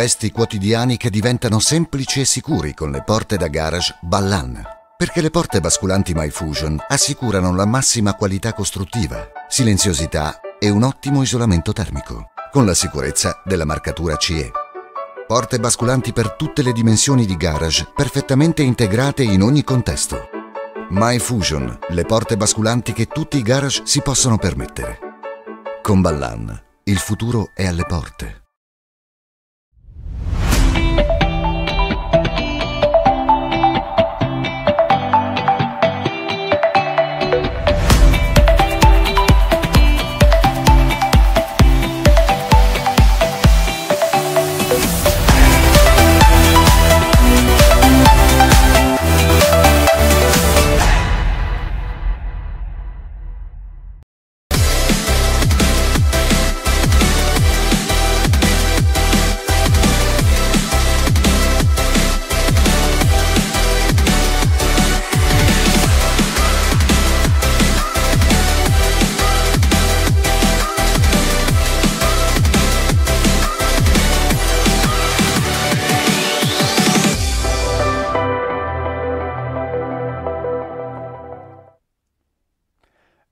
gesti quotidiani che diventano semplici e sicuri con le porte da garage Ballan. Perché le porte basculanti MyFusion assicurano la massima qualità costruttiva, silenziosità e un ottimo isolamento termico, con la sicurezza della marcatura CE. Porte basculanti per tutte le dimensioni di garage, perfettamente integrate in ogni contesto. MyFusion, le porte basculanti che tutti i garage si possono permettere. Con Ballan, il futuro è alle porte.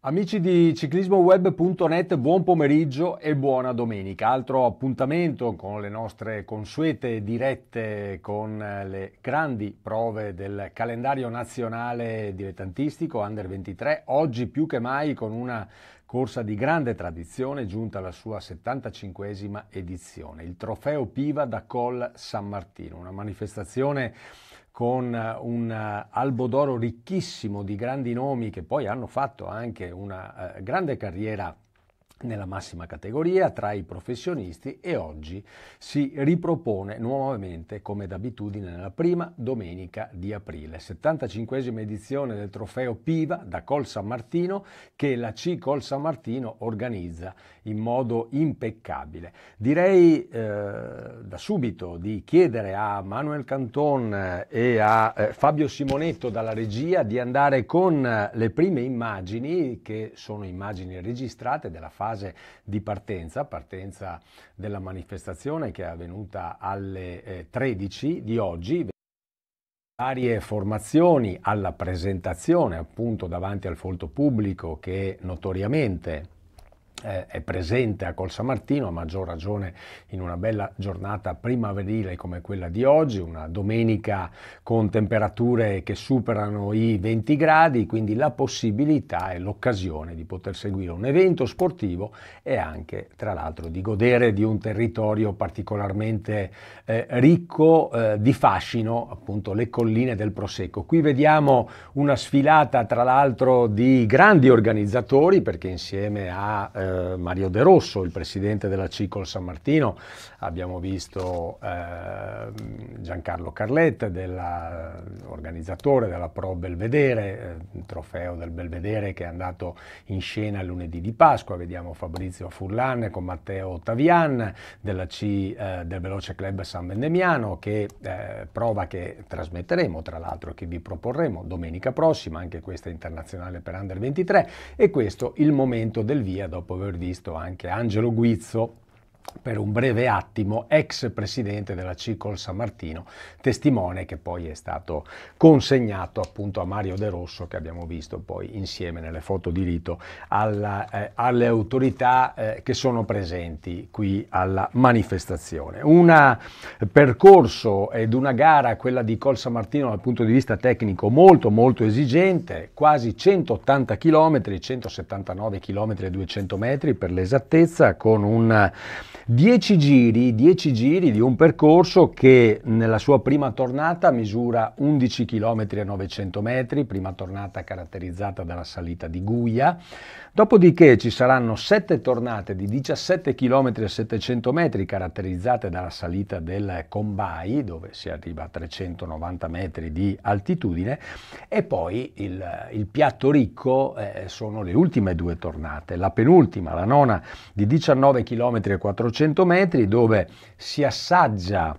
Amici di ciclismoweb.net, buon pomeriggio e buona domenica. Altro appuntamento con le nostre consuete dirette con le grandi prove del calendario nazionale dilettantistico Under 23. Oggi più che mai con una corsa di grande tradizione giunta alla sua 75esima edizione, il Trofeo Piva da Col San Martino, una manifestazione con eh, un eh, albo d'oro ricchissimo di grandi nomi che poi hanno fatto anche una eh, grande carriera nella massima categoria tra i professionisti e oggi si ripropone nuovamente come d'abitudine nella prima domenica di aprile. 75 edizione del trofeo Piva da Col San Martino che la C Col San Martino organizza in modo impeccabile. Direi eh, da subito di chiedere a Manuel Canton eh, e a eh, Fabio Simonetto dalla regia di andare con eh, le prime immagini che sono immagini registrate della fase fase di partenza, partenza della manifestazione che è avvenuta alle 13 eh, di oggi varie formazioni alla presentazione appunto davanti al folto pubblico che notoriamente è presente a Colsa Martino, a maggior ragione in una bella giornata primaverile come quella di oggi, una domenica con temperature che superano i 20 gradi, quindi la possibilità e l'occasione di poter seguire un evento sportivo e anche tra l'altro di godere di un territorio particolarmente eh, ricco eh, di fascino, appunto le colline del Prosecco. Qui vediamo una sfilata tra l'altro di grandi organizzatori perché insieme a eh, eh, Mario De Rosso, il presidente della Cicol San Martino, abbiamo visto eh, Giancarlo Carletta, della, organizzatore della Pro Belvedere, eh, trofeo del Belvedere che è andato in scena lunedì di Pasqua, vediamo Fabrizio Furlan con Matteo Ottavian della C eh, del Veloce Club San Vendemiano che eh, prova che trasmetteremo tra l'altro che vi proporremo domenica prossima, anche questa internazionale per Under 23 e questo il momento del via dopo dopo aver visto anche Angelo Guizzo per un breve attimo ex presidente della Cicol San Martino, testimone che poi è stato consegnato appunto a Mario De Rosso che abbiamo visto poi insieme nelle foto di rito alla, eh, alle autorità eh, che sono presenti qui alla manifestazione. Un eh, percorso ed una gara, quella di Col San Martino dal punto di vista tecnico molto molto esigente, quasi 180 km, 179 km e 200 metri per l'esattezza, con un 10 giri, 10 giri di un percorso che nella sua prima tornata misura 11 km e 900 metri, prima tornata caratterizzata dalla salita di Guglia, dopodiché ci saranno 7 tornate di 17 km e 700 metri caratterizzate dalla salita del Combai, dove si arriva a 390 metri di altitudine, e poi il, il piatto ricco eh, sono le ultime due tornate, la penultima, la nona di 19 km e 400 metri, 400 metri dove si assaggia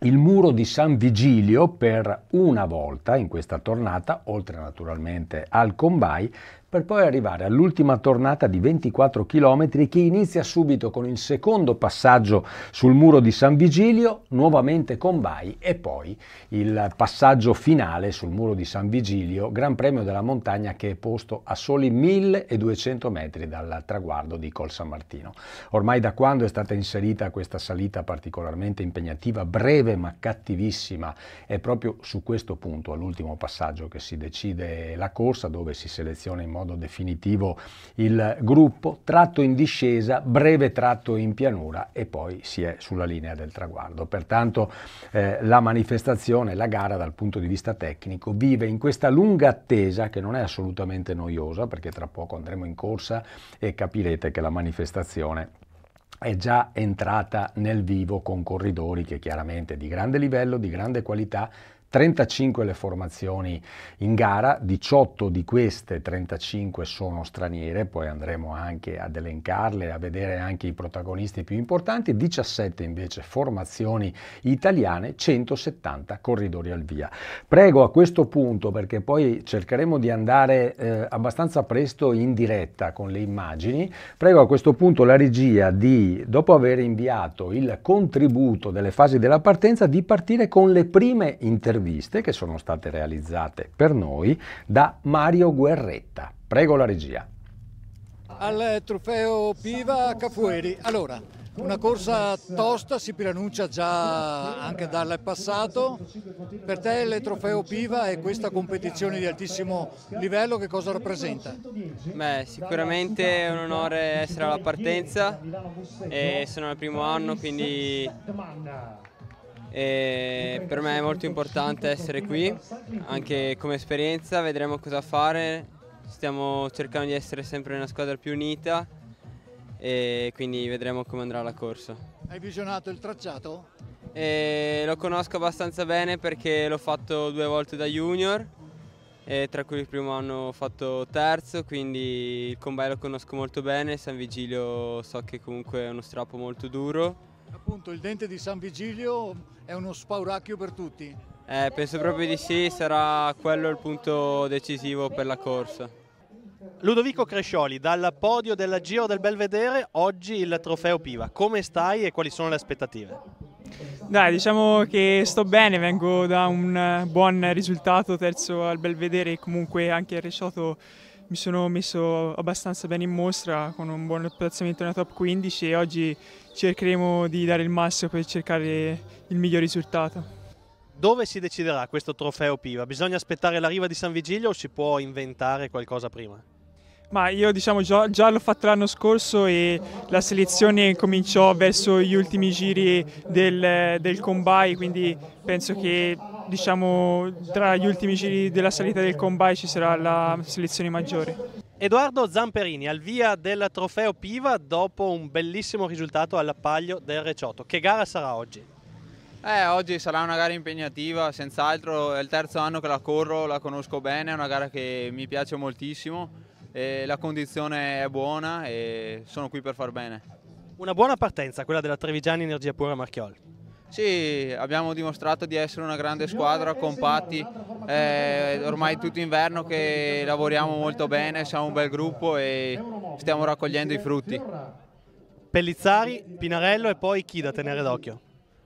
il muro di San Vigilio per una volta in questa tornata, oltre naturalmente al Combai, per poi arrivare all'ultima tornata di 24 km che inizia subito con il secondo passaggio sul muro di San Vigilio, nuovamente con Bai e poi il passaggio finale sul muro di San Vigilio, Gran Premio della Montagna che è posto a soli 1200 metri dal traguardo di Col San Martino. Ormai da quando è stata inserita questa salita particolarmente impegnativa, breve ma cattivissima, è proprio su questo punto, all'ultimo passaggio, che si decide la corsa dove si seleziona in modo modo definitivo il gruppo, tratto in discesa, breve tratto in pianura e poi si è sulla linea del traguardo. Pertanto eh, la manifestazione, la gara dal punto di vista tecnico vive in questa lunga attesa che non è assolutamente noiosa perché tra poco andremo in corsa e capirete che la manifestazione è già entrata nel vivo con corridori che chiaramente di grande livello, di grande qualità, 35 le formazioni in gara, 18 di queste 35 sono straniere, poi andremo anche ad elencarle, a vedere anche i protagonisti più importanti, 17 invece formazioni italiane, 170 corridori al via. Prego a questo punto, perché poi cercheremo di andare eh, abbastanza presto in diretta con le immagini, prego a questo punto la regia di, dopo aver inviato il contributo delle fasi della partenza, di partire con le prime interviste interviste che sono state realizzate per noi da Mario Guerretta. Prego la regia. Al trofeo Piva Cafueri. Allora, una corsa tosta si preannuncia già anche dal passato. Per te il trofeo Piva e questa competizione di altissimo livello che cosa rappresenta? Beh, sicuramente è un onore essere alla partenza. E sono al primo anno, quindi e per me è molto importante essere qui, anche come esperienza, vedremo cosa fare. Stiamo cercando di essere sempre una squadra più unita e quindi vedremo come andrà la corsa. Hai visionato il tracciato? E lo conosco abbastanza bene perché l'ho fatto due volte da junior, e tra cui il primo anno ho fatto terzo, quindi il combine lo conosco molto bene, San Vigilio so che comunque è uno strappo molto duro Appunto, il dente di San Vigilio è uno spauracchio per tutti. Eh, penso proprio di sì, sarà quello il punto decisivo per la corsa. Ludovico Crescioli, dal podio del Giro del Belvedere, oggi il trofeo Piva. Come stai e quali sono le aspettative? Dai, diciamo che sto bene, vengo da un buon risultato, terzo al Belvedere e comunque anche il Resciotto mi sono messo abbastanza bene in mostra con un buon piazzamento nella top 15 e oggi cercheremo di dare il massimo per cercare il miglior risultato. Dove si deciderà questo trofeo Piva? Bisogna aspettare la riva di San Vigilio o si può inventare qualcosa prima? Ma io diciamo già, già l'ho fatto l'anno scorso e la selezione cominciò verso gli ultimi giri del, del combine, quindi penso che diciamo, tra gli ultimi giri della salita del combine ci sarà la selezione maggiore. Edoardo Zamperini al via del trofeo Piva dopo un bellissimo risultato all'appaglio del Recioto. Che gara sarà oggi? Eh, oggi sarà una gara impegnativa, senz'altro è il terzo anno che la corro, la conosco bene, è una gara che mi piace moltissimo eh, la condizione è buona e sono qui per far bene. Una buona partenza, quella della Trevigiani Energia Pura Marchiol. Sì, abbiamo dimostrato di essere una grande squadra, compatti, eh, ormai tutto inverno che lavoriamo molto bene, siamo un bel gruppo e stiamo raccogliendo i frutti. Pellizzari, Pinarello e poi chi da tenere d'occhio?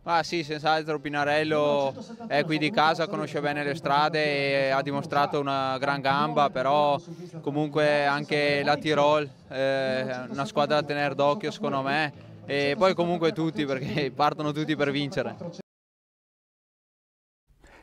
Ah, sì, senz'altro Pinarello è qui di casa, conosce bene le strade e ha dimostrato una gran gamba, però comunque anche la Tirol è eh, una squadra da tenere d'occhio secondo me e poi comunque tutti perché partono tutti per vincere.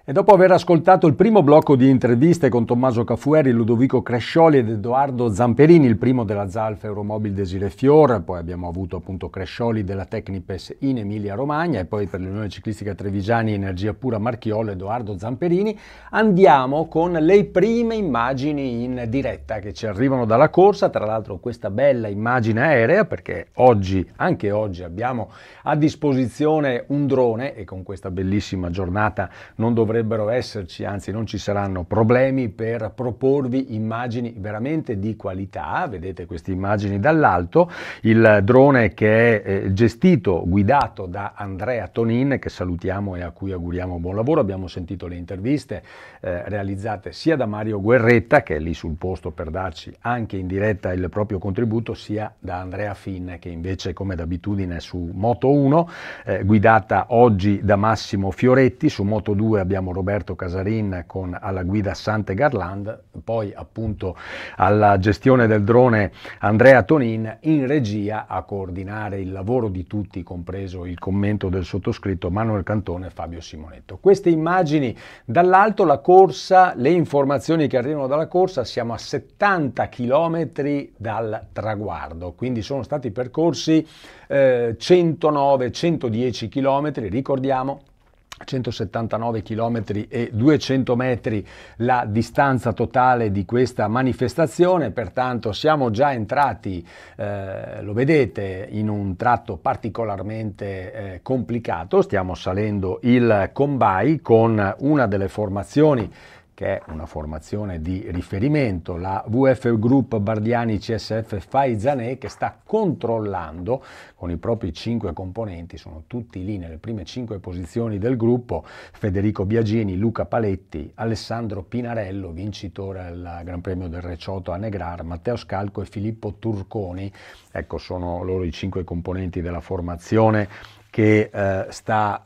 E dopo aver ascoltato il primo blocco di interviste con Tommaso Cafueri, Ludovico Crescioli ed Edoardo Zamperini, il primo della Zalfa Euromobil Desire Fior, poi abbiamo avuto appunto Crescioli della Tecnipes in Emilia Romagna e poi per l'Unione Ciclistica Trevigiani Energia Pura Marchiolo Edoardo Zamperini, andiamo con le prime immagini in diretta che ci arrivano dalla corsa, tra l'altro questa bella immagine aerea perché oggi, anche oggi abbiamo a disposizione un drone e con questa bellissima giornata non dovremo dovrebbero esserci, anzi non ci saranno problemi per proporvi immagini veramente di qualità, vedete queste immagini dall'alto, il drone che è eh, gestito, guidato da Andrea Tonin, che salutiamo e a cui auguriamo buon lavoro, abbiamo sentito le interviste eh, realizzate sia da Mario Guerretta, che è lì sul posto per darci anche in diretta il proprio contributo, sia da Andrea Finn, che invece come d'abitudine su Moto 1, eh, guidata oggi da Massimo Fioretti, su Moto 2 abbiamo abbiamo Roberto Casarin con alla guida Sante Garland, poi appunto alla gestione del drone Andrea Tonin in regia a coordinare il lavoro di tutti, compreso il commento del sottoscritto Manuel Cantone e Fabio Simonetto. Queste immagini dall'alto, la corsa, le informazioni che arrivano dalla corsa, siamo a 70 km dal traguardo, quindi sono stati percorsi eh, 109-110 km, ricordiamo 179 km e 200 metri la distanza totale di questa manifestazione, pertanto siamo già entrati, eh, lo vedete, in un tratto particolarmente eh, complicato, stiamo salendo il Combai con una delle formazioni che è una formazione di riferimento, la VF Group Bardiani CSF Faizanè, che sta controllando con i propri cinque componenti, sono tutti lì nelle prime cinque posizioni del gruppo, Federico Biagini, Luca Paletti, Alessandro Pinarello, vincitore al Gran Premio del Recioto a Negrar, Matteo Scalco e Filippo Turconi, ecco sono loro i cinque componenti della formazione che eh, sta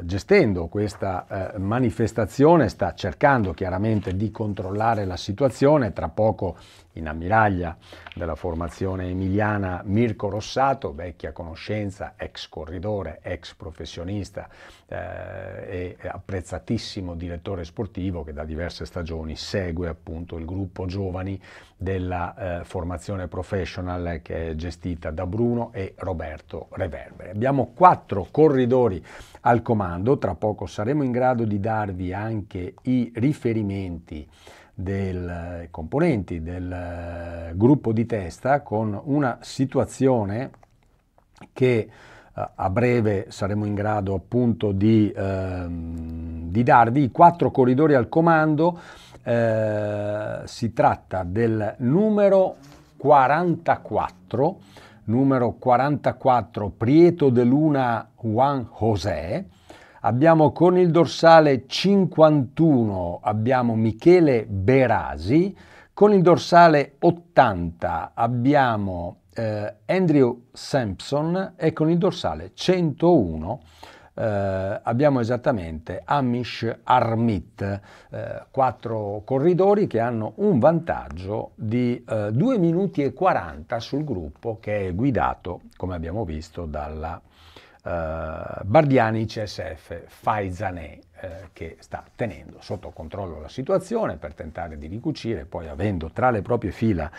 eh, gestendo questa eh, manifestazione, sta cercando chiaramente di controllare la situazione, tra poco in ammiraglia della formazione emiliana Mirko Rossato, vecchia conoscenza, ex corridore, ex professionista eh, e apprezzatissimo direttore sportivo che da diverse stagioni segue appunto il gruppo giovani della eh, formazione professional che è gestita da Bruno e Roberto Reverbere. Abbiamo quattro corridori al comando, tra poco saremo in grado di darvi anche i riferimenti del, eh, componenti del eh, gruppo di testa con una situazione che eh, a breve saremo in grado appunto di, ehm, di darvi i quattro corridori al comando. Eh, si tratta del numero 44, numero 44 Prieto de Luna Juan José, Abbiamo con il dorsale 51 abbiamo Michele Berasi, con il dorsale 80 abbiamo eh, Andrew Sampson e con il dorsale 101 eh, abbiamo esattamente Amish Armit, eh, quattro corridori che hanno un vantaggio di eh, 2 minuti e 40 sul gruppo che è guidato, come abbiamo visto, dalla eh, Bardiani CSF Faizanè eh, che sta tenendo sotto controllo la situazione per tentare di ricucire, poi avendo tra le proprie fila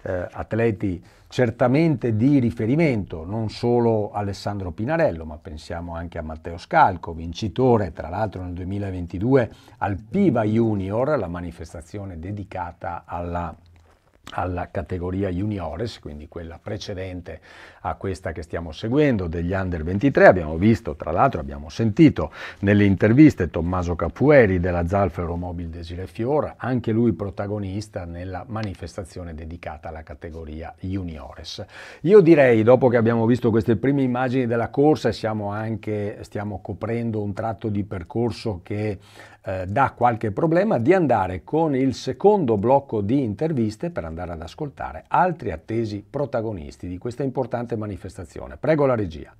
eh, atleti certamente di riferimento, non solo Alessandro Pinarello, ma pensiamo anche a Matteo Scalco, vincitore tra l'altro nel 2022 al Piva Junior, la manifestazione dedicata alla alla categoria juniores, quindi quella precedente a questa che stiamo seguendo, degli under 23. Abbiamo visto, tra l'altro, abbiamo sentito nelle interviste Tommaso Capueri della Zalfa Euromobile Desire Fior, anche lui protagonista nella manifestazione dedicata alla categoria juniores. Io direi, dopo che abbiamo visto queste prime immagini della corsa, siamo anche, stiamo coprendo un tratto di percorso che eh, dà qualche problema, di andare con il secondo blocco di interviste per andare ad ascoltare altri attesi protagonisti di questa importante manifestazione. Prego la regia.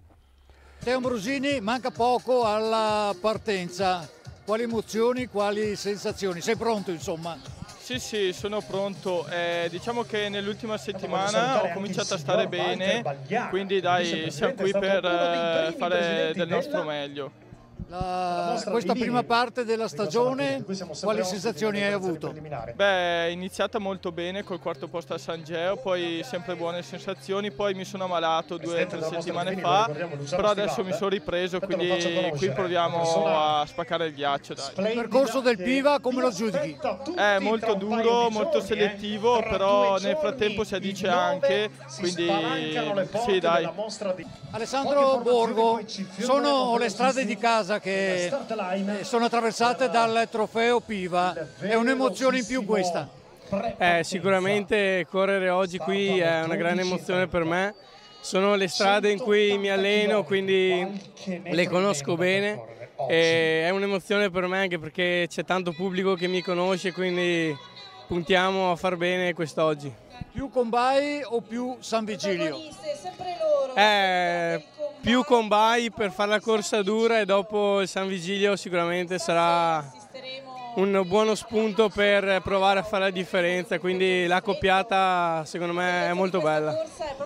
Teo Ambrosini, manca poco alla partenza. Quali emozioni, quali sensazioni? Sei pronto insomma? Sì, sì, sono pronto. Eh, diciamo che nell'ultima settimana ho cominciato a stare bene, quindi dai, siamo qui per eh, fare del nostro meglio. La, la questa prima parte della stagione, quali sensazioni hai avuto? Beh, iniziata molto bene col quarto posto a San Geo, poi sempre buone sensazioni, poi mi sono ammalato due o tre settimane fa, però adesso mi sono ripreso, quindi qui proviamo a spaccare il ghiaccio. Dai. Il percorso del Piva come lo giudichi? È molto duro, molto eh, selettivo, però nel frattempo si addice anche, quindi sì dai. Alessandro Borgo, sono le strade di casa che eh, sono attraversate eh, dal trofeo Piva. È un'emozione in più questa. Eh, sicuramente correre oggi qui è una grande emozione per me. Sono le strade in cui mi alleno, quindi le conosco bene. E è un'emozione per me anche perché c'è tanto pubblico che mi conosce, quindi puntiamo a far bene quest'oggi. Più Combai o più San Vigilio? Eh, più Combai per fare la corsa dura e dopo il San Vigilio sicuramente sarà un buono spunto per provare a fare la differenza, quindi la coppiata secondo me è molto bella.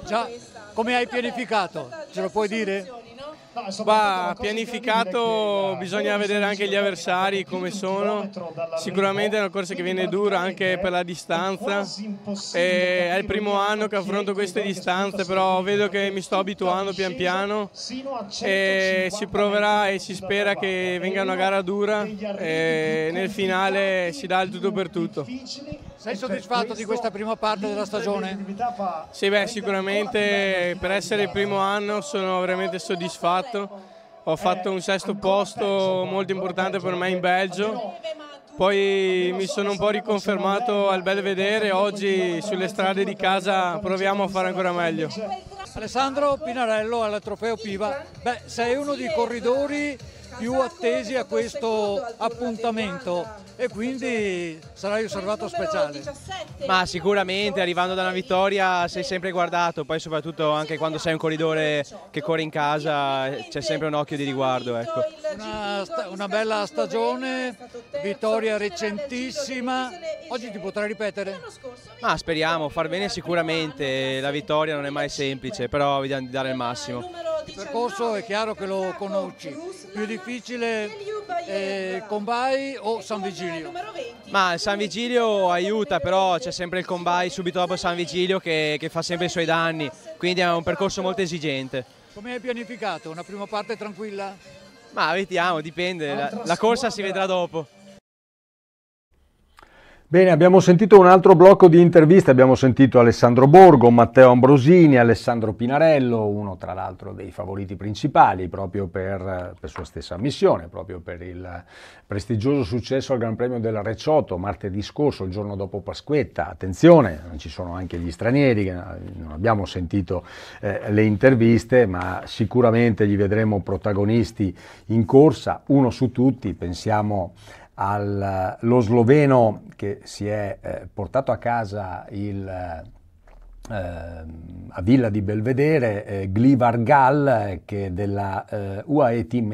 Già, come hai pianificato? Ce lo puoi dire? Va pianificato, bisogna vedere anche gli avversari come sono, sicuramente è una corsa che viene dura anche per la distanza, e è il primo anno che affronto queste distanze, però vedo che mi sto abituando pian piano e si proverà e si spera che venga una gara dura e nel finale si dà il tutto per tutto. Sei cioè, soddisfatto di questa prima parte della stagione? Sì, beh, sicuramente per essere il primo anno sono veramente soddisfatto. Ho eh, fatto un sesto posto molto importante per me in Belgio. Poi mi sono un po' riconfermato al bel vedere, oggi sulle strade di casa proviamo a fare ancora meglio. Alessandro Pinarello al trofeo Piva, beh, sei uno dei corridori più attesi a questo appuntamento e quindi sarai un servato speciale. Ma sicuramente arrivando da una vittoria sei sempre guardato, poi soprattutto anche quando sei un corridore che corre in casa c'è sempre un occhio di riguardo. Ecco. Una, una bella stagione, vittoria recentissima, oggi ti potrai ripetere? Ma speriamo, far bene sicuramente, la vittoria non è mai semplice, però vediamo di dare il massimo. Il percorso è chiaro che lo conosci, più, di difficile eh, Combai o San Vigilio? Ma San Vigilio aiuta, però c'è sempre il Combai subito dopo San Vigilio che, che fa sempre i suoi danni, quindi è un percorso molto esigente. Come hai pianificato? Una prima parte tranquilla? Ma vediamo, dipende, la, la corsa si vedrà dopo. Bene, abbiamo sentito un altro blocco di interviste, abbiamo sentito Alessandro Borgo, Matteo Ambrosini, Alessandro Pinarello, uno tra l'altro dei favoriti principali proprio per, per sua stessa missione, proprio per il prestigioso successo al Gran Premio del Recioto martedì scorso, il giorno dopo Pasquetta. Attenzione, ci sono anche gli stranieri, eh, non abbiamo sentito eh, le interviste, ma sicuramente li vedremo protagonisti in corsa, uno su tutti, pensiamo allo sloveno che si è eh, portato a casa il Ehm, a Villa di Belvedere, eh, Glivargal, eh, che è della eh, UAE Team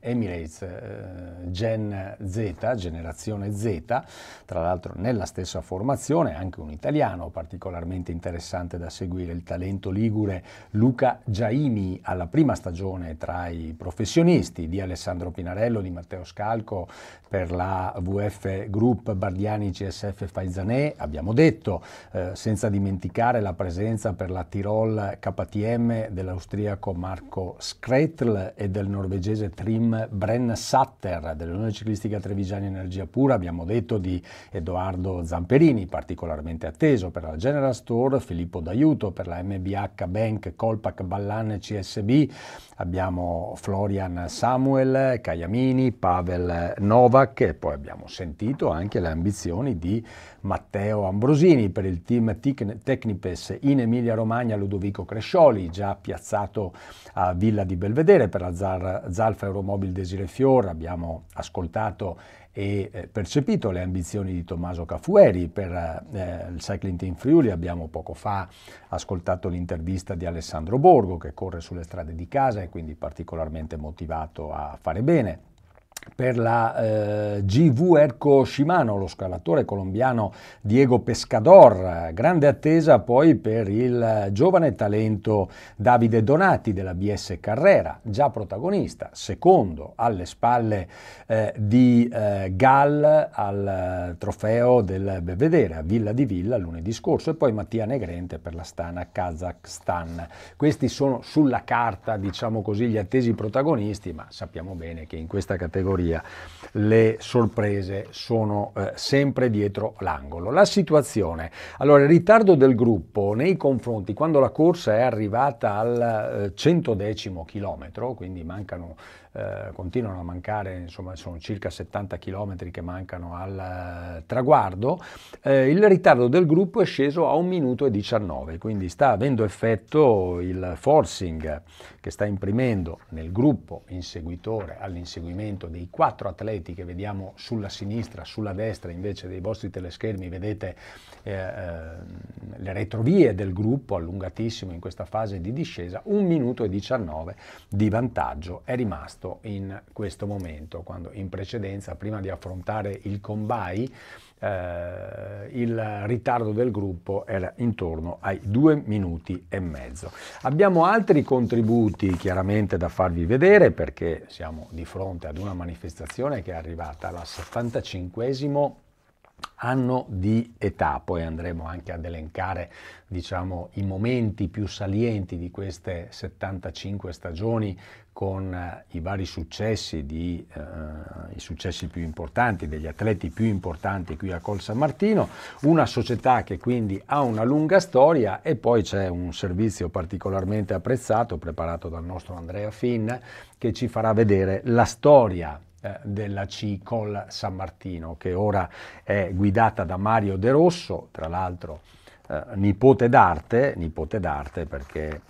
Emirates eh, Gen Z, generazione Z, tra l'altro nella stessa formazione, anche un italiano particolarmente interessante da seguire, il talento ligure Luca Giaini alla prima stagione tra i professionisti di Alessandro Pinarello, di Matteo Scalco per la VF Group Bardiani CSF Faizanè, abbiamo detto, eh, senza dimenticare la la presenza per la Tirol KTM dell'austriaco Marco Skretl e del norvegese Trim Bren Satter dell'Unione Ciclistica Trevigiani Energia Pura, abbiamo detto di Edoardo Zamperini, particolarmente atteso per la General Store, Filippo D'Aiuto per la MBH Bank, Colpac Ballan CSB, abbiamo Florian Samuel, Cagliamini, Pavel Novak e poi abbiamo sentito anche le ambizioni di Matteo Ambrosini per il team Tecnipes in Emilia Romagna Ludovico Crescioli, già piazzato a Villa di Belvedere per la Zalfa Euromobil Desire Fior, abbiamo ascoltato e eh, percepito le ambizioni di Tommaso Cafueri per eh, eh, il Cycling Team Friuli. Abbiamo poco fa ascoltato l'intervista di Alessandro Borgo che corre sulle strade di casa e quindi particolarmente motivato a fare bene per la eh, GVR Shimano, lo scalatore colombiano Diego Pescador, grande attesa poi per il giovane talento Davide Donati della BS Carrera, già protagonista, secondo alle spalle eh, di eh, Gall al eh, trofeo del Belvedere a Villa di Villa lunedì scorso e poi Mattia Negrente per la Stana Kazakhstan. Questi sono sulla carta, diciamo così, gli attesi protagonisti, ma sappiamo bene che in questa categoria categoria le sorprese sono eh, sempre dietro l'angolo. La situazione, allora il ritardo del gruppo nei confronti quando la corsa è arrivata al eh, 110 chilometro, quindi mancano eh, continuano a mancare, insomma sono circa 70 km che mancano al eh, traguardo, eh, il ritardo del gruppo è sceso a 1 minuto e 19, quindi sta avendo effetto il forcing che sta imprimendo nel gruppo inseguitore all'inseguimento dei quattro atleti che vediamo sulla sinistra, sulla destra invece dei vostri teleschermi vedete eh, ehm, le retrovie del gruppo allungatissimo in questa fase di discesa, 1 minuto e 19 di vantaggio è rimasto questo in questo momento, quando in precedenza, prima di affrontare il combai, eh, il ritardo del gruppo era intorno ai due minuti e mezzo. Abbiamo altri contributi chiaramente da farvi vedere perché siamo di fronte ad una manifestazione che è arrivata alla 75 anno di età, poi andremo anche ad elencare diciamo, i momenti più salienti di queste 75 stagioni con eh, i vari successi, di, eh, i successi più importanti, degli atleti più importanti qui a Col San Martino, una società che quindi ha una lunga storia e poi c'è un servizio particolarmente apprezzato preparato dal nostro Andrea Finn che ci farà vedere la storia eh, della C Col San Martino, che ora è guidata da Mario De Rosso, tra l'altro eh, nipote d'arte, nipote d'arte perché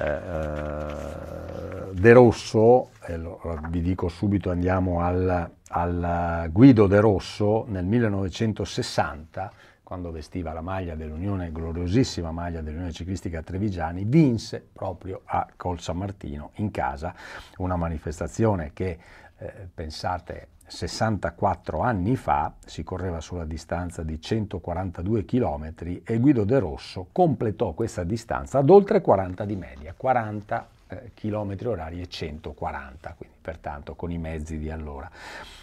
eh, eh, De Rosso, eh, vi dico subito andiamo al, al Guido De Rosso nel 1960, quando vestiva la maglia dell'Unione, gloriosissima maglia dell'Unione Ciclistica Trevigiani, vinse proprio a Col San Martino in casa una manifestazione che eh, pensate 64 anni fa si correva sulla distanza di 142 km e Guido De Rosso completò questa distanza ad oltre 40 di media, 40 eh, km orari e 140, quindi pertanto con i mezzi di allora.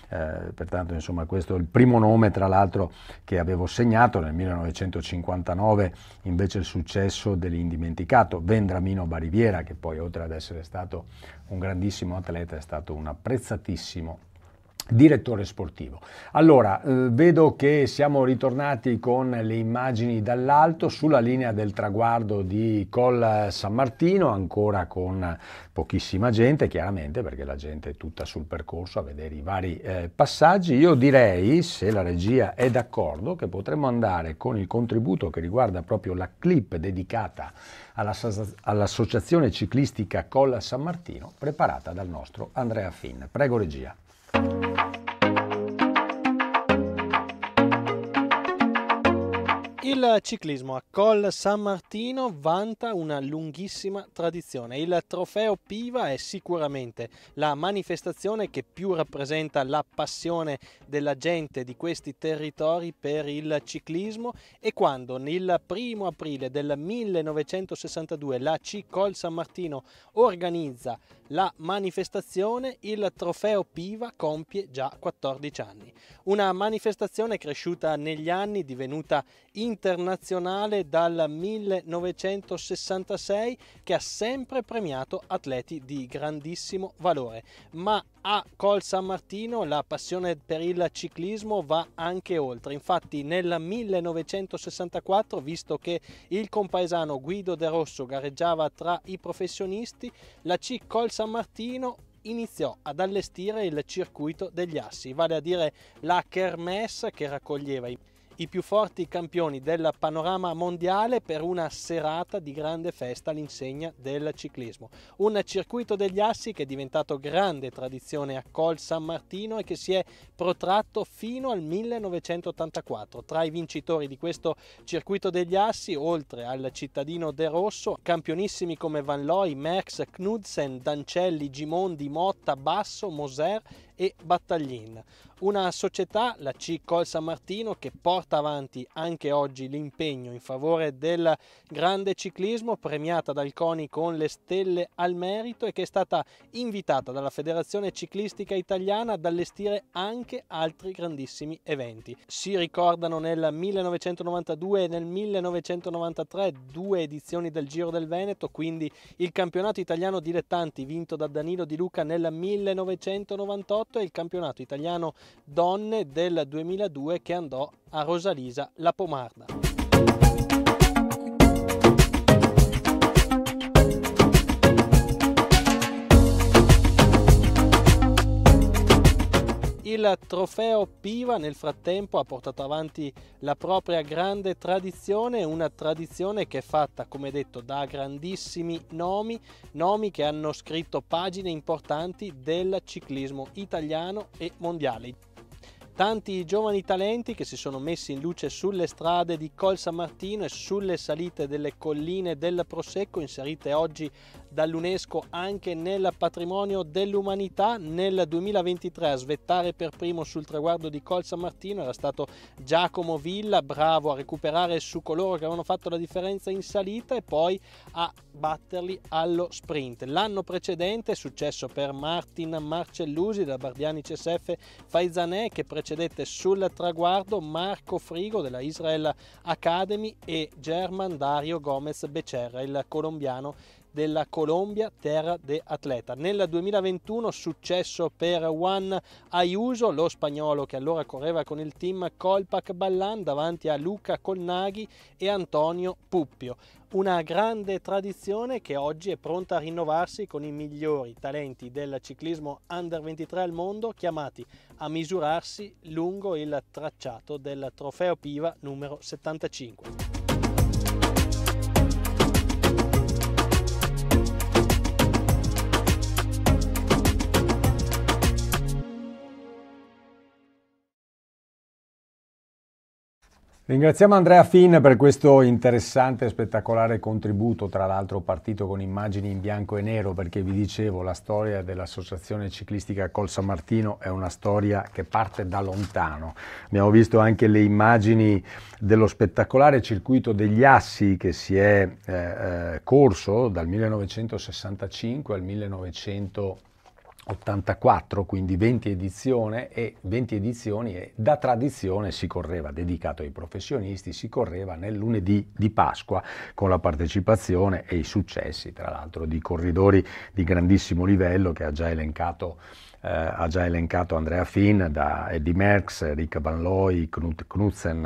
Eh, pertanto insomma questo è il primo nome tra l'altro che avevo segnato nel 1959 invece il successo dell'indimenticato Vendramino Bariviera che poi oltre ad essere stato un grandissimo atleta è stato un apprezzatissimo Direttore sportivo. Allora, eh, vedo che siamo ritornati con le immagini dall'alto sulla linea del traguardo di Col San Martino, ancora con pochissima gente, chiaramente, perché la gente è tutta sul percorso a vedere i vari eh, passaggi. Io direi, se la regia è d'accordo, che potremmo andare con il contributo che riguarda proprio la clip dedicata all'associazione ciclistica Col San Martino, preparata dal nostro Andrea Finn. Prego regia. Il ciclismo a Col San Martino vanta una lunghissima tradizione. Il trofeo Piva è sicuramente la manifestazione che più rappresenta la passione della gente di questi territori per il ciclismo e quando nel primo aprile del 1962 la C Col San Martino organizza la manifestazione Il Trofeo Piva compie già 14 anni. Una manifestazione cresciuta negli anni, divenuta internazionale dal 1966, che ha sempre premiato atleti di grandissimo valore, ma a Col San Martino la passione per il ciclismo va anche oltre. Infatti nel 1964, visto che il compaesano Guido De Rosso gareggiava tra i professionisti, la C Col San Martino iniziò ad allestire il circuito degli assi, vale a dire la kermesse che raccoglieva i i più forti campioni del panorama mondiale per una serata di grande festa all'insegna del ciclismo. Un circuito degli assi che è diventato grande tradizione a Col San Martino e che si è protratto fino al 1984. Tra i vincitori di questo circuito degli assi, oltre al cittadino De Rosso, campionissimi come Van Loy, Merckx, Knudsen, Dancelli, Gimondi, Motta, Basso, Moser e Battaglin. Una società, la C Col San Martino, che porta avanti anche oggi l'impegno in favore del grande ciclismo, premiata dal CONI con le stelle al merito e che è stata invitata dalla Federazione Ciclistica Italiana ad allestire anche altri grandissimi eventi. Si ricordano nel 1992 e nel 1993 due edizioni del Giro del Veneto, quindi il campionato italiano dilettanti vinto da Danilo Di Luca nel 1998 2008 e il campionato italiano donne del 2002 che andò a Rosalisa La Pomarda. Il trofeo Piva nel frattempo ha portato avanti la propria grande tradizione, una tradizione che è fatta, come detto, da grandissimi nomi, nomi che hanno scritto pagine importanti del ciclismo italiano e mondiale. Tanti giovani talenti che si sono messi in luce sulle strade di Col San Martino e sulle salite delle colline del Prosecco, inserite oggi dall'UNESCO anche nel patrimonio dell'umanità. Nel 2023 a svettare per primo sul traguardo di Col San Martino era stato Giacomo Villa, bravo a recuperare su coloro che avevano fatto la differenza in salita e poi a batterli allo sprint. L'anno precedente è successo per Martin Marcellusi da Bardiani CSF Faizanè che precedeva procedette sul traguardo Marco Frigo della Israel Academy e German Dario Gomez Becerra, il colombiano della Colombia, terra de atleta. Nel 2021 successo per Juan Ayuso, lo spagnolo che allora correva con il team Colpac Ballan davanti a Luca Colnaghi e Antonio Puppio una grande tradizione che oggi è pronta a rinnovarsi con i migliori talenti del ciclismo under 23 al mondo chiamati a misurarsi lungo il tracciato del trofeo Piva numero 75. Ringraziamo Andrea Finn per questo interessante e spettacolare contributo, tra l'altro partito con immagini in bianco e nero, perché vi dicevo la storia dell'associazione ciclistica Col San Martino è una storia che parte da lontano. Abbiamo visto anche le immagini dello spettacolare circuito degli assi che si è eh, eh corso dal 1965 al 1900 84, quindi 20 edizione e 20 edizioni e da tradizione si correva dedicato ai professionisti, si correva nel lunedì di Pasqua con la partecipazione e i successi tra l'altro di corridori di grandissimo livello che ha già elencato eh, ha già elencato Andrea Finn, da Eddie Merckx, Rick Van Looy, Knut Knutzen,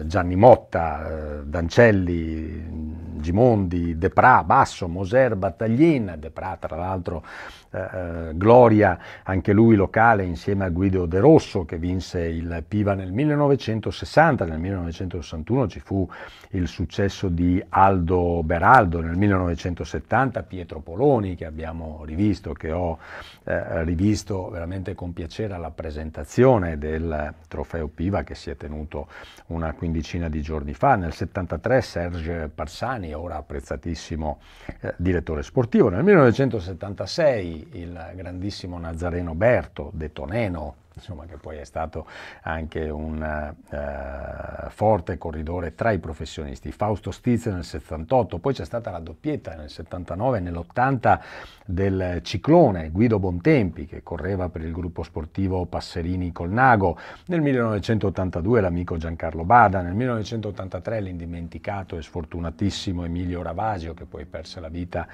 eh, Gianni Motta, eh, Dancelli, Gimondi, De Pra, Basso, Moser, Battaglin, De Pra tra l'altro eh, eh, Gloria, anche lui locale insieme a Guido De Rosso che vinse il Piva nel 1960, nel 1961 ci fu il successo di Aldo Beraldo, nel 1970 Pietro Poloni che abbiamo rivisto, che ho eh, rivisto visto veramente con piacere alla presentazione del trofeo Piva che si è tenuto una quindicina di giorni fa. Nel 1973 Serge Parsani, ora apprezzatissimo eh, direttore sportivo. Nel 1976 il grandissimo Nazareno Berto, detto Neno, insomma, che poi è stato anche un eh, forte corridore tra i professionisti. Fausto Stizio nel 78, poi c'è stata la doppietta nel 79 e nell'80 del ciclone Guido Bontempi che correva per il gruppo sportivo Passerini Colnago, nel 1982 l'amico Giancarlo Bada, nel 1983 l'indimenticato e sfortunatissimo Emilio Ravasio che poi perse la vita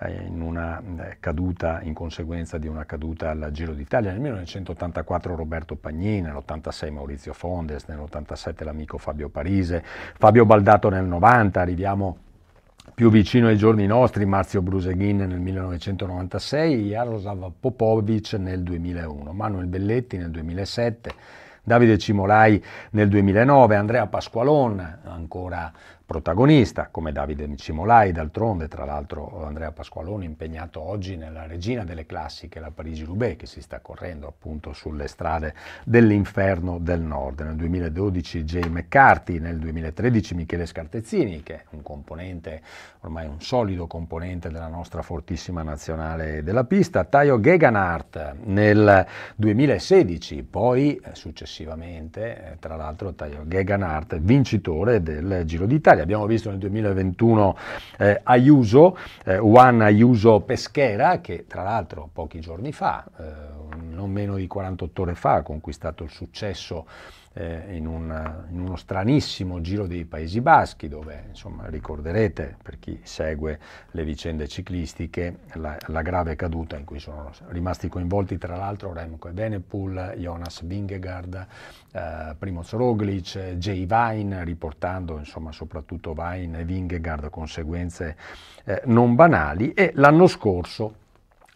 eh, in una eh, caduta in conseguenza di una caduta al Giro d'Italia, nel 1984 nell'84 Roberto Pagnini, nell'86 Maurizio Fondes, nell'87 l'amico Fabio Parise, Fabio Baldato nel 90, arriviamo più vicino ai giorni nostri, Marzio Bruseghin nel 1996, Jaroslav Popovic nel 2001, Manuel Belletti nel 2007, Davide Cimolai nel 2009, Andrea Pasqualon, ancora protagonista, come Davide Cimolai, d'altronde, tra l'altro Andrea Pasqualoni impegnato oggi nella regina delle classiche, la Parigi-Roubaix, che si sta correndo appunto sulle strade dell'inferno del nord. Nel 2012 Jay McCarthy, nel 2013 Michele Scartezzini, che è un componente, ormai un solido componente della nostra fortissima nazionale della pista, Taio Geganart nel 2016, poi eh, successivamente, eh, tra l'altro Taio Geganart vincitore del Giro d'Italia Italia, abbiamo visto nel 2021 eh, Ayuso, eh, Juan Ayuso Peschera, che tra l'altro pochi giorni fa, eh, non meno di 48 ore fa, ha conquistato il successo eh, in, un, in, uno stranissimo giro dei Paesi Baschi, dove insomma, ricorderete per chi segue le vicende ciclistiche la, la, grave caduta in cui sono rimasti coinvolti tra l'altro Remco Evenepoel, Jonas Vingegaard, eh, Primoz Roglic, Jay Vine, riportando insomma, soprattutto Vine e Vingegaard conseguenze eh, non banali e l'anno scorso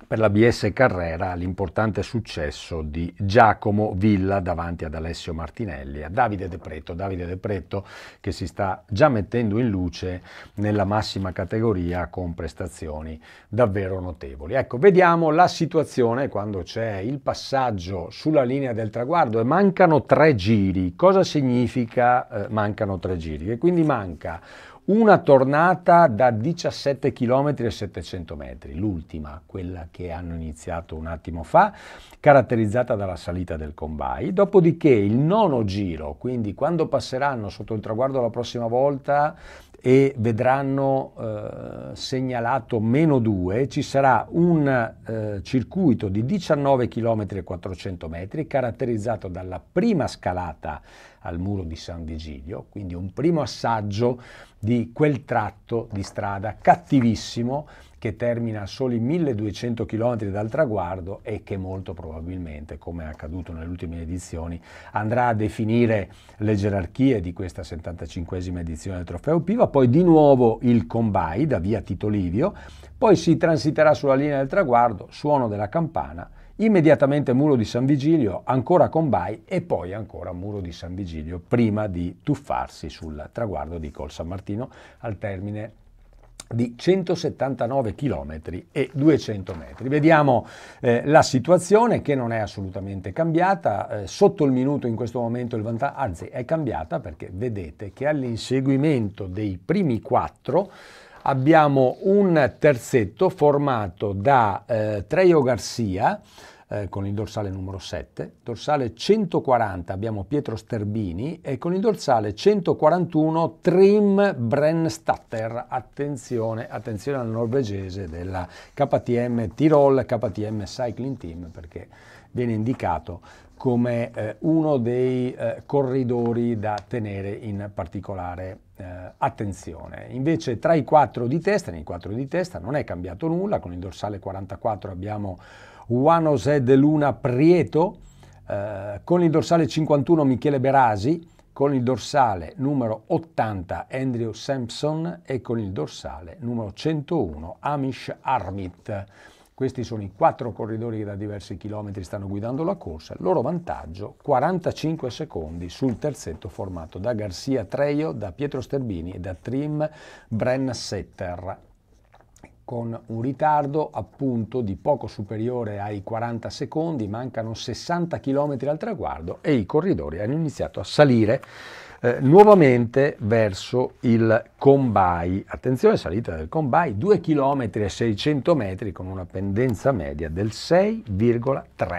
per la BS Carrera l'importante successo di Giacomo Villa davanti ad Alessio Martinelli, a Davide De Preto, Davide De Preto che si sta già mettendo in luce nella massima categoria con prestazioni davvero notevoli. Ecco, vediamo la situazione quando c'è il passaggio sulla linea del traguardo e mancano tre giri. Cosa significa eh, mancano tre giri? Che quindi manca una tornata da 17 km e 700 metri, l'ultima, quella che hanno iniziato un attimo fa, caratterizzata dalla salita del Combai, dopodiché il nono giro, quindi quando passeranno sotto il traguardo la prossima volta e vedranno eh, segnalato meno 2, ci sarà un eh, circuito di 19 km e 400 metri caratterizzato dalla prima scalata al muro di San Vigilio, quindi un primo assaggio di quel tratto di strada cattivissimo che termina a soli 1200 km dal traguardo e che molto probabilmente, come è accaduto nelle ultime edizioni, andrà a definire le gerarchie di questa 75 edizione del Trofeo Piva, poi di nuovo il Combai da via Tito Livio, poi si transiterà sulla linea del traguardo, suono della campana, Immediatamente muro di San Vigilio, ancora Combai e poi ancora muro di San Vigilio prima di tuffarsi sul traguardo di Col San Martino al termine di 179 km e 200 metri. Vediamo eh, la situazione che non è assolutamente cambiata, eh, sotto il minuto in questo momento il vantaggio, anzi è cambiata perché vedete che all'inseguimento dei primi quattro abbiamo un terzetto formato da eh, Trejo Garcia, eh, con il dorsale numero 7, dorsale 140 abbiamo Pietro Sterbini e con il dorsale 141 Trim Brenstatter, attenzione, attenzione al norvegese della KTM Tirol, KTM Cycling Team perché viene indicato come eh, uno dei eh, corridori da tenere in particolare eh, attenzione. Invece tra i quattro di testa, nei quattro di testa non è cambiato nulla, con il dorsale 44 abbiamo Juan José de Luna Prieto, eh, con il dorsale 51 Michele Berasi, con il dorsale numero 80 Andrew Sampson e con il dorsale numero 101 Amish Armit. Questi sono i quattro corridori che da diversi chilometri stanno guidando la corsa. Il loro vantaggio 45 secondi sul terzetto formato da Garcia Treio, da Pietro Sterbini e da Trim Setter con un ritardo appunto di poco superiore ai 40 secondi, mancano 60 km al traguardo e i corridori hanno iniziato a salire eh, nuovamente verso il Combai. Attenzione, salita del Combai, 2 km e 600 metri con una pendenza media del 6,3%.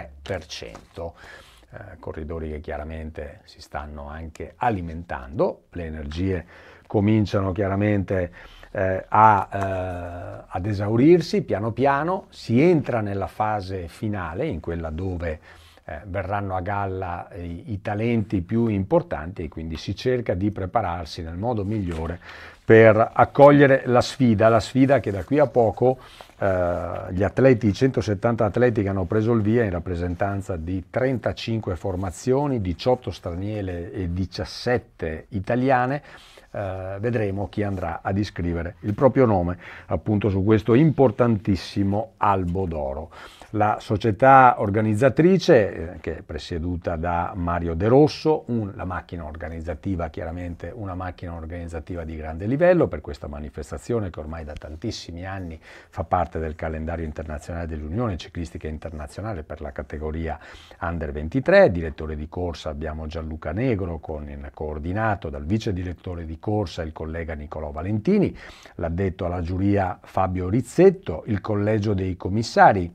Eh, corridori che chiaramente si stanno anche alimentando, le energie cominciano chiaramente a eh, a, eh, ad esaurirsi piano piano, si entra nella fase finale, in quella dove eh, verranno a galla i, i, talenti più importanti e quindi si cerca di prepararsi nel modo migliore per accogliere la sfida, la sfida che da qui a poco eh, gli atleti, i 170 atleti che hanno preso il via in rappresentanza di 35 formazioni, 18 straniere e 17 italiane, eh, vedremo chi andrà ad iscrivere il proprio nome appunto su questo importantissimo albo d'oro la società organizzatrice, eh, che è presieduta da Mario De Rosso, un, la macchina organizzativa, chiaramente una macchina organizzativa di grande livello per questa manifestazione che ormai da tantissimi anni fa parte del calendario internazionale dell'Unione Ciclistica Internazionale per la categoria Under 23. Direttore di corsa abbiamo Gianluca Negro, con, coordinato dal vice direttore di corsa il collega Nicolò Valentini, l'addetto alla giuria Fabio Rizzetto, il collegio dei commissari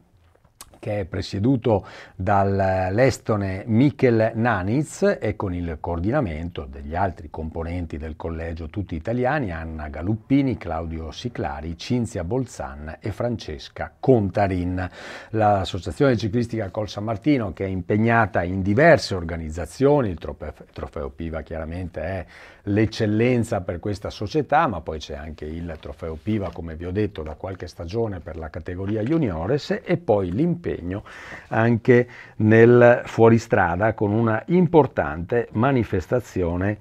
che è presieduto dall'estone Michel Naniz e con il coordinamento degli altri componenti del collegio tutti italiani Anna Galuppini, Claudio Siclari, Cinzia Bolzan e Francesca Contarin. L'associazione ciclistica Col San Martino che è impegnata in diverse organizzazioni, il trofeo, trofeo Piva chiaramente è l'eccellenza per questa società, ma poi c'è anche il trofeo Piva, come vi ho detto, da qualche stagione per la categoria juniores e poi l'impegno anche nel fuoristrada con una importante manifestazione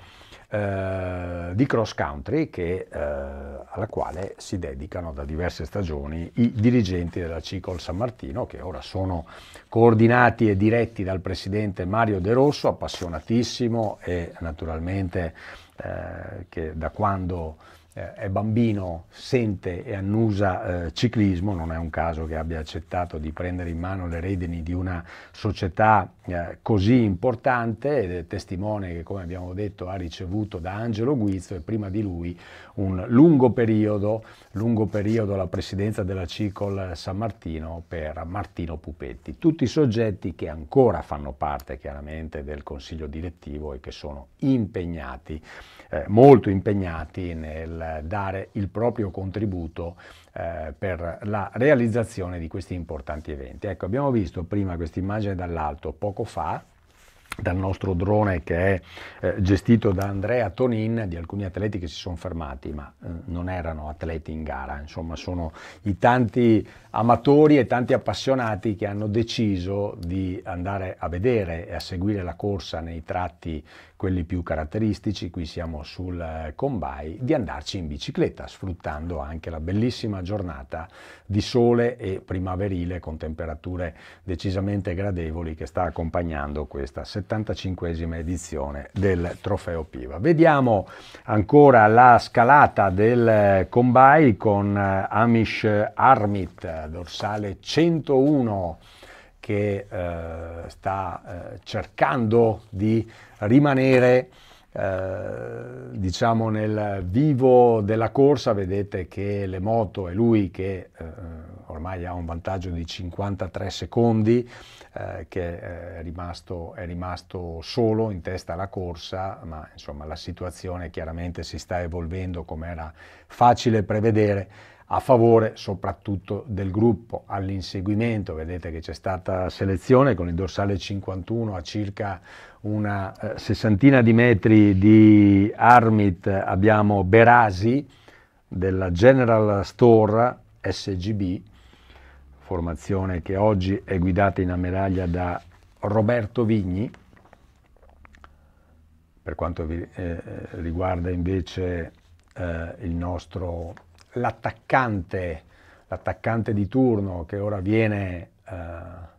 eh, di cross country che, eh, alla quale si dedicano da diverse stagioni i dirigenti della Cicol San Martino che ora sono coordinati e diretti dal presidente Mario De Rosso, appassionatissimo e naturalmente eh, che da quando eh, è bambino, sente e annusa eh, ciclismo, non è un caso che abbia accettato di prendere in mano le redini di una società eh, così importante ed è testimone che, come abbiamo detto, ha ricevuto da Angelo Guizzo e prima di lui un lungo periodo, lungo periodo alla presidenza della CICOL San Martino per Martino Pupetti. Tutti soggetti che ancora fanno parte chiaramente del consiglio direttivo e che sono impegnati eh, molto impegnati nel dare il proprio contributo eh, per la realizzazione di questi importanti eventi. Ecco, abbiamo visto prima questa immagine dall'alto poco fa, dal nostro drone che è eh, gestito da Andrea Tonin di alcuni atleti che si sono fermati, ma eh, non erano atleti in gara, insomma sono i tanti amatori e tanti appassionati che hanno deciso di andare a vedere e a seguire la corsa nei tratti quelli più caratteristici, qui siamo sul eh, Combai, di andarci in bicicletta, sfruttando anche la bellissima giornata di sole e primaverile con temperature decisamente gradevoli che sta accompagnando questa 75esima edizione del Trofeo Piva. Vediamo ancora la scalata del eh, Combai con eh, Amish Armit, dorsale 101 che eh, sta eh, cercando di rimanere eh, diciamo nel vivo della corsa vedete che le moto è lui che eh, ormai ha un vantaggio di 53 secondi eh, che eh, è rimasto, è rimasto, solo in testa alla corsa, ma insomma la situazione chiaramente si sta evolvendo come era facile prevedere a favore soprattutto del gruppo all'inseguimento, vedete che c'è stata selezione con il dorsale 51 a circa una eh, sessantina di metri di Armit abbiamo Berasi della General Store SGB formazione che oggi è guidata in ammiraglia da Roberto Vigni, per quanto vi, eh, riguarda invece eh, il nostro, l'attaccante, l'attaccante di turno che ora viene eh,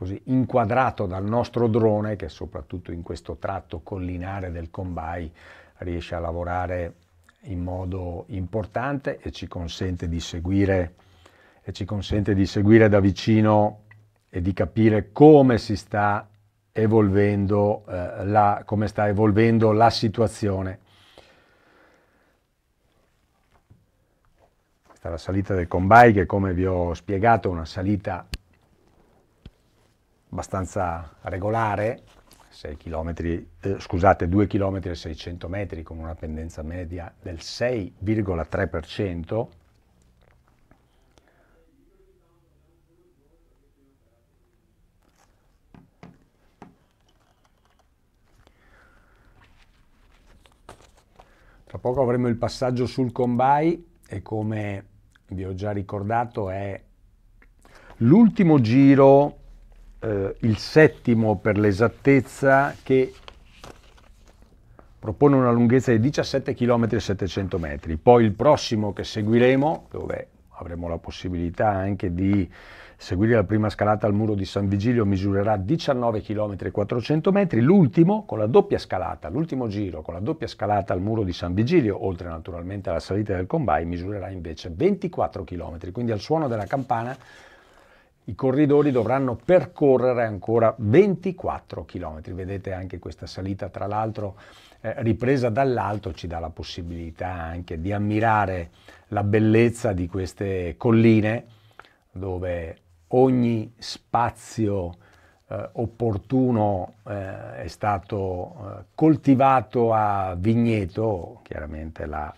Così, inquadrato dal nostro drone che soprattutto in questo tratto collinare del Combai riesce a lavorare in modo importante e ci consente di seguire che ci consente di seguire da vicino e di capire come si sta evolvendo, eh, la, come sta evolvendo la situazione. Questa è la salita del Combai che come vi ho spiegato è una salita abbastanza regolare, 6 km, eh, scusate, 2 km e 600 metri con una pendenza media del 6,3%, Tra poco avremo il passaggio sul Combai e come vi ho già ricordato è l'ultimo giro, eh, il settimo per l'esattezza, che propone una lunghezza di 17 km e 700 metri. Poi il prossimo che seguiremo, dove avremo la possibilità anche di Seguire la prima scalata al muro di San Vigilio misurerà 19 km 400 metri, l'ultimo con la doppia scalata, l'ultimo giro con la doppia scalata al muro di San Vigilio, oltre naturalmente alla salita del Combai, misurerà invece 24 km, quindi al suono della campana i corridori dovranno percorrere ancora 24 km. Vedete anche questa salita, tra l'altro eh, ripresa dall'alto, ci dà la possibilità anche di ammirare la bellezza di queste colline dove ogni spazio eh, opportuno eh, è stato eh, coltivato a vigneto, chiaramente la,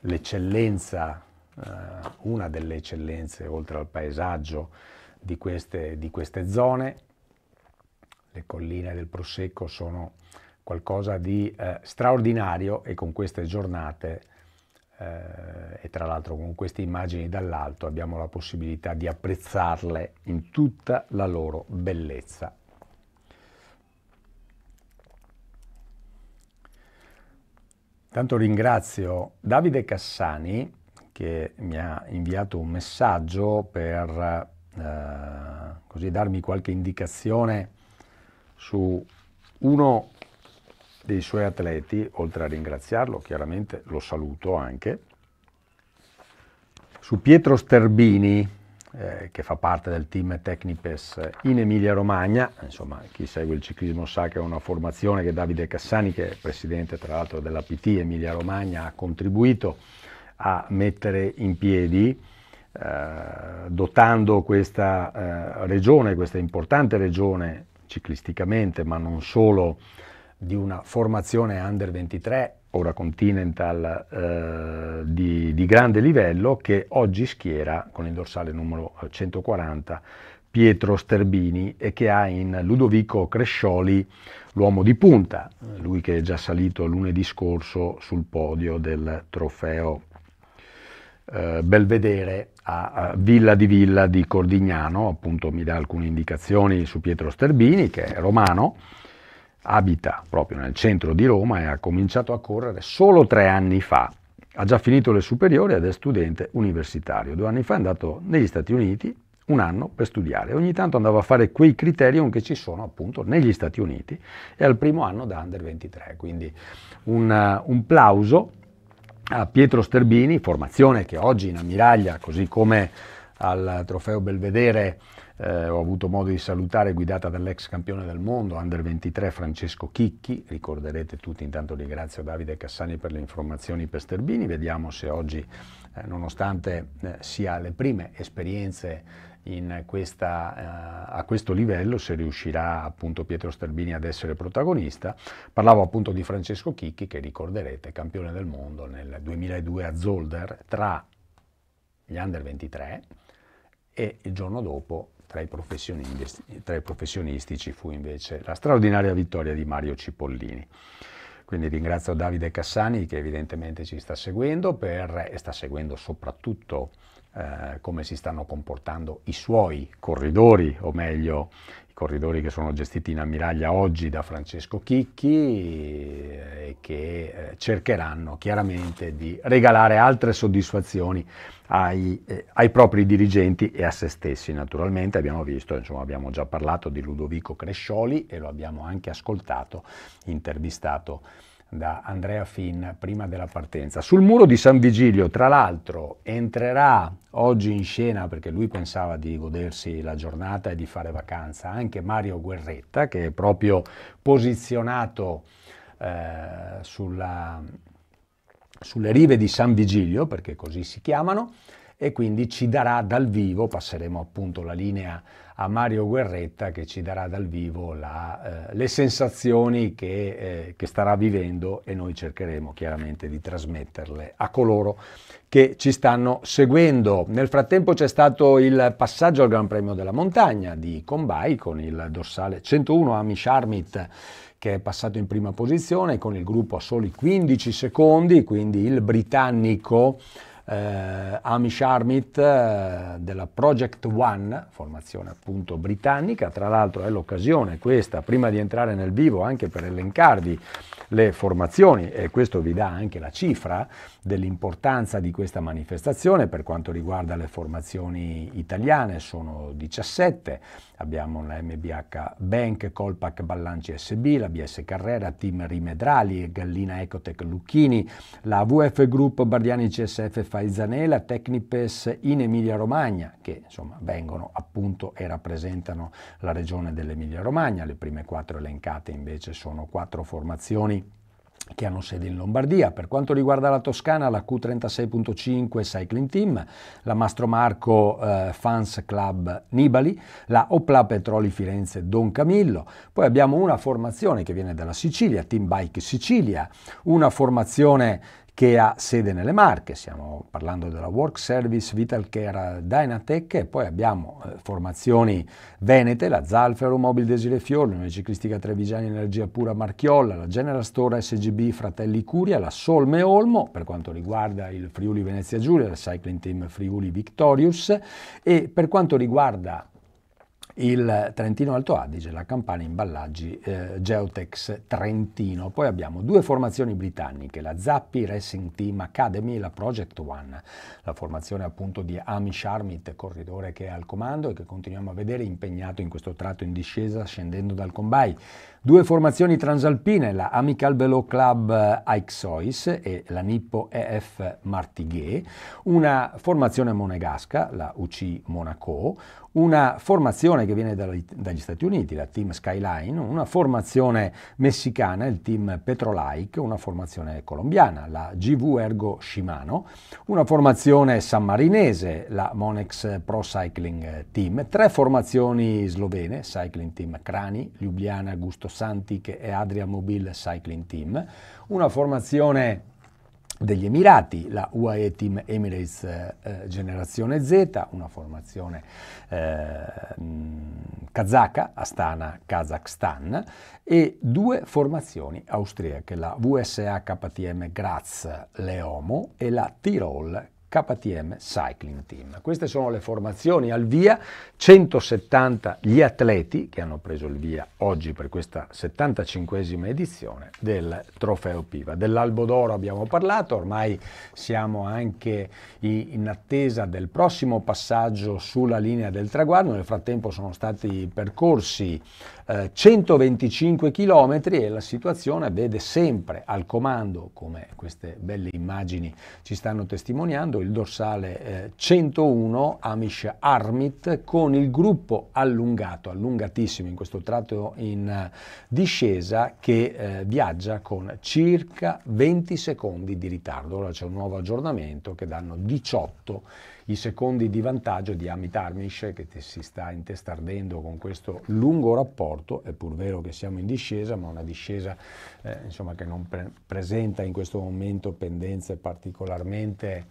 l'eccellenza, eh, una delle eccellenze oltre al paesaggio di queste, di queste zone. Le colline del Prosecco sono qualcosa di eh, straordinario e con queste giornate eh, e tra l'altro con queste immagini dall'alto abbiamo la possibilità di apprezzarle in tutta la loro bellezza. Tanto ringrazio Davide Cassani che mi ha inviato un messaggio per eh, così darmi qualche indicazione su uno dei suoi atleti, oltre a ringraziarlo, chiaramente lo saluto anche, su Pietro Sterbini, eh, che fa parte del team Tecnipes in Emilia-Romagna, insomma chi segue il ciclismo sa che è una formazione che Davide Cassani, che è presidente tra l'altro dell'APT Emilia-Romagna, ha contribuito a mettere in piedi, eh, dotando questa eh, regione, questa importante regione ciclisticamente, ma non solo di una formazione under 23, ora Continental, eh, di, di grande livello, che oggi schiera con il dorsale numero 140 eh, Pietro Sterbini e che ha in Ludovico Crescioli l'uomo di punta, lui che è già salito lunedì scorso sul podio del trofeo eh, Belvedere a, Villa di Villa di Cordignano, appunto mi dà alcune indicazioni su Pietro Sterbini che è romano, abita proprio nel centro di Roma e ha cominciato a correre solo tre anni fa. Ha già finito le superiori ed è studente universitario. Due anni fa è andato negli Stati Uniti un anno per studiare. Ogni tanto andava a fare quei criterium che ci sono appunto negli Stati Uniti e al primo anno da Under 23. Quindi un, un plauso a Pietro Sterbini, formazione che oggi in ammiraglia, così come al trofeo Belvedere, eh, ho avuto modo di salutare, guidata dall'ex campione del mondo, under 23 Francesco Chicchi, ricorderete tutti, intanto ringrazio Davide Cassani per le informazioni per Sterbini, vediamo se oggi, eh, nonostante eh, sia le prime esperienze questa, eh, a questo livello se riuscirà appunto Pietro Sterbini ad essere protagonista. Parlavo appunto di Francesco Chicchi che ricorderete campione del mondo nel 2002 a Zolder tra gli under 23 e il giorno dopo tra i, tra i professionisti ci fu invece la straordinaria vittoria di Mario Cipollini. Quindi ringrazio Davide Cassani che evidentemente ci sta seguendo per, e sta seguendo soprattutto eh, come si stanno comportando i suoi corridori, o meglio corridori che sono gestiti in ammiraglia oggi da Francesco Chicchi eh, e che eh, cercheranno chiaramente di regalare altre soddisfazioni ai, eh, ai, propri dirigenti e a se stessi naturalmente. Abbiamo visto, insomma, abbiamo già parlato di Ludovico Crescioli e lo abbiamo anche ascoltato, intervistato da Andrea Finn prima della partenza. Sul muro di San Vigilio, tra l'altro, entrerà oggi in scena, perché lui pensava di godersi la giornata e di fare vacanza, anche Mario Guerretta, che è proprio posizionato eh, sulla, sulle rive di San Vigilio, perché così si chiamano, e quindi ci darà dal vivo, passeremo appunto la linea a Mario Guerretta che ci darà dal vivo la, eh, le sensazioni che, eh, che starà vivendo e noi cercheremo chiaramente di trasmetterle a coloro che ci stanno seguendo. Nel frattempo c'è stato il passaggio al Gran Premio della Montagna di Combai con il dorsale 101 Amish Armit che è passato in prima posizione con il gruppo a soli 15 secondi, quindi il britannico eh, Amish Armit eh, della Project One, formazione appunto britannica, tra l'altro è l'occasione questa, prima di entrare nel vivo, anche per elencarvi le formazioni e questo vi dà anche la cifra dell'importanza di questa manifestazione per quanto riguarda le formazioni italiane, sono 17 abbiamo la MBH Bank, Colpac Ballanci SB, la BS Carrera, Team Rimedrali, Gallina Ecotec Lucchini, la VF Group Bardiani CSF Faizanella, Tecnipes in Emilia Romagna, che insomma vengono appunto e rappresentano la regione dell'Emilia Romagna, le prime quattro elencate invece sono quattro formazioni che hanno sede in Lombardia. Per quanto riguarda la Toscana, la Q36.5 Cycling Team, la Mastro Marco eh, Fans Club Nibali, la Opla Petroli Firenze Don Camillo, poi abbiamo una formazione che viene dalla Sicilia, Team Bike Sicilia, una formazione che ha sede nelle Marche, stiamo parlando della Work Service Vital Care Dynatech e poi abbiamo eh, formazioni venete, la Zalfa Aeromobile Desire Fior, l'Unione Ciclistica Trevigiani Energia Pura Marchiolla, la General Store SGB Fratelli Curia, la Solme Olmo per quanto riguarda il Friuli Venezia Giulia, la Cycling Team Friuli Victorious e per quanto riguarda il Trentino Alto Adige, la campana in Ballaggi, eh, Geotex Trentino. Poi abbiamo due formazioni britanniche, la Zappi Racing Team Academy e la Project One, la formazione appunto di Amish Armit, corridore che è al comando e che continuiamo a vedere impegnato in questo tratto in discesa scendendo dal Combai. Due formazioni transalpine, la Amical Bello Club Aixois e la Nippo EF Martighe, una formazione monegasca, la UC Monaco, una formazione che viene dagli Stati Uniti, la Team Skyline, una formazione messicana, il Team Petrolike, una formazione colombiana, la GV Ergo Shimano, una formazione sammarinese, la Monex Pro Cycling Team, tre formazioni slovene, Cycling Team Crani, Ljubljana, Gusto Santic e Adria Mobile Cycling Team, una formazione degli Emirati, la UAE Team Emirates eh, eh, Generazione Z, una formazione eh, kazaka, Astana, Kazakhstan, e due formazioni austriache, la VSA KTM Graz Leomo e la Tirol KTM Cycling Team. Queste sono le formazioni al via, 170 gli atleti che hanno preso il via oggi per questa 75esima edizione del Trofeo Piva. Dell'Albo d'Oro abbiamo parlato, ormai siamo anche in attesa del prossimo passaggio sulla linea del traguardo, nel frattempo sono stati percorsi 125 eh, km e la situazione vede sempre al comando, come queste belle immagini ci stanno testimoniando, il dorsale eh, 101 Amish Armit con il gruppo allungato, allungatissimo in questo tratto in eh, discesa che eh, viaggia con circa 20 secondi di ritardo. Ora c'è un nuovo aggiornamento che danno 18 km i secondi di vantaggio di Amit Armish che si sta intestardendo con questo lungo rapporto, è pur vero che siamo in discesa, ma una discesa eh, insomma, che non pre- presenta in questo momento pendenze particolarmente...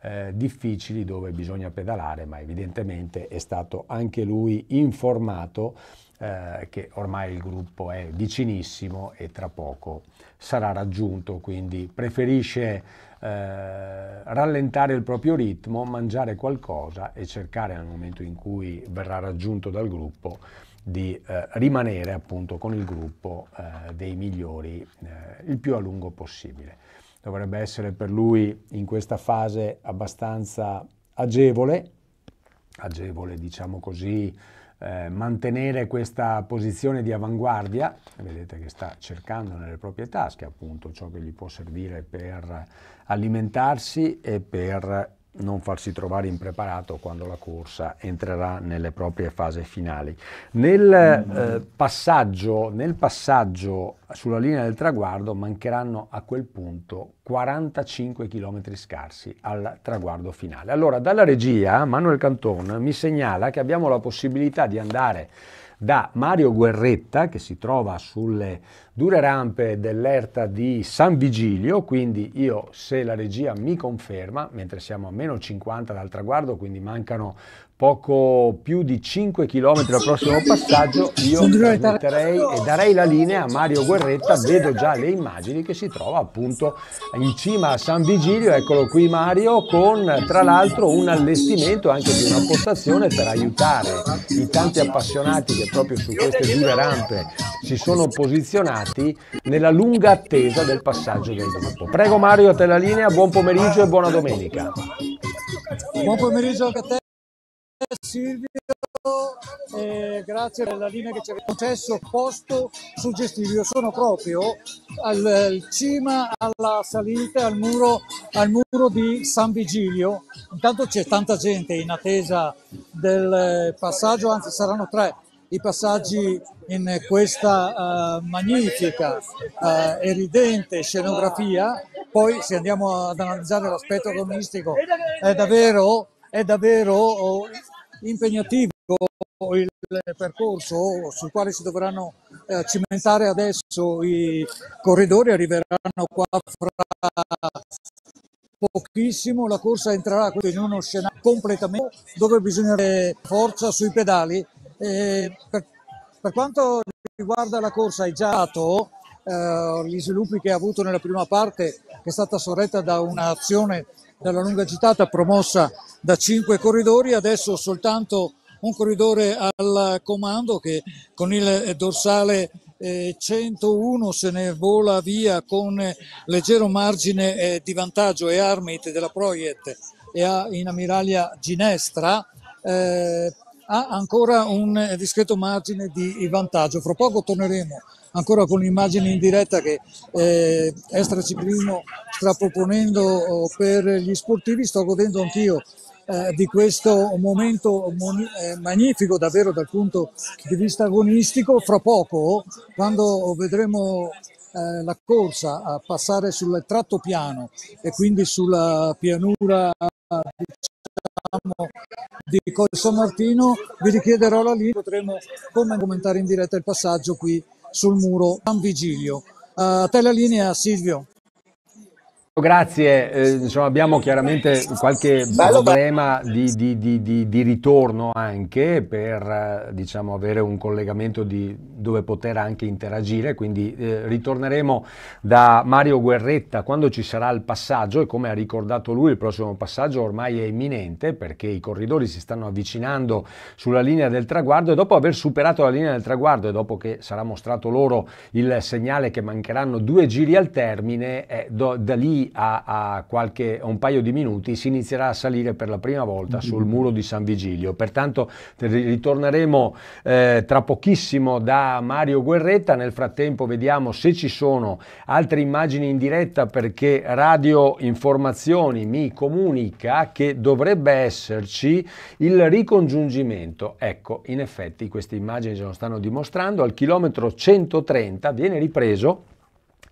Eh, difficili dove bisogna pedalare, ma evidentemente è stato anche lui informato eh, che ormai il gruppo è vicinissimo e tra poco sarà raggiunto, quindi preferisce eh, rallentare il proprio ritmo, mangiare qualcosa e cercare nel momento in cui verrà raggiunto dal gruppo di eh, rimanere appunto con il gruppo eh, dei migliori eh, il più a lungo possibile. Dovrebbe essere per lui in questa fase abbastanza agevole, agevole diciamo così, eh, mantenere questa posizione di avanguardia, vedete che sta cercando nelle proprie tasche appunto ciò che gli può servire per alimentarsi e per non farsi trovare impreparato quando la corsa entrerà nelle proprie fasi finali. Nel, eh, passaggio, nel, passaggio, sulla linea del traguardo mancheranno a quel punto 45 km scarsi al traguardo finale. Allora, dalla regia, Manuel Canton mi segnala che abbiamo la possibilità di andare da Mario Guerretta, che si trova sulle dure rampe dell'Erta di San Vigilio, quindi io se la regia mi conferma, mentre siamo a meno 50 dal traguardo, quindi mancano poco più di 5 km al prossimo passaggio io metterei e darei la linea a Mario Guerretta vedo già le immagini che si trova appunto in cima a San Vigilio eccolo qui Mario con tra l'altro un allestimento anche di una postazione per aiutare i tanti appassionati che proprio su queste due rampe si sono posizionati nella lunga attesa del passaggio del gruppo prego Mario a te la linea buon pomeriggio e buona domenica buon pomeriggio anche a te Silvio, eh, grazie per la linea che ci avete concesso, posto suggestivo. Io sono proprio al, al, cima, alla salita, al muro, al muro di San Vigilio. Intanto c'è tanta gente in attesa del passaggio, anzi saranno tre i passaggi in questa uh, magnifica uh, eh, e ridente scenografia. Poi se andiamo ad analizzare l'aspetto agonistico è davvero, è davvero oh, impegnativo il percorso sul quale si dovranno eh, cimentare adesso i corridori, arriveranno qua fra pochissimo, la corsa entrerà in uno scenario completamente dove bisogna avere forza sui pedali. Eh, per, per, quanto riguarda la corsa, hai già dato eh, gli sviluppi che ha avuto nella prima parte, che è stata sorretta da un'azione dalla lunga gittata promossa da cinque corridori, adesso soltanto un corridore al comando che con il dorsale 101 eh, se ne vola via con leggero margine eh, di vantaggio e Armit della Proiet e in ammiraglia Ginestra eh, ha ancora un discreto margine di vantaggio. Fra poco torneremo ancora con immagini in diretta che eh, Estra Ciprino sta proponendo oh, per gli sportivi, sto godendo anch'io eh, di questo momento eh, magnifico davvero dal punto di vista agonistico. Fra poco, quando vedremo eh, la corsa a passare sul tratto piano e quindi sulla pianura diciamo, di San Martino, vi richiederò la linea, potremo commentare in diretta il passaggio qui sul muro San Vigilio. Uh, a te la linea Silvio. Grazie, eh, insomma, abbiamo chiaramente qualche problema bello. Di, di, di, di, ritorno anche per eh, diciamo, avere un collegamento dove poter anche interagire, quindi eh, ritorneremo da Mario Guerretta quando ci sarà il passaggio e come ha ricordato lui il prossimo passaggio ormai è imminente perché i corridori si stanno avvicinando sulla linea del traguardo e dopo aver superato la linea del traguardo e dopo che sarà mostrato loro il segnale che mancheranno due giri al termine, eh, do, da lì a, a, qualche, a, un paio di minuti si inizierà a salire per la prima volta mm-hmm. sul muro di San Vigilio. Pertanto eh, ritorneremo eh, tra pochissimo da Mario Guerretta, nel frattempo vediamo se ci sono altre immagini in diretta perché Radio Informazioni mi comunica che dovrebbe esserci il ricongiungimento. Ecco, in effetti queste immagini ce lo stanno dimostrando, al chilometro 130 viene ripreso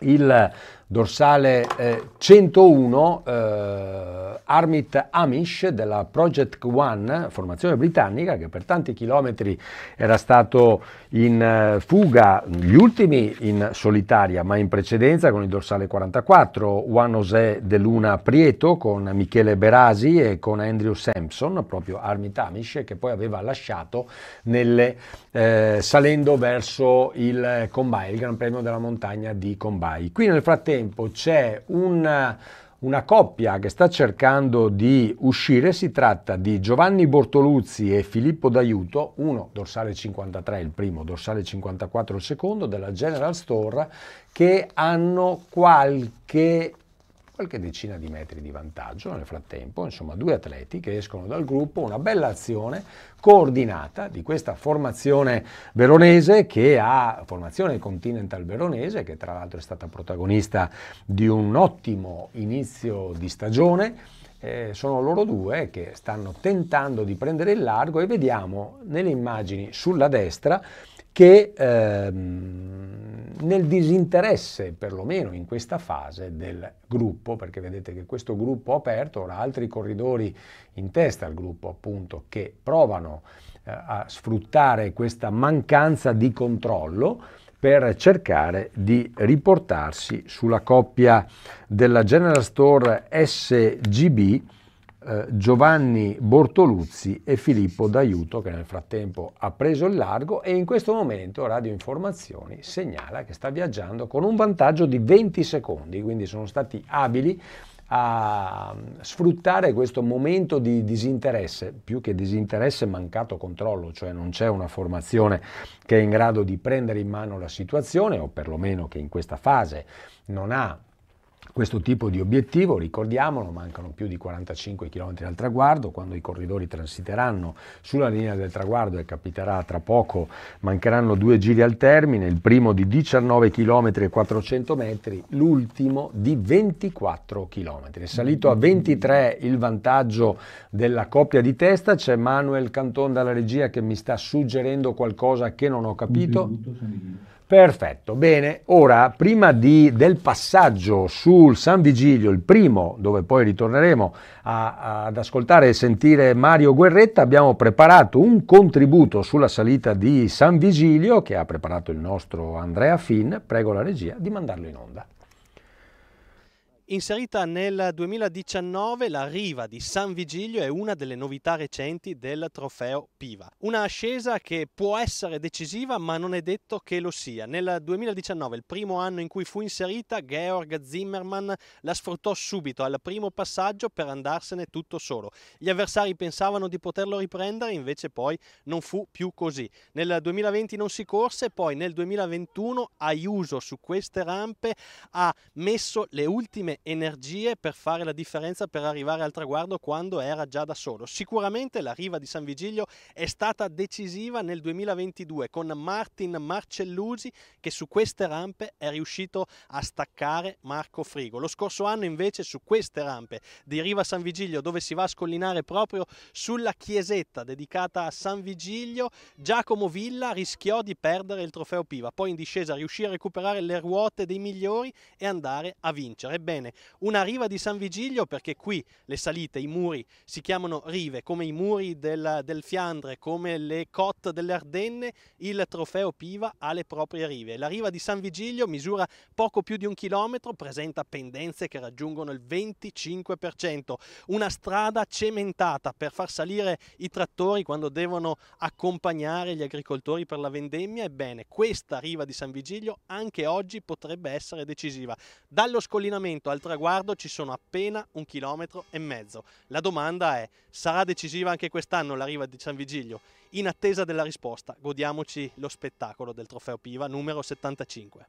il dorsale eh, 101 eh, Armit Amish della Project One, formazione britannica che per tanti chilometri era stato in eh, fuga, gli ultimi in solitaria, ma in precedenza con il dorsale 44 Juan José De Luna Prieto con Michele Berasi e con Andrew Sampson, proprio Armit Amish che poi aveva lasciato nelle, eh, salendo verso il Combai, il Gran Premio della Montagna di Combai. Qui nel frattempo tempo c'è un una coppia che sta cercando di uscire, si tratta di Giovanni Bortoluzzi e Filippo D'Aiuto, uno dorsale 53 il primo, dorsale 54 il secondo della General Store, che hanno qualche qualche decina di metri di vantaggio. Nel frattempo, insomma, due atleti che escono dal gruppo, una bella azione coordinata di questa formazione veronese che ha formazione continental veronese che tra l'altro è stata protagonista di un ottimo inizio di stagione. Eh, sono loro due che stanno tentando di prendere il largo e vediamo nelle immagini sulla destra che ehm, nel disinteresse, perlomeno in questa fase, del gruppo, perché vedete che questo gruppo aperto ora altri corridori in testa al gruppo appunto che provano eh, a sfruttare questa mancanza di controllo per cercare di riportarsi sulla coppia della General Store SGB eh, Giovanni Bortoluzzi e Filippo D'Aiuto che nel frattempo ha preso il largo e in questo momento Radio Informazioni segnala che sta viaggiando con un vantaggio di 20 secondi, quindi sono stati abili a sfruttare questo momento di disinteresse, più che disinteresse mancato controllo, cioè non c'è una formazione che è in grado di prendere in mano la situazione o perlomeno che in questa fase non ha questo tipo di obiettivo, ricordiamolo, mancano più di 45 km al traguardo, quando i corridori transiteranno sulla linea del traguardo e capiterà tra poco, mancheranno due giri al termine, il primo di 19 km e 400 metri, l'ultimo di 24 km. È salito a 23 il vantaggio della coppia di testa, c'è Manuel Canton dalla regia che mi sta suggerendo qualcosa che non ho capito. Perfetto, bene. Ora, prima di, del passaggio sul San Vigilio, il primo, dove poi ritorneremo a, a, ad ascoltare e sentire Mario Guerretta, abbiamo preparato un contributo sulla salita di San Vigilio che ha preparato il nostro Andrea Finn. Prego la regia di mandarlo in onda. Inserita nel 2019, la riva di San Vigilio è una delle novità recenti del trofeo Piva. Una ascesa che può essere decisiva, ma non è detto che lo sia. Nel 2019, il primo anno in cui fu inserita, Georg Zimmermann la sfruttò subito al primo passaggio per andarsene tutto solo. Gli avversari pensavano di poterlo riprendere, invece poi non fu più così. Nel 2020 non si corse, poi nel 2021 Ayuso su queste rampe ha messo le ultime energie per fare la differenza per arrivare al traguardo quando era già da solo. Sicuramente la riva di San Vigilio è stata decisiva nel 2022 con Martin Marcellusi che su queste rampe è riuscito a staccare Marco Frigo. Lo scorso anno invece su queste rampe di riva San Vigilio dove si va a scollinare proprio sulla chiesetta dedicata a San Vigilio, Giacomo Villa rischiò di perdere il trofeo Piva, poi in discesa riuscì a recuperare le ruote dei migliori e andare a vincere. Ebbene, bene. Una riva di San Vigilio perché qui le salite, i muri si chiamano rive, come i muri del, del Fiandre, come le cotte delle Ardenne, il trofeo Piva ha le proprie rive. La riva di San Vigilio misura poco più di un chilometro, presenta pendenze che raggiungono il 25%, una strada cementata per far salire i trattori quando devono accompagnare gli agricoltori per la vendemmia. Ebbene, questa riva di San Vigilio anche oggi potrebbe essere decisiva. Dallo scollinamento al dal traguardo ci sono appena un chilometro e mezzo. La domanda è, sarà decisiva anche quest'anno l'arriva di San Vigilio? In attesa della risposta, godiamoci lo spettacolo del trofeo Piva numero 75.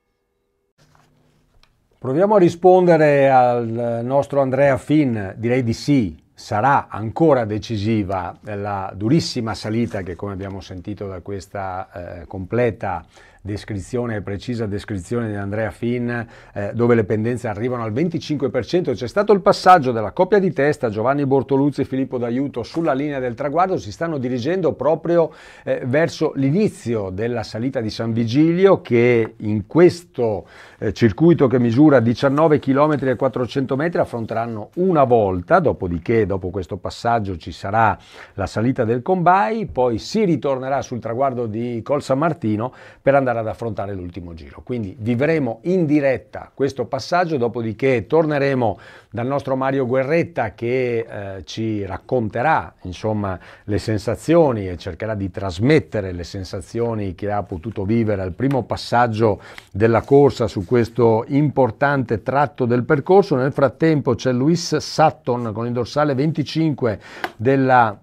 Proviamo a rispondere al nostro Andrea Finn, direi di sì, sarà ancora decisiva la durissima salita che come abbiamo sentito da questa eh, completa descrizione, precisa descrizione di Andrea Finn, eh, dove le pendenze arrivano al 25%. C'è stato il passaggio della coppia di testa Giovanni Bortoluzzi e Filippo D'Aiuto sulla linea del traguardo, si stanno dirigendo proprio eh, verso l'inizio della salita di San Vigilio che in questo eh, circuito che misura 19 km e 400 metri affronteranno una volta, dopodiché dopo questo passaggio ci sarà la salita del Combai, poi si ritornerà sul traguardo di Col San Martino per andare ad affrontare l'ultimo giro. Quindi vivremo in diretta questo passaggio, dopodiché torneremo dal nostro Mario Guerretta che eh, ci racconterà insomma, le sensazioni e cercherà di trasmettere le sensazioni che ha potuto vivere al primo passaggio della corsa su questo importante tratto del percorso. Nel frattempo c'è Luis Sutton con il dorsale 25 della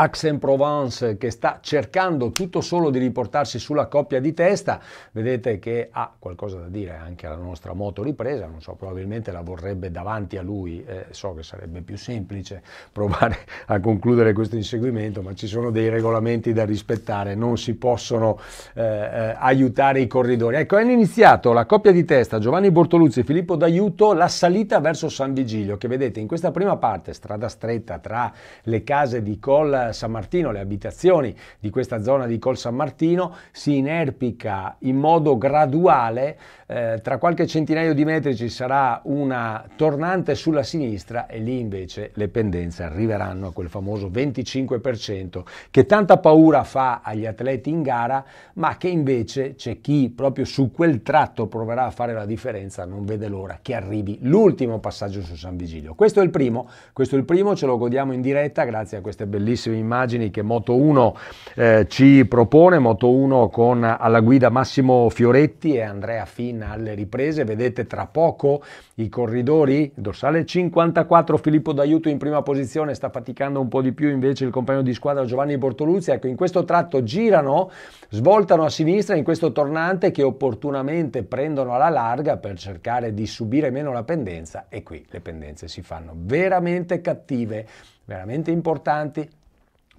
Aix-en-Provence che sta cercando tutto solo di riportarsi sulla coppia di testa, vedete che ha qualcosa da dire anche alla nostra moto ripresa, non so, probabilmente la vorrebbe davanti a lui, eh, so che sarebbe più semplice provare a concludere questo inseguimento, ma ci sono dei regolamenti da rispettare, non si possono eh, eh, aiutare i corridori. Ecco, hanno iniziato la coppia di testa Giovanni Bortoluzzi e Filippo D'Aiuto la salita verso San Vigilio, che vedete in questa prima parte, strada stretta tra le case di Colla San Martino, le abitazioni di questa zona di Col San Martino, si inerpica in modo graduale eh, tra qualche centinaio di metri ci sarà una tornante sulla sinistra e lì invece le pendenze arriveranno a quel famoso 25% che tanta paura fa agli atleti in gara, ma che invece c'è chi proprio su quel tratto proverà a fare la differenza, non vede l'ora che arrivi l'ultimo passaggio su San Vigilio. Questo è il primo, questo è il primo, ce lo godiamo in diretta grazie a queste bellissime immagini che Moto 1 eh, ci propone, Moto 1 con alla guida Massimo Fioretti e Andrea Fin alle riprese, vedete tra poco i corridori, dorsale 54 Filippo D'Aiuto in prima posizione, sta faticando un po' di più invece il compagno di squadra Giovanni Bortoluzzi, ecco in questo tratto girano, svoltano a sinistra in questo tornante che opportunamente prendono alla larga per cercare di subire meno la pendenza e qui le pendenze si fanno veramente cattive, veramente importanti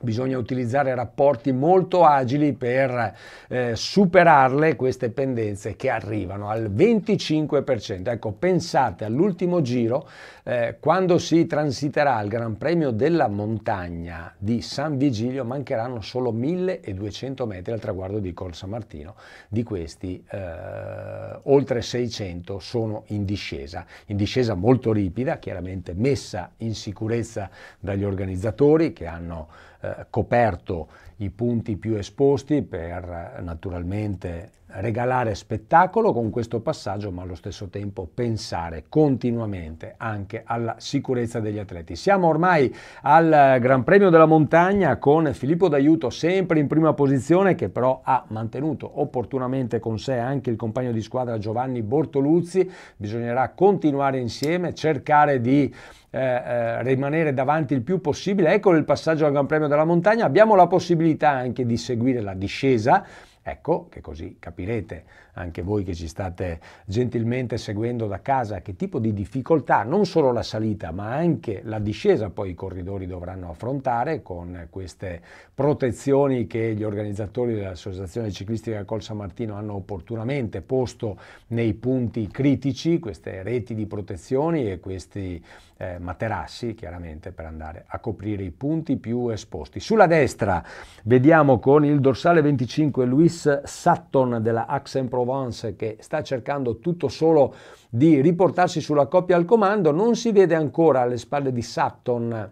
Bisogna utilizzare rapporti molto agili per eh, superarle queste pendenze che arrivano al 25%. Ecco, pensate all'ultimo giro, eh, quando si transiterà al Gran Premio della Montagna di San Vigilio, mancheranno solo 1200 metri al traguardo di Col San Martino. Di questi, eh, oltre 600 sono in discesa, in discesa molto ripida, chiaramente messa in sicurezza dagli organizzatori che hanno eh, coperto i punti più esposti per naturalmente regalare spettacolo con questo passaggio, ma allo stesso tempo pensare continuamente anche alla sicurezza degli atleti. Siamo ormai al Gran Premio della Montagna con Filippo D'Aiuto sempre in prima posizione, che però ha mantenuto opportunamente con sé anche il compagno di squadra Giovanni Bortoluzzi. Bisognerà continuare insieme, cercare di eh, eh rimanere davanti il più possibile. Ecco il passaggio al Gran Premio della Montagna. Abbiamo la possibilità anche di seguire la discesa Ecco che così capirete anche voi che ci state gentilmente seguendo da casa, che tipo di difficoltà non solo la salita ma anche la discesa poi i corridori dovranno affrontare con queste protezioni che gli organizzatori dell'Associazione Ciclistica Col San Martino hanno opportunamente posto nei punti critici, queste reti di protezioni e questi eh, materassi chiaramente per andare a coprire i punti più esposti. Sulla destra vediamo con il dorsale 25 Luis Sutton della Axen Pro Provence che sta cercando tutto solo di riportarsi sulla coppia al comando, non si vede ancora alle spalle di Sutton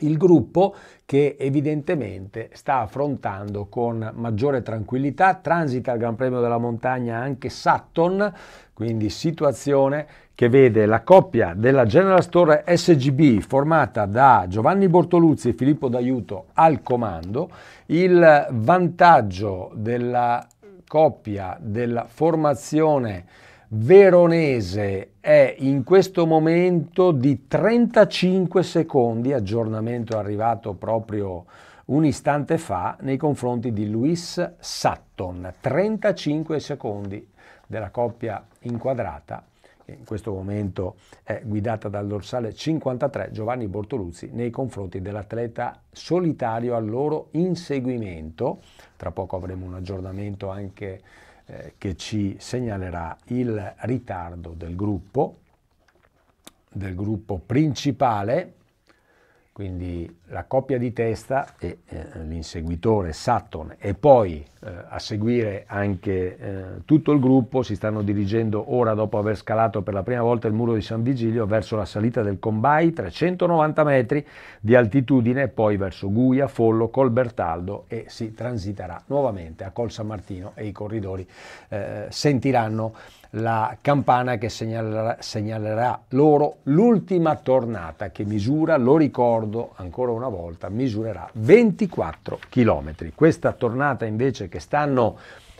il gruppo che evidentemente sta affrontando con maggiore tranquillità, transita al Gran Premio della Montagna anche Sutton, quindi situazione che vede la coppia della General Store SGB formata da Giovanni Bortoluzzi e Filippo D'Aiuto al comando, il vantaggio della coppia della formazione veronese è in questo momento di 35 secondi, aggiornamento arrivato proprio un istante fa nei confronti di Luis Sutton, 35 secondi della coppia inquadrata in questo momento è guidata dal dorsale 53 Giovanni Bortoluzzi nei confronti dell'atleta solitario al loro inseguimento. Tra poco avremo un aggiornamento anche eh, che ci segnalerà il ritardo del gruppo, del gruppo principale quindi la coppia di testa e eh, l'inseguitore Sutton e poi eh, a seguire anche eh, tutto il gruppo si stanno dirigendo ora dopo aver scalato per la prima volta il muro di San Vigilio verso la salita del Combai, 390 metri di altitudine, poi verso Guia, Follo, Col Bertaldo e si transiterà nuovamente a Col San Martino e i corridori eh, sentiranno la campana che segnalerà, segnalerà loro l'ultima tornata che misura, lo ricordo ancora una volta, misurerà 24 km. Questa tornata invece che stanno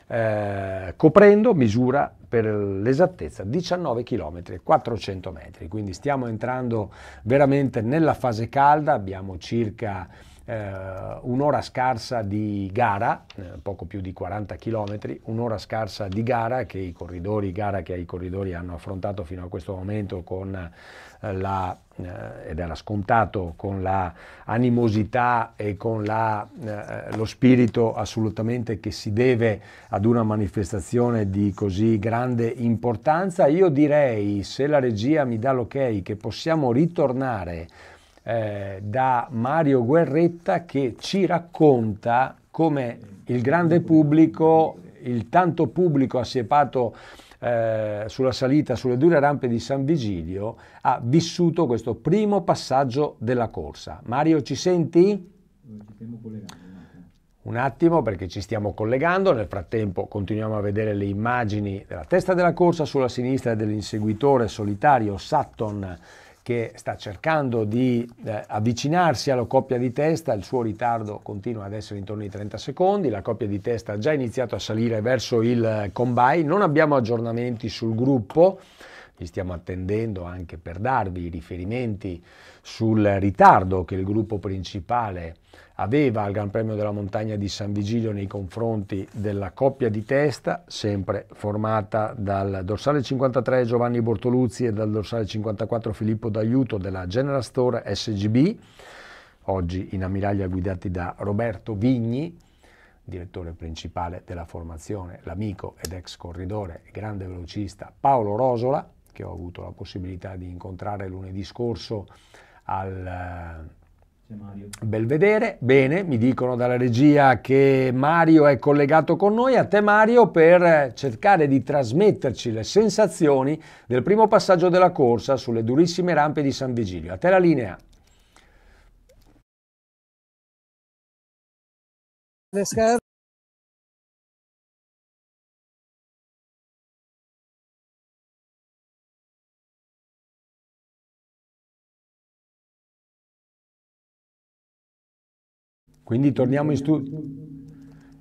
eh, coprendo misura per l'esattezza 19 km 400 metri, quindi stiamo entrando veramente nella fase calda, abbiamo circa eh, un'ora scarsa di gara, eh, poco più di 40 km, un'ora scarsa di gara che i corridori, gara che i corridori hanno affrontato fino a questo momento con eh, la, eh, ed era scontato con la animosità e con la, eh, lo spirito assolutamente che si deve ad una manifestazione di così grande importanza. Io direi, se la regia mi dà l'ok, che possiamo ritornare eh, da Mario Guerretta che ci racconta come il grande pubblico, il tanto pubblico assiepato eh, sulla salita sulle dure rampe di San Vigilio, ha vissuto questo primo passaggio della corsa. Mario, ci senti? Un attimo perché ci stiamo collegando, nel frattempo continuiamo a vedere le immagini della testa della corsa sulla sinistra dell'inseguitore solitario Sutton che sta cercando di eh, avvicinarsi alla coppia di testa, il suo ritardo continua ad essere intorno ai 30 secondi, la coppia di testa ha già iniziato a salire verso il eh, combine, non abbiamo aggiornamenti sul gruppo, li stiamo attendendo anche per darvi i riferimenti sul ritardo che il gruppo principale aveva al Gran Premio della Montagna di San Vigilio nei confronti della coppia di testa, sempre formata dal dorsale 53 Giovanni Bortoluzzi e dal dorsale 54 Filippo D'Aiuto della General Store SGB, oggi in ammiraglia guidati da Roberto Vigni, direttore principale della formazione, l'amico ed ex corridore, grande velocista Paolo Rosola, che ho avuto la possibilità di incontrare lunedì scorso al Belvedere. Bene, mi dicono dalla regia che Mario è collegato con noi. A te Mario per cercare di trasmetterci le sensazioni del primo passaggio della corsa sulle durissime rampe di San Vigilio. A te la linea. Quindi torniamo in studio.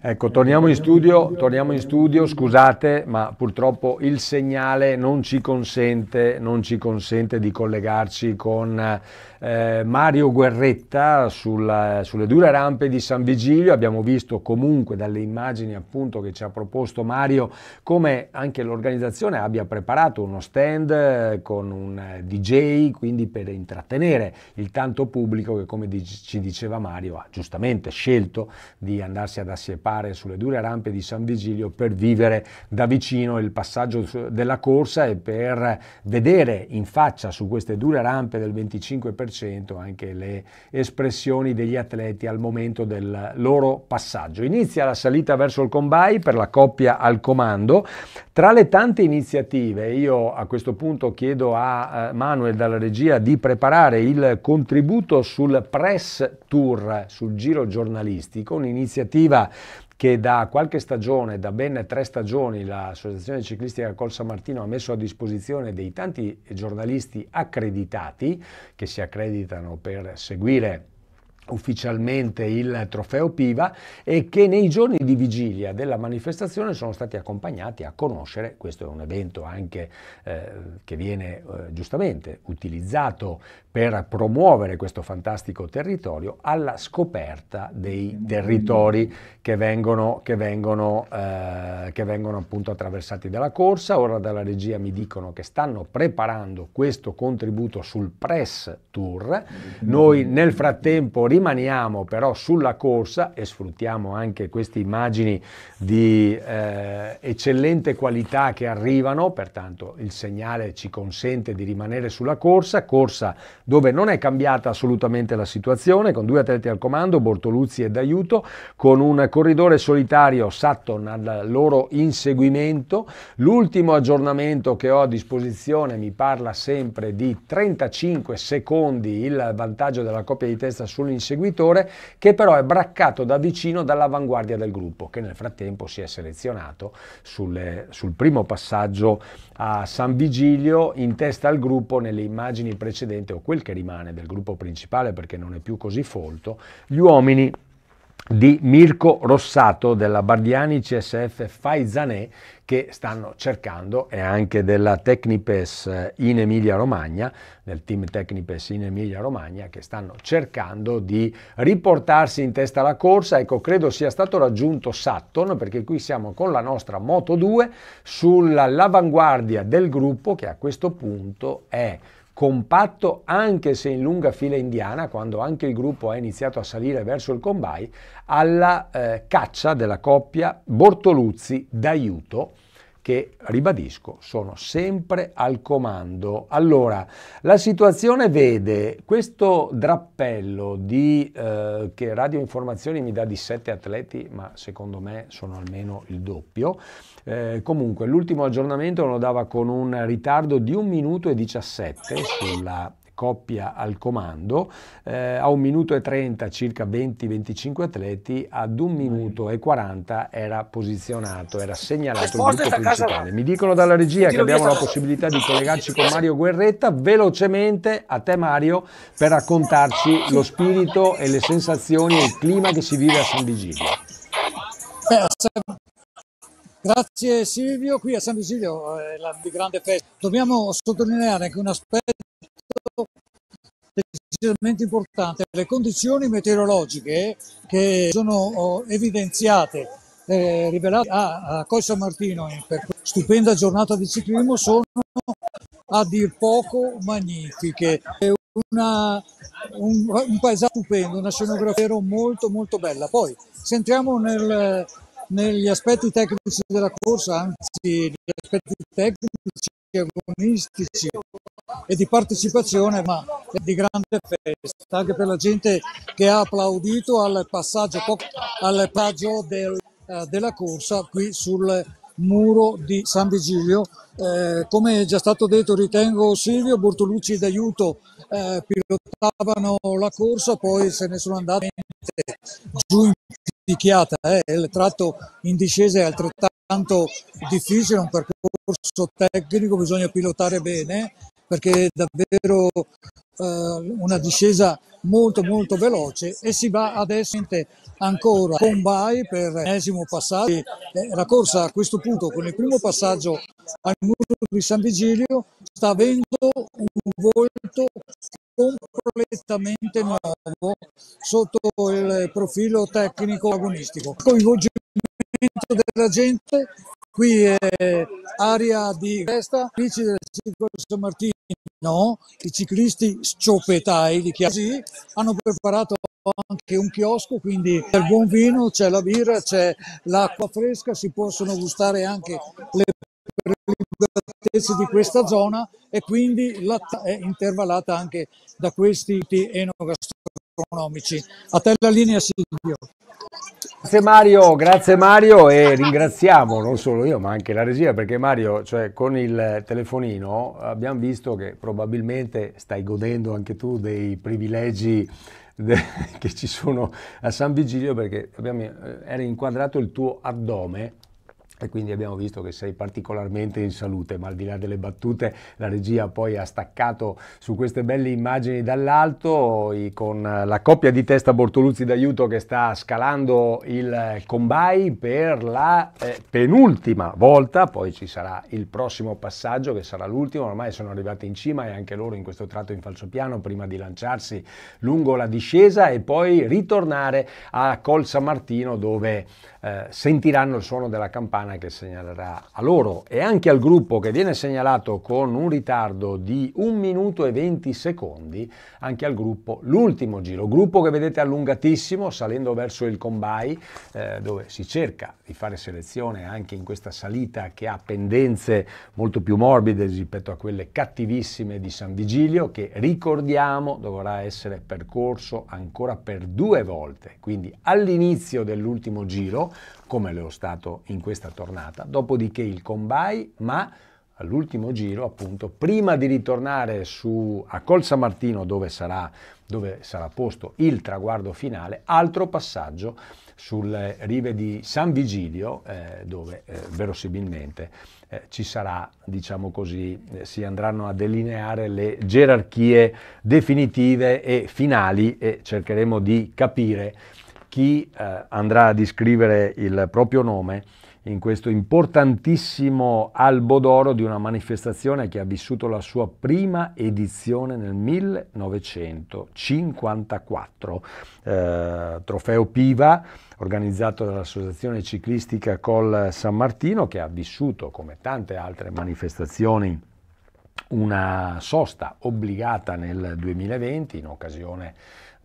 Ecco, torniamo in, studio, torniamo in studio, scusate, ma purtroppo il segnale non ci consente, non ci consente di collegarci con eh, Mario Guerretta sulla, sulle dure rampe di San Vigilio. Abbiamo visto comunque dalle immagini appunto che ci ha proposto Mario come anche l'organizzazione abbia preparato uno stand eh, con un eh, DJ, quindi per intrattenere il tanto pubblico che come ci diceva Mario ha giustamente scelto di andarsi ad assiepare scalare sulle dure rampe di San Vigilio per vivere da vicino il passaggio della corsa e per vedere in faccia su queste dure rampe del 25% anche le espressioni degli atleti al momento del loro passaggio. Inizia la salita verso il combai per la coppia al comando. Tra le tante iniziative, io a questo punto chiedo a eh, Manuel dalla regia di preparare il contributo sul press tour, sul giro giornalistico, un'iniziativa che da qualche stagione, da ben tre stagioni, l'Associazione Ciclistica Col San Martino ha messo a disposizione dei tanti giornalisti accreditati che si accreditano per seguire ufficialmente il trofeo Piva e che nei giorni di vigilia della manifestazione sono stati accompagnati a conoscere, questo è un evento anche eh, che viene eh, giustamente utilizzato per promuovere questo fantastico territorio alla scoperta dei territori che vengono, che vengono, eh, che vengono appunto attraversati dalla corsa. Ora dalla regia mi dicono che stanno preparando questo contributo sul press tour. Noi nel frattempo rimaniamo però sulla corsa e sfruttiamo anche queste immagini di eh, eccellente qualità che arrivano, pertanto il segnale ci consente di rimanere sulla corsa, corsa dove non è cambiata assolutamente la situazione, con due atleti al comando, Bortoluzzi e D'Aiuto, con un corridore solitario Sutton al loro inseguimento. L'ultimo aggiornamento che ho a disposizione mi parla sempre di 35 secondi il vantaggio della coppia di testa sull'inseguitore, che però è braccato da vicino dall'avanguardia del gruppo, che nel frattempo si è selezionato sulle, sul primo passaggio a San Vigilio in testa al gruppo nelle immagini precedenti o quelle quel che rimane del gruppo principale perché non è più così folto, gli uomini di Mirko Rossato della Bardiani CSF Faizané che stanno cercando e anche della Tecnipes in Emilia Romagna, del team Tecnipes in Emilia Romagna che stanno cercando di riportarsi in testa alla corsa. Ecco, credo sia stato raggiunto Sutton perché qui siamo con la nostra Moto 2 sull'avanguardia del gruppo che a questo punto è compatto anche se in lunga fila indiana, quando anche il gruppo ha iniziato a salire verso il combai, alla eh, caccia della coppia Bortoluzzi d'aiuto che, ribadisco, sono sempre al comando. Allora, la situazione vede questo drappello di, eh, che Radio Informazioni mi dà di 7 atleti, ma secondo me sono almeno il doppio. Eh, comunque, l'ultimo aggiornamento lo dava con un ritardo di 1 minuto e 17 sulla coppia al comando, eh, a un minuto e 30 circa 20-25 atleti, ad un minuto e 40 era posizionato, era segnalato il gruppo principale. Mi dicono dalla regia che abbiamo la possibilità di collegarci con Mario Guerretta, velocemente a te Mario per raccontarci lo spirito e le sensazioni e il clima che si vive a San Vigilio. Grazie Silvio, qui a San Vigilio eh, è la di grande festa. Dobbiamo sottolineare anche un aspetto decisamente importante le condizioni meteorologiche che sono oh, evidenziate, eh, rivelate a, a Costa Martino in questa stupenda giornata di ciclismo sono a dir poco magnifiche. Una, un, un, paesaggio stupendo, una scenografia molto molto bella. Poi se entriamo nel, negli aspetti tecnici della corsa, anzi gli aspetti tecnici agonistici e di partecipazione, ma di grande festa, anche per la gente che ha applaudito al passaggio, al passaggio del, eh, della corsa qui sul muro di San Vigilio. Eh, come è già stato detto, ritengo Silvio Bortolucci d'aiuto eh, pilotavano la corsa, poi se ne sono andati giù in picchiata. Eh. Il tratto in discesa è altrettanto difficile, un percorso tecnico, bisogna pilotare bene perché è davvero eh, una discesa molto molto veloce e si va adesso ancora con Bai per l'ennesimo passaggio. la corsa a questo punto con il primo passaggio al muro di San Vigilio sta avendo un volto completamente nuovo sotto il profilo tecnico agonistico. Coinvolgimento della gente, qui è aria di festa, amici del Circolo San Martino no, i ciclisti scioppetai di Chiasi hanno preparato anche un chiosco, quindi c'è il buon vino, c'è la birra, c'è l'acqua fresca, si possono gustare anche le prelibatezze di questa zona e quindi la è intervallata anche da questi enogastronomici. A te la linea Silvio. Grazie Mario, grazie Mario e ringraziamo non solo io ma anche la regia perché Mario cioè, con il telefonino abbiamo visto che probabilmente stai godendo anche tu dei privilegi che ci sono a San Vigilio perché abbiamo, eh, era inquadrato il tuo addome e quindi abbiamo visto che sei particolarmente in salute, ma al di là delle battute la regia poi ha staccato su queste belle immagini dall'alto con la coppia di testa Bortoluzzi d'aiuto che sta scalando il combai per la eh, penultima volta, poi ci sarà il prossimo passaggio che sarà l'ultimo, ormai sono arrivati in cima e anche loro in questo tratto in falso piano prima di lanciarsi lungo la discesa e poi ritornare a Col San Martino dove eh, sentiranno il suono della campana Fontana che segnalerà a loro e anche al gruppo che viene segnalato con un ritardo di 1 minuto e 20 secondi, anche al gruppo l'ultimo giro, gruppo che vedete allungatissimo salendo verso il Combai eh, dove si cerca di fare selezione anche in questa salita che ha pendenze molto più morbide rispetto a quelle cattivissime di San Vigilio che ricordiamo dovrà essere percorso ancora per due volte, quindi all'inizio dell'ultimo giro come lo è stato in questa tornata, dopodiché il combine, ma all'ultimo giro, appunto, prima di ritornare su, a Col San Martino dove sarà, dove sarà posto il traguardo finale, altro passaggio sulle rive di San Vigilio, eh, dove eh, verosimilmente eh, ci sarà, diciamo così, eh, si andranno a delineare le gerarchie definitive e finali e cercheremo di capire chi eh, andrà ad iscrivere il proprio nome in questo importantissimo albo d'oro di una manifestazione che ha vissuto la sua prima edizione nel 1954. Eh, trofeo Piva, organizzato dall'Associazione Ciclistica Col San Martino, che ha vissuto, come tante altre manifestazioni, una sosta obbligata nel 2020 in occasione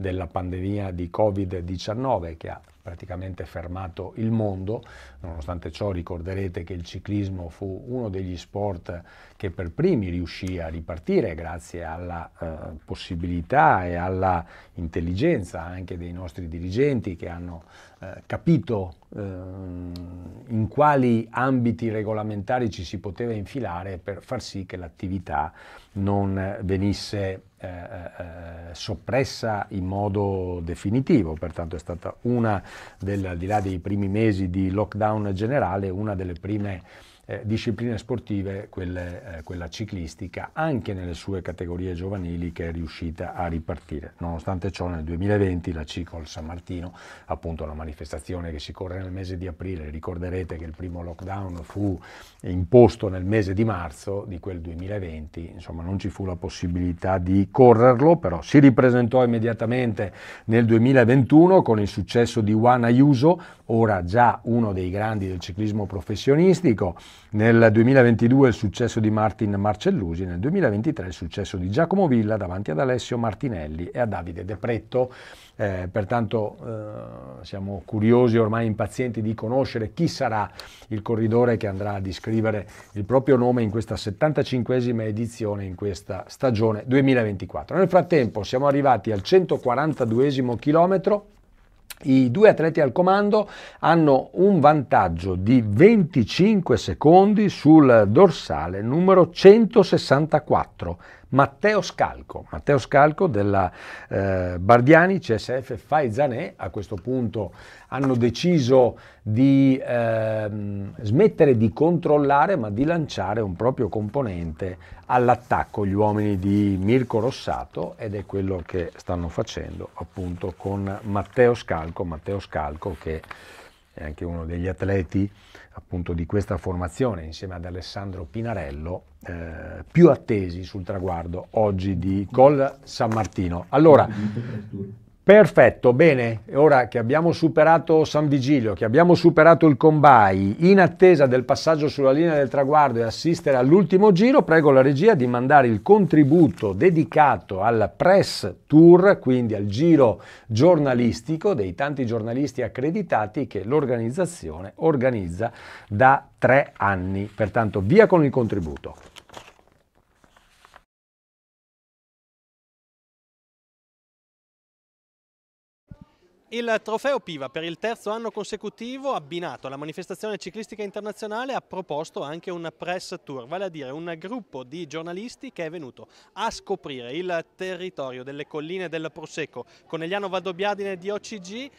della pandemia di Covid-19 che ha praticamente fermato il mondo. Nonostante ciò ricorderete che il ciclismo fu uno degli sport che per primi riuscì a ripartire grazie alla eh, possibilità e alla intelligenza anche dei nostri dirigenti che hanno eh, capito eh, in quali ambiti regolamentari ci si poteva infilare per far sì che l'attività non venisse eh, eh, soppressa in modo definitivo, pertanto è stata una, del, al di là dei primi mesi di lockdown generale, una delle prime eh, discipline sportive, quelle, eh, quella ciclistica, anche nelle sue categorie giovanili che è riuscita a ripartire. Nonostante ciò nel 2020 la Cicol San Martino, appunto la manifestazione che si corre nel mese di aprile, ricorderete che il primo lockdown fu imposto nel mese di marzo di quel 2020, insomma non ci fu la possibilità di correrlo, però si ripresentò immediatamente nel 2021 con il successo di Juan Ayuso, ora già uno dei grandi del ciclismo professionistico, nel 2022 il successo di Martin Marcellusi, nel 2023 il successo di Giacomo Villa davanti ad Alessio Martinelli e a Davide De Pretto. Eh, pertanto eh, siamo curiosi, ormai impazienti di conoscere chi sarà il corridore che andrà a iscrivere il proprio nome in questa 75esima edizione, in questa stagione 2024. Nel frattempo siamo arrivati al 142 esimo chilometro i due atleti al comando hanno un vantaggio di 25 secondi sul dorsale numero 164 Matteo Scalco, Matteo Scalco della eh, Bardiani CSF Faizanè, a questo punto hanno deciso di eh, smettere di controllare ma di lanciare un proprio componente all'attacco gli uomini di Mirko Rossato ed è quello che stanno facendo appunto con Matteo Scalco, Matteo Scalco che è anche uno degli atleti appunto di questa formazione insieme ad Alessandro Pinarello eh, più attesi sul traguardo oggi di Col San Martino. Allora, Perfetto, bene, ora che abbiamo superato San Vigilio, che abbiamo superato il Combai, in attesa del passaggio sulla linea del traguardo e assistere all'ultimo giro, prego la regia di mandare il contributo dedicato al press tour, quindi al giro giornalistico dei tanti giornalisti accreditati che l'organizzazione organizza da tre anni. Pertanto via con il contributo. Il trofeo Piva per il terzo anno consecutivo abbinato alla manifestazione ciclistica internazionale ha proposto anche un press tour, vale a dire un gruppo di giornalisti che è venuto a scoprire il territorio delle colline del Prosecco con Conegliano Valdobbiadine di OCG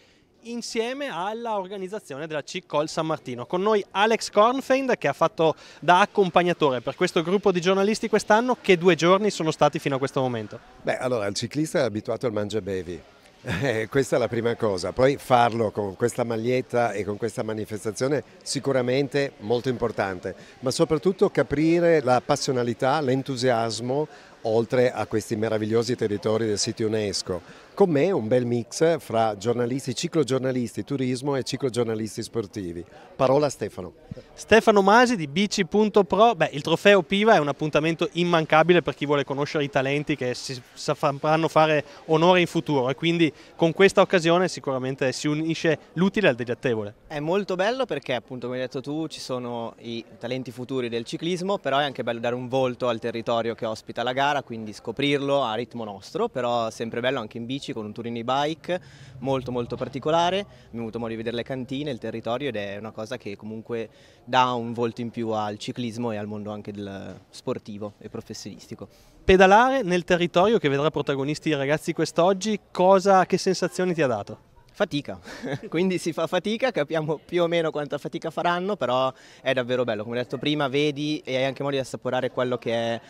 insieme all'organizzazione della C-Col San Martino. Con noi Alex Kornfeind che ha fatto da accompagnatore per questo gruppo di giornalisti quest'anno che due giorni sono stati fino a questo momento. Beh allora il ciclista è abituato al mangiabevi, eh, questa è la prima cosa, poi farlo con questa maglietta e con questa manifestazione sicuramente molto importante, ma soprattutto capire la passionalità, l'entusiasmo oltre a questi meravigliosi territori del sito UNESCO. Con me un bel mix fra giornalisti, ciclogiornalisti, turismo e ciclogiornalisti sportivi. Parola a Stefano. Stefano Masi di bici.pro, il trofeo Piva è un appuntamento immancabile per chi vuole conoscere i talenti che si faranno fare onore in futuro e quindi con questa occasione sicuramente si unisce l'utile al degattevole. È molto bello perché appunto come hai detto tu ci sono i talenti futuri del ciclismo, però è anche bello dare un volto al territorio che ospita la gara, quindi scoprirlo a ritmo nostro, però sempre bello anche in bici bici con un turino e bike molto molto particolare, abbiamo avuto modo di vedere le cantine, il territorio ed è una cosa che comunque dà un volto in più al ciclismo e al mondo anche del sportivo e professionistico. Pedalare nel territorio che vedrà protagonisti i ragazzi quest'oggi, cosa, che sensazioni ti ha dato? fatica, quindi si fa fatica, capiamo più o meno quanta fatica faranno, però è davvero bello, come ho detto prima, vedi e hai anche modo di assaporare quello che è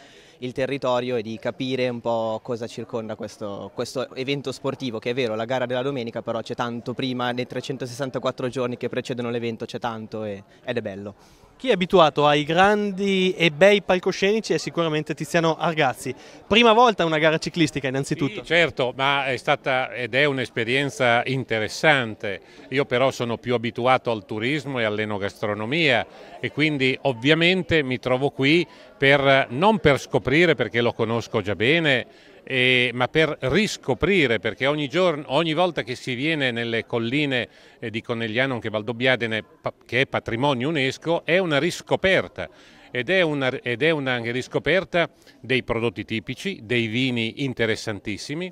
il territorio e di capire un po' cosa circonda questo, questo evento sportivo, che è vero, la gara della domenica, però c'è tanto prima, nei 364 giorni che precedono l'evento c'è tanto e, ed è bello. Chi è abituato ai grandi e bei palcoscenici è sicuramente Tiziano Argazzi. Prima volta una gara ciclistica innanzitutto. Sì, certo, ma è stata ed è un'esperienza interessante. Io però sono più abituato al turismo e all'enogastronomia e quindi ovviamente mi trovo qui per, non per scoprire perché lo conosco già bene, eh, ma per riscoprire, perché ogni, giorno, ogni, volta che si viene nelle colline eh, di Conegliano, anche Valdobbiadene, che è patrimonio UNESCO, è una riscoperta. Ed è una, ed è una riscoperta dei prodotti tipici, dei vini interessantissimi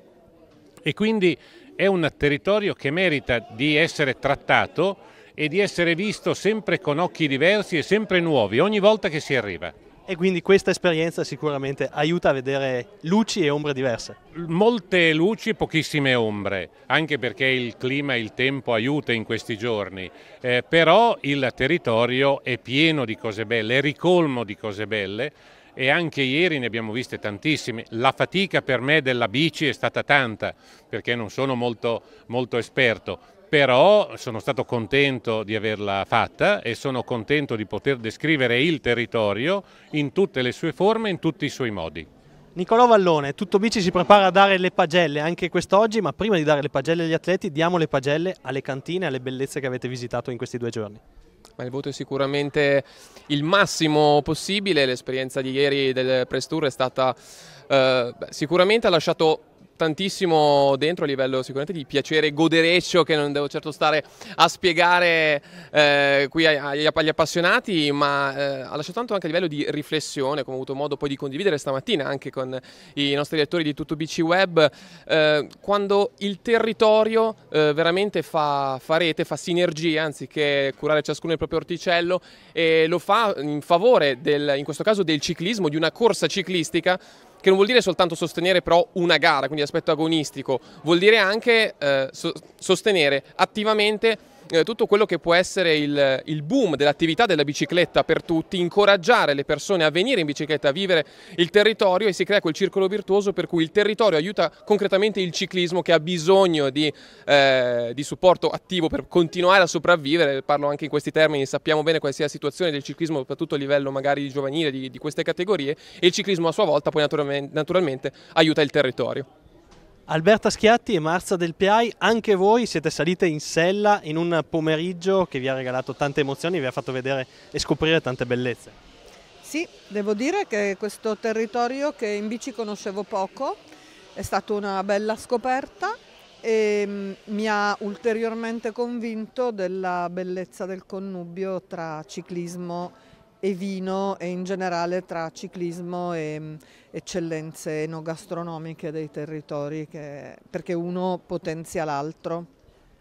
e quindi è un territorio che merita di essere trattato e di essere visto sempre con occhi diversi e sempre nuovi, ogni volta che si arriva e quindi questa esperienza sicuramente aiuta a vedere luci e ombre diverse. Molte luci e pochissime ombre, anche perché il clima e il tempo aiuta in questi giorni, eh, però il territorio è pieno di cose belle, è ricolmo di cose belle e anche ieri ne abbiamo viste tantissime. La fatica per me della bici è stata tanta perché non sono molto, molto esperto, però sono stato contento di averla fatta e sono contento di poter descrivere il territorio in tutte le sue forme, in tutti i suoi modi. Nicolò Vallone, Tutto Bici si prepara a dare le pagelle anche quest'oggi, ma prima di dare le pagelle agli atleti diamo le pagelle alle cantine, alle bellezze che avete visitato in questi due giorni. Ma il voto è sicuramente il massimo possibile, l'esperienza di ieri del Press Tour è stata eh, sicuramente ha lasciato tantissimo dentro a livello sicuramente di piacere godereccio che non devo certo stare a spiegare eh, qui agli, appassionati, ma eh, ha lasciato tanto anche a livello di riflessione, come ho avuto modo poi di condividere stamattina anche con i nostri lettori di tutto BC Web, eh, quando il territorio eh, veramente fa, fa rete, fa sinergia, anziché curare ciascuno il proprio orticello e lo fa in favore del, in questo caso del ciclismo, di una corsa ciclistica che non vuol dire soltanto sostenere però una gara, quindi l'aspetto agonistico, vuol dire anche eh, so sostenere attivamente eh, tutto quello che può essere il, il boom dell'attività della bicicletta per tutti, incoraggiare le persone a venire in bicicletta, a vivere il territorio e si crea quel circolo virtuoso per cui il territorio aiuta concretamente il ciclismo che ha bisogno di, eh, di supporto attivo per continuare a sopravvivere, parlo anche in questi termini, sappiamo bene qual sia la situazione del ciclismo soprattutto a livello magari giovanile di, di queste categorie e il ciclismo a sua volta poi naturalmente, naturalmente aiuta il territorio. Alberta Schiatti e Marza del Piai, anche voi siete salite in sella in un pomeriggio che vi ha regalato tante emozioni, vi ha fatto vedere e scoprire tante bellezze. Sì, devo dire che questo territorio che in bici conoscevo poco è stata una bella scoperta e mm, mi ha ulteriormente convinto della bellezza del connubio tra ciclismo e e vino e in generale tra ciclismo e mm, eccellenze enogastronomiche dei territori, che, perché uno potenzia l'altro.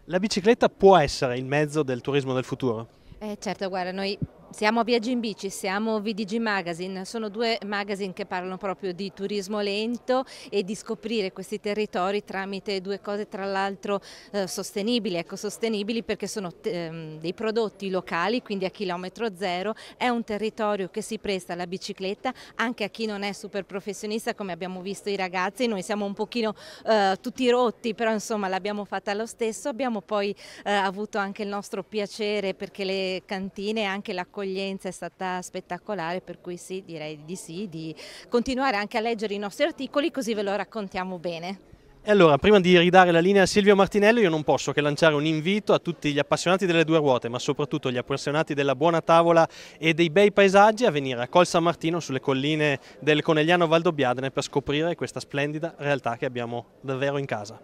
La bicicletta può essere il mezzo del turismo del futuro? Eh certo, guarda, noi siamo a Viaggi in Bici, siamo VDG Magazine, sono due magazine che parlano proprio di turismo lento e di scoprire questi territori tramite due cose tra l'altro eh, sostenibili, ecosostenibili perché sono ehm, dei prodotti locali, quindi a chilometro zero, è un territorio che si presta alla bicicletta anche a chi non è super professionista come abbiamo visto i ragazzi, noi siamo un pochino eh, tutti rotti però insomma l'abbiamo fatta lo stesso, abbiamo poi eh, avuto anche il nostro piacere perché le cantine, e anche la l'accoglienza è stata spettacolare, per cui sì, direi di sì, di continuare anche a leggere i nostri articoli così ve lo raccontiamo bene. E allora, prima di ridare la linea a Silvio Martinello, io non posso che lanciare un invito a tutti gli appassionati delle due ruote, ma soprattutto gli appassionati della buona tavola e dei bei paesaggi, a venire a Col San Martino sulle colline del Conegliano Valdobbiadene per scoprire questa splendida realtà che abbiamo davvero in casa.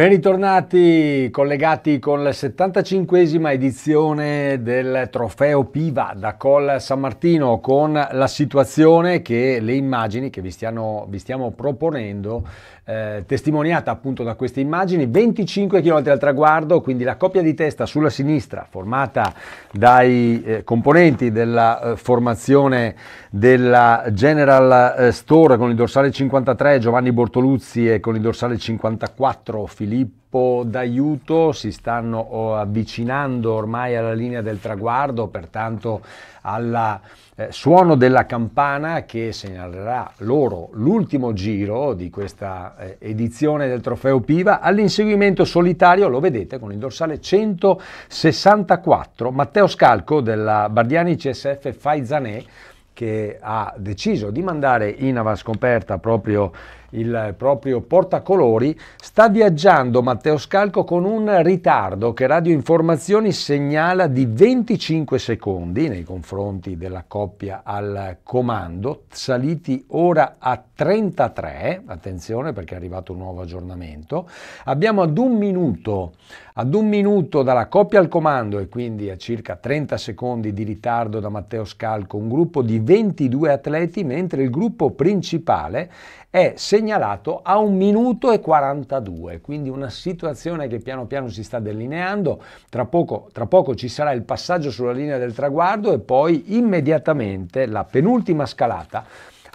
Ben ritornati, collegati con la 75 edizione del trofeo Piva da Col San Martino con la situazione che le immagini che vi, stiano, vi stiamo proponendo eh, testimoniata appunto da queste immagini, 25 km al traguardo, quindi la coppia di testa sulla sinistra formata dai eh, componenti della eh, formazione della General eh, Store con il dorsale 53 Giovanni Bortoluzzi e con il dorsale 54 Filippo gruppo d'aiuto, si stanno oh, avvicinando ormai alla linea del traguardo, pertanto alla eh, suono della campana che segnalerà loro l'ultimo giro di questa eh, edizione del trofeo Piva all'inseguimento solitario, lo vedete con il dorsale 164, Matteo Scalco della Bardiani CSF Faizanè che ha deciso di mandare in avanscoperta proprio il proprio portacolori, sta viaggiando Matteo Scalco con un ritardo che Radio Informazioni segnala di 25 secondi nei confronti della coppia al comando, saliti ora a 33, attenzione perché è arrivato un nuovo aggiornamento, abbiamo ad un minuto, ad un minuto dalla coppia al comando e quindi a circa 30 secondi di ritardo da Matteo Scalco, un gruppo di 22 atleti, mentre il gruppo principale è segnalato a 1 minuto e 42, quindi una situazione che piano piano si sta delineando, tra poco, tra poco ci sarà il passaggio sulla linea del traguardo e poi immediatamente la penultima scalata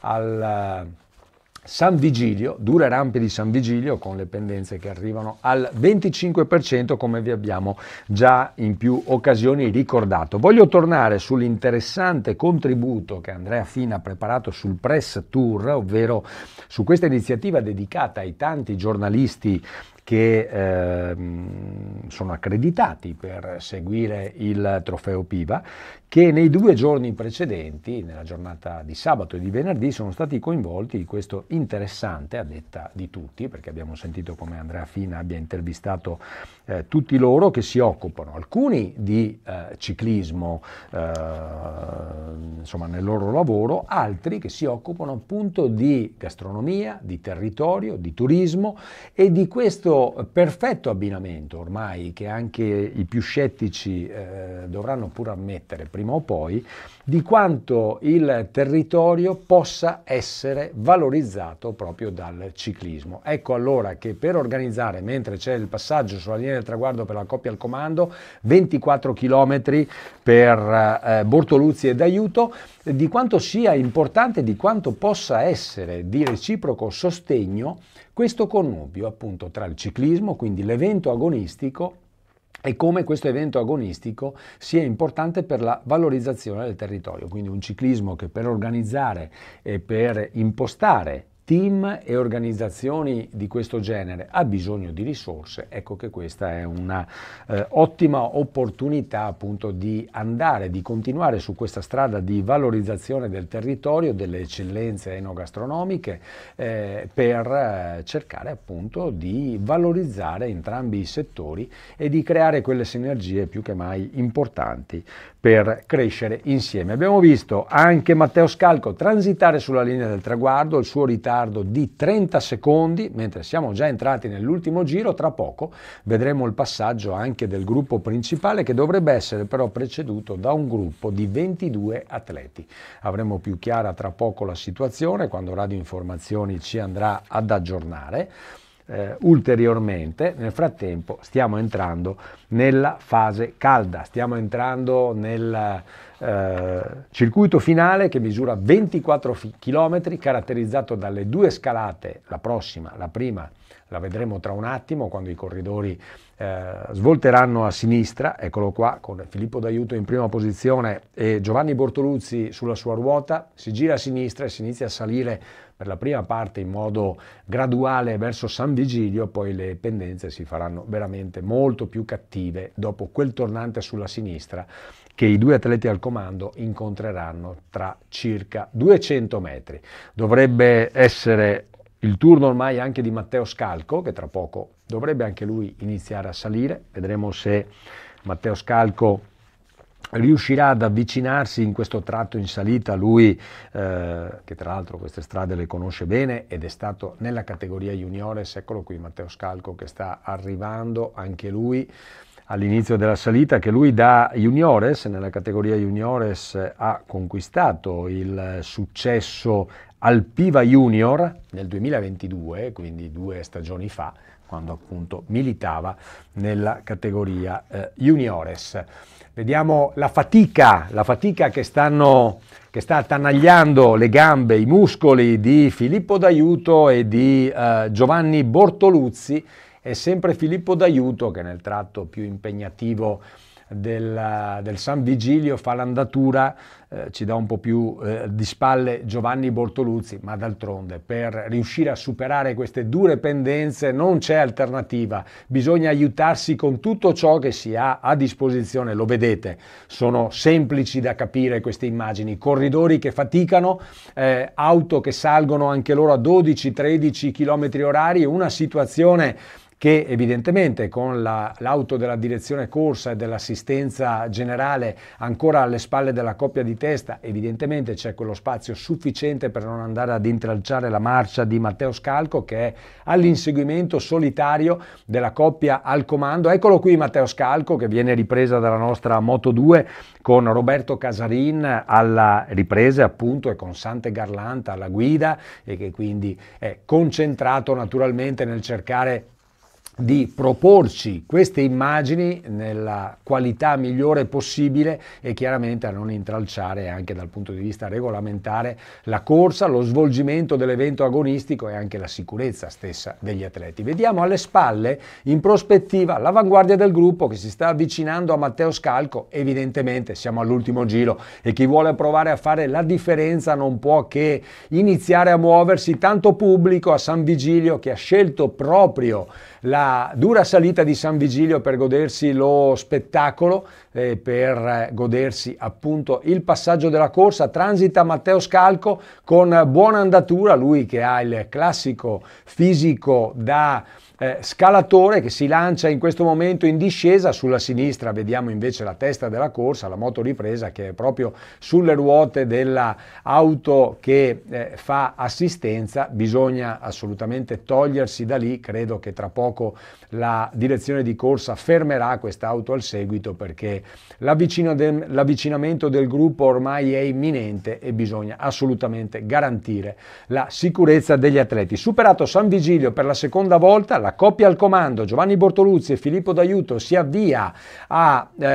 al San Vigilio, dure rampe di San Vigilio con le pendenze che arrivano al 25% come vi abbiamo già in più occasioni ricordato. Voglio tornare sull'interessante contributo che Andrea Fina ha preparato sul Press Tour, ovvero su questa iniziativa dedicata ai tanti giornalisti che eh, sono accreditati per seguire il trofeo Piva, che nei due giorni precedenti, nella giornata di sabato e di venerdì, sono stati coinvolti in questo interessante, a detta di tutti, perché abbiamo sentito come Andrea Fina abbia intervistato eh, tutti loro che si occupano, alcuni di eh, ciclismo, eh, insomma nel loro lavoro, altri che si occupano appunto di gastronomia, di territorio, di turismo e di questo perfetto abbinamento ormai che anche i più scettici eh, dovranno pur ammettere prima prima o poi, di quanto il territorio possa essere valorizzato proprio dal ciclismo. Ecco allora che per organizzare, mentre c'è il passaggio sulla linea del traguardo per la coppia al comando, 24 km per eh, Bortoluzzi ed aiuto, di quanto sia importante, di quanto possa essere di reciproco sostegno questo connubio appunto tra il ciclismo, quindi l'evento agonistico e come questo evento agonistico sia importante per la valorizzazione del territorio, quindi un ciclismo che per organizzare e per impostare team e organizzazioni di questo genere ha bisogno di risorse, ecco che questa è un'ottima eh, opportunità appunto di andare, di continuare su questa strada di valorizzazione del territorio, delle eccellenze enogastronomiche eh, per eh, cercare appunto di valorizzare entrambi i settori e di creare quelle sinergie più che mai importanti per crescere insieme. Abbiamo visto anche Matteo Scalco transitare sulla linea del traguardo, il suo ritardo di 30 secondi, mentre siamo già entrati nell'ultimo giro, tra poco vedremo il passaggio anche del gruppo principale che dovrebbe essere però preceduto da un gruppo di 22 atleti. Avremo più chiara tra poco la situazione quando Radio Informazioni ci andrà ad aggiornare eh, ulteriormente. Nel frattempo stiamo entrando nella fase calda, stiamo entrando nel eh, circuito finale che misura 24 km, caratterizzato dalle due scalate, la prossima, la prima la vedremo tra un attimo quando i corridori eh, svolteranno a sinistra, eccolo qua con Filippo D'Aiuto in prima posizione e Giovanni Bortoluzzi sulla sua ruota, si gira a sinistra e si inizia a salire per la prima parte in modo graduale verso San Vigilio, poi le pendenze si faranno veramente molto più cattive dopo quel tornante sulla sinistra che i due atleti al comando incontreranno tra circa 200 metri. Dovrebbe essere il turno ormai anche di Matteo Scalco, che tra poco dovrebbe anche lui iniziare a salire. Vedremo se Matteo Scalco riuscirà ad avvicinarsi in questo tratto in salita lui, eh, che tra l'altro queste strade le conosce bene ed è stato nella categoria juniores, eccolo qui Matteo Scalco che sta arrivando anche lui all'inizio della salita che lui da juniores, nella categoria juniores ha conquistato il successo al Piva Junior nel 2022, quindi due stagioni fa, quando appunto militava nella categoria eh, juniores vediamo la fatica, la fatica che, stanno, che sta attanagliando le gambe, i muscoli di Filippo D'Aiuto e di eh, Giovanni Bortoluzzi, è sempre Filippo D'Aiuto che nel tratto più impegnativo della, del San Vigilio fa l'andatura, eh, ci dà un po' più eh, di spalle Giovanni Bortoluzzi, ma d'altronde per riuscire a superare queste dure pendenze non c'è alternativa, bisogna aiutarsi con tutto ciò che si ha a disposizione, lo vedete, sono semplici da capire queste immagini, corridori che faticano, eh, auto che salgono anche loro a 12-13 km orari, una situazione che evidentemente con la, l'auto della direzione corsa e dell'assistenza generale ancora alle spalle della coppia di testa, evidentemente c'è quello spazio sufficiente per non andare ad intralciare la marcia di Matteo Scalco che è all'inseguimento solitario della coppia al comando. Eccolo qui Matteo Scalco che viene ripresa dalla nostra Moto 2 con Roberto Casarin alla ripresa appunto e con Sante Garlanta alla guida e che quindi è concentrato naturalmente nel cercare di proporci queste immagini nella qualità migliore possibile e chiaramente a non intralciare anche dal punto di vista regolamentare la corsa, lo svolgimento dell'evento agonistico e anche la sicurezza stessa degli atleti. Vediamo alle spalle in prospettiva l'avanguardia del gruppo che si sta avvicinando a Matteo Scalco, evidentemente siamo all'ultimo giro e chi vuole provare a fare la differenza non può che iniziare a muoversi tanto pubblico a San Vigilio che ha scelto proprio la dura salita di San Vigilio per godersi lo spettacolo, eh, per eh, godersi appunto il passaggio della corsa. Transita Matteo Scalco con buona andatura, lui che ha il classico fisico da eh, scalatore che si lancia in questo momento in discesa, sulla sinistra vediamo invece la testa della corsa, la moto ripresa che è proprio sulle ruote dell'auto che eh, fa assistenza, bisogna assolutamente togliersi da lì, credo che tra poco la direzione di corsa fermerà quest'auto al seguito perché l'avvicinamento del gruppo ormai è imminente e bisogna assolutamente garantire la sicurezza degli atleti. Superato San Vigilio per la seconda volta, la coppia al comando Giovanni Bortoluzzi e Filippo D'Aiuto si avvia a eh,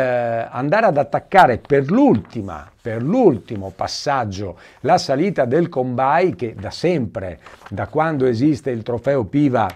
andare ad attaccare per l'ultima per l'ultimo passaggio, la salita del Combai che da sempre, da quando esiste il trofeo Piva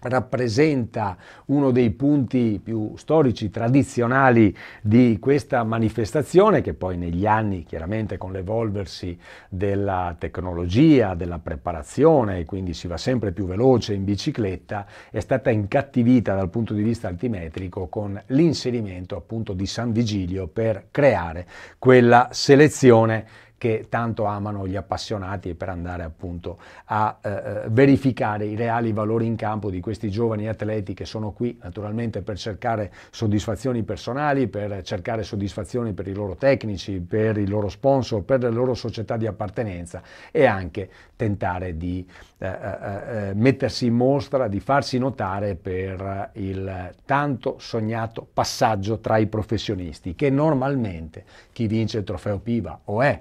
rappresenta uno dei punti più storici, tradizionali di questa manifestazione che poi negli anni, chiaramente con l'evolversi della tecnologia, della preparazione, quindi si va sempre più veloce in bicicletta, è stata incattivita dal punto di vista altimetrico con l'inserimento appunto di San Vigilio per creare quella selezione che tanto amano gli appassionati per andare appunto a eh, eh, verificare i reali valori in campo di questi giovani atleti che sono qui naturalmente per cercare soddisfazioni personali, per cercare soddisfazioni per i loro tecnici, per i loro sponsor, per le loro società di appartenenza e anche tentare di eh, eh, eh mettersi in mostra, di farsi notare per il tanto sognato passaggio tra i professionisti che normalmente chi vince il trofeo Piva o è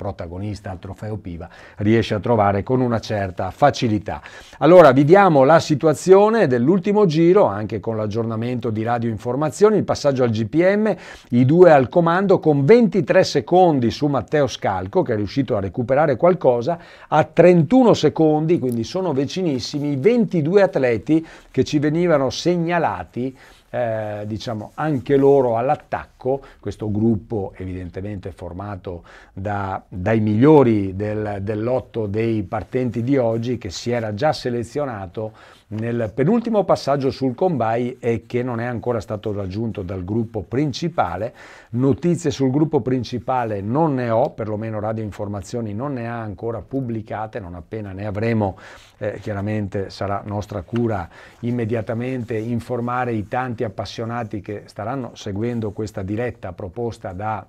protagonista al trofeo Piva, riesce a trovare con una certa facilità. Allora vediamo la situazione dell'ultimo giro, anche con l'aggiornamento di Radio Informazioni, il passaggio al GPM, i due al comando con 23 secondi su Matteo Scalco che è riuscito a recuperare qualcosa, a 31 secondi, quindi sono vicinissimi, i 22 atleti che ci venivano segnalati eh, diciamo, anche loro all'attacco, questo gruppo evidentemente formato da, dai migliori del, del lotto dei partenti di oggi che si era già selezionato nel penultimo passaggio sul Combai e che non è ancora stato raggiunto dal gruppo principale. Notizie sul gruppo principale non ne ho, perlomeno Radio Informazioni non ne ha ancora pubblicate, non appena ne avremo eh, chiaramente sarà nostra cura immediatamente informare i tanti appassionati che staranno seguendo questa diretta proposta da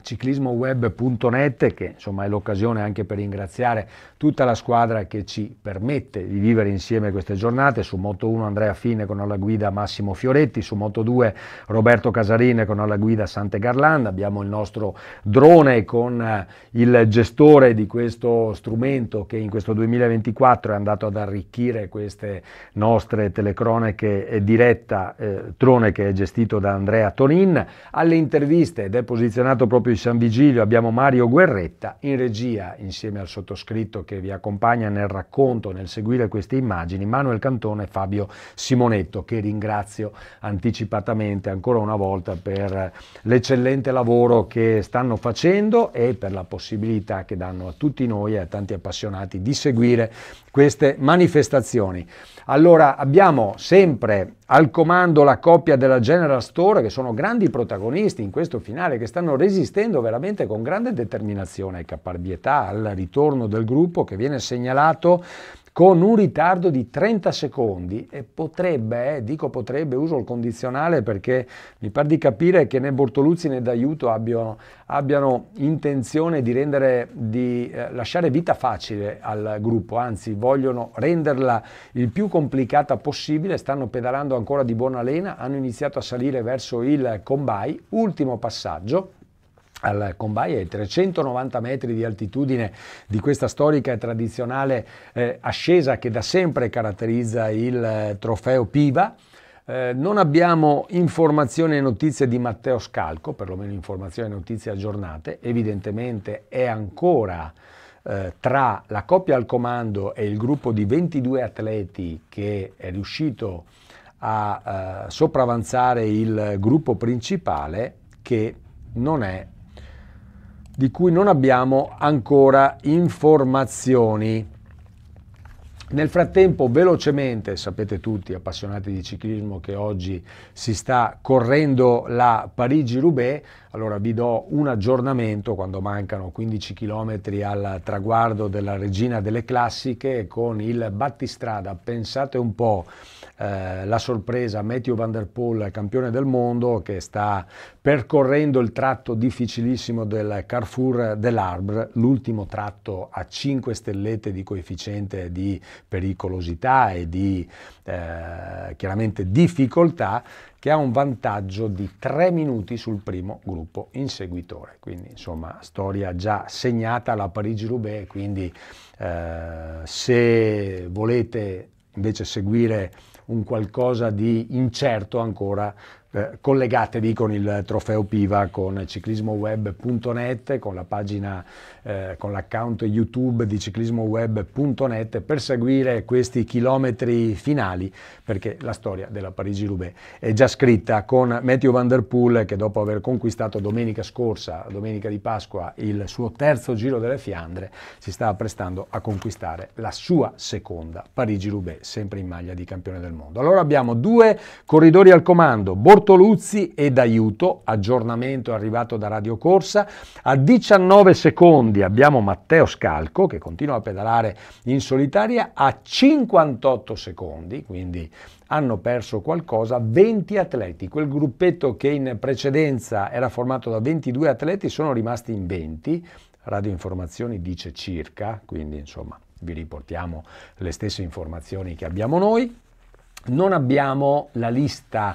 ciclismoweb.net che insomma è l'occasione anche per ringraziare tutta la squadra che ci permette di vivere insieme queste giornate su Moto 1 Andrea Fine con alla guida Massimo Fioretti su Moto 2 Roberto Casarine con alla guida Sante Garland abbiamo il nostro drone con eh, il gestore di questo strumento che in questo 2024 è andato ad arricchire queste nostre telecroniche eh, diretta eh, drone che è gestito da Andrea Tonin alle interviste ed è posizionato proprio proprio di San Vigilio abbiamo Mario Guerretta in regia insieme al sottoscritto che vi accompagna nel racconto, nel seguire queste immagini, Manuel Cantone e Fabio Simonetto che ringrazio anticipatamente ancora una volta per l'eccellente lavoro che stanno facendo e per la possibilità che danno a tutti noi e a tanti appassionati di seguire queste manifestazioni. Allora abbiamo sempre al comando la coppia della General Store che sono grandi protagonisti in questo finale che stanno resistendo veramente con grande determinazione e caparbietà al ritorno del gruppo che viene segnalato con un ritardo di 30 secondi e potrebbe, eh, dico potrebbe, uso il condizionale perché mi pare di capire che né Bortoluzzi né D'Aiuto abbiano, abbiano intenzione di, rendere, di eh, lasciare vita facile al gruppo, anzi vogliono renderla il più complicata possibile, stanno pedalando ancora di buona lena, hanno iniziato a salire verso il Combai, ultimo passaggio, al Combaia ai 390 metri di altitudine di questa storica e tradizionale eh, ascesa che da sempre caratterizza il eh, trofeo Piva. Eh, non abbiamo informazioni e notizie di Matteo Scalco, perlomeno informazioni e notizie aggiornate, evidentemente è ancora eh, tra la coppia al comando e il gruppo di 22 atleti che è riuscito a eh, sopravanzare il gruppo principale che non è di cui non abbiamo ancora informazioni. Nel frattempo, velocemente, sapete tutti, appassionati di ciclismo, che oggi si sta correndo la Parigi-Roubaix, allora vi do un aggiornamento quando mancano 15 km al traguardo della regina delle classiche con il battistrada. Pensate un po' eh, la sorpresa, Matthew Van Der Poel, campione del mondo, che sta percorrendo il tratto difficilissimo del Carrefour de l'Arbre, l'ultimo tratto a 5 stellette di coefficiente di pericolosità e di eh, chiaramente difficoltà che ha un vantaggio di 3 minuti sul primo gruppo inseguitore. Quindi insomma storia già segnata alla Parigi-Roubaix, quindi eh, se volete invece seguire un qualcosa di incerto ancora eh, collegatevi con il trofeo Piva, con ciclismoweb.net, con la pagina, eh, con l'account YouTube di ciclismoweb.net per seguire questi chilometri finali, perché la storia della Parigi-Roubaix è già scritta con Matthew Van Der Poel che dopo aver conquistato domenica scorsa, domenica di Pasqua, il suo terzo giro delle Fiandre, si sta prestando a conquistare la sua seconda Parigi-Roubaix, sempre in maglia di campione del mondo. Allora abbiamo due corridori al comando, Bortolini Bortoluzzi ed aiuto, aggiornamento arrivato da Radio Corsa. A 19 secondi abbiamo Matteo Scalco che continua a pedalare in solitaria a 58 secondi, quindi hanno perso qualcosa 20 atleti. Quel gruppetto che in precedenza era formato da 22 atleti sono rimasti in 20. Radio Informazioni dice circa, quindi insomma vi riportiamo le stesse informazioni che abbiamo noi. Non abbiamo la lista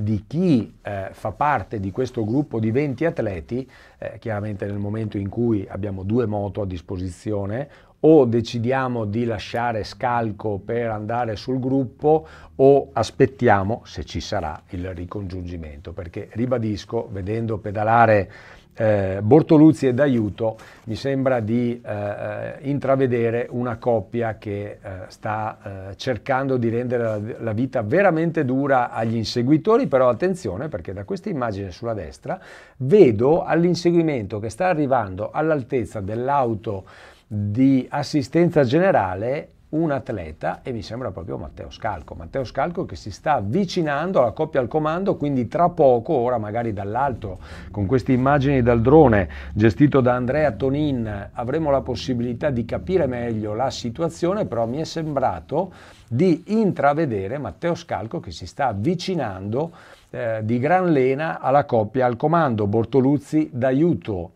di chi eh, fa parte di questo gruppo di 20 atleti, eh, chiaramente nel momento in cui abbiamo due moto a disposizione, o decidiamo di lasciare scalco per andare sul gruppo o aspettiamo se ci sarà il ricongiungimento perché ribadisco vedendo pedalare eh, Bortoluzzi e D'Aiuto, mi sembra di eh, eh, intravedere una coppia che eh, sta eh, cercando di rendere la, la, vita veramente dura agli inseguitori, però attenzione perché da questa immagine sulla destra vedo all'inseguimento che sta arrivando all'altezza dell'auto di assistenza generale un atleta e mi sembra proprio Matteo Scalco. Matteo Scalco che si sta avvicinando alla coppia al comando, quindi tra poco, ora magari dall'alto, con queste immagini dal drone gestito da Andrea Tonin, avremo la possibilità di capire meglio la situazione, però mi è sembrato di intravedere Matteo Scalco che si sta avvicinando eh, di gran lena alla coppia al comando, Bortoluzzi d'aiuto.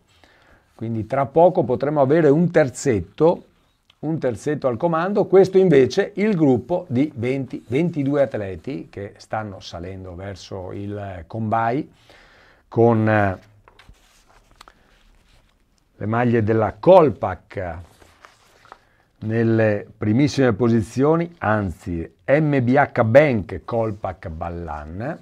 Quindi tra poco potremo avere un terzetto un terzetto al comando, questo invece il gruppo di 20, 22 atleti che stanno salendo verso il eh, combai con eh, le maglie della Colpac nelle primissime posizioni, anzi MBH Bank Colpac Ballan,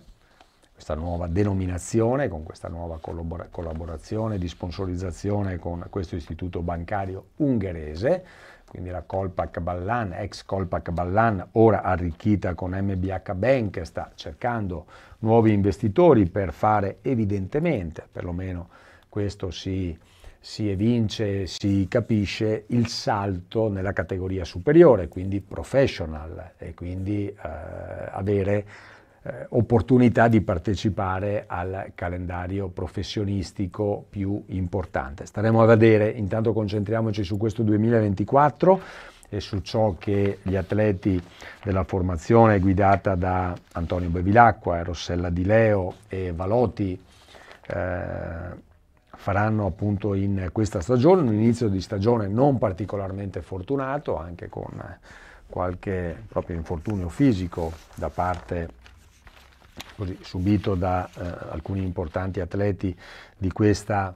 questa nuova denominazione con questa nuova collaborazione di sponsorizzazione con questo istituto bancario ungherese quindi la Colpac Ballan, ex Colpac Ballan, ora arricchita con MBH Bank, sta cercando nuovi investitori per fare evidentemente, perlomeno questo si, si evince, si capisce, il salto nella categoria superiore, quindi professional, e quindi eh, avere eh, opportunità di partecipare al calendario professionistico più importante. Staremo a vedere, intanto concentriamoci su questo 2024 e su ciò che gli atleti della formazione guidata da Antonio Bevilacqua, Rossella Di Leo e Valotti eh, faranno appunto in questa stagione, un inizio di stagione non particolarmente fortunato, anche con qualche proprio infortunio fisico da parte di così, subito da eh, alcuni importanti atleti di questa,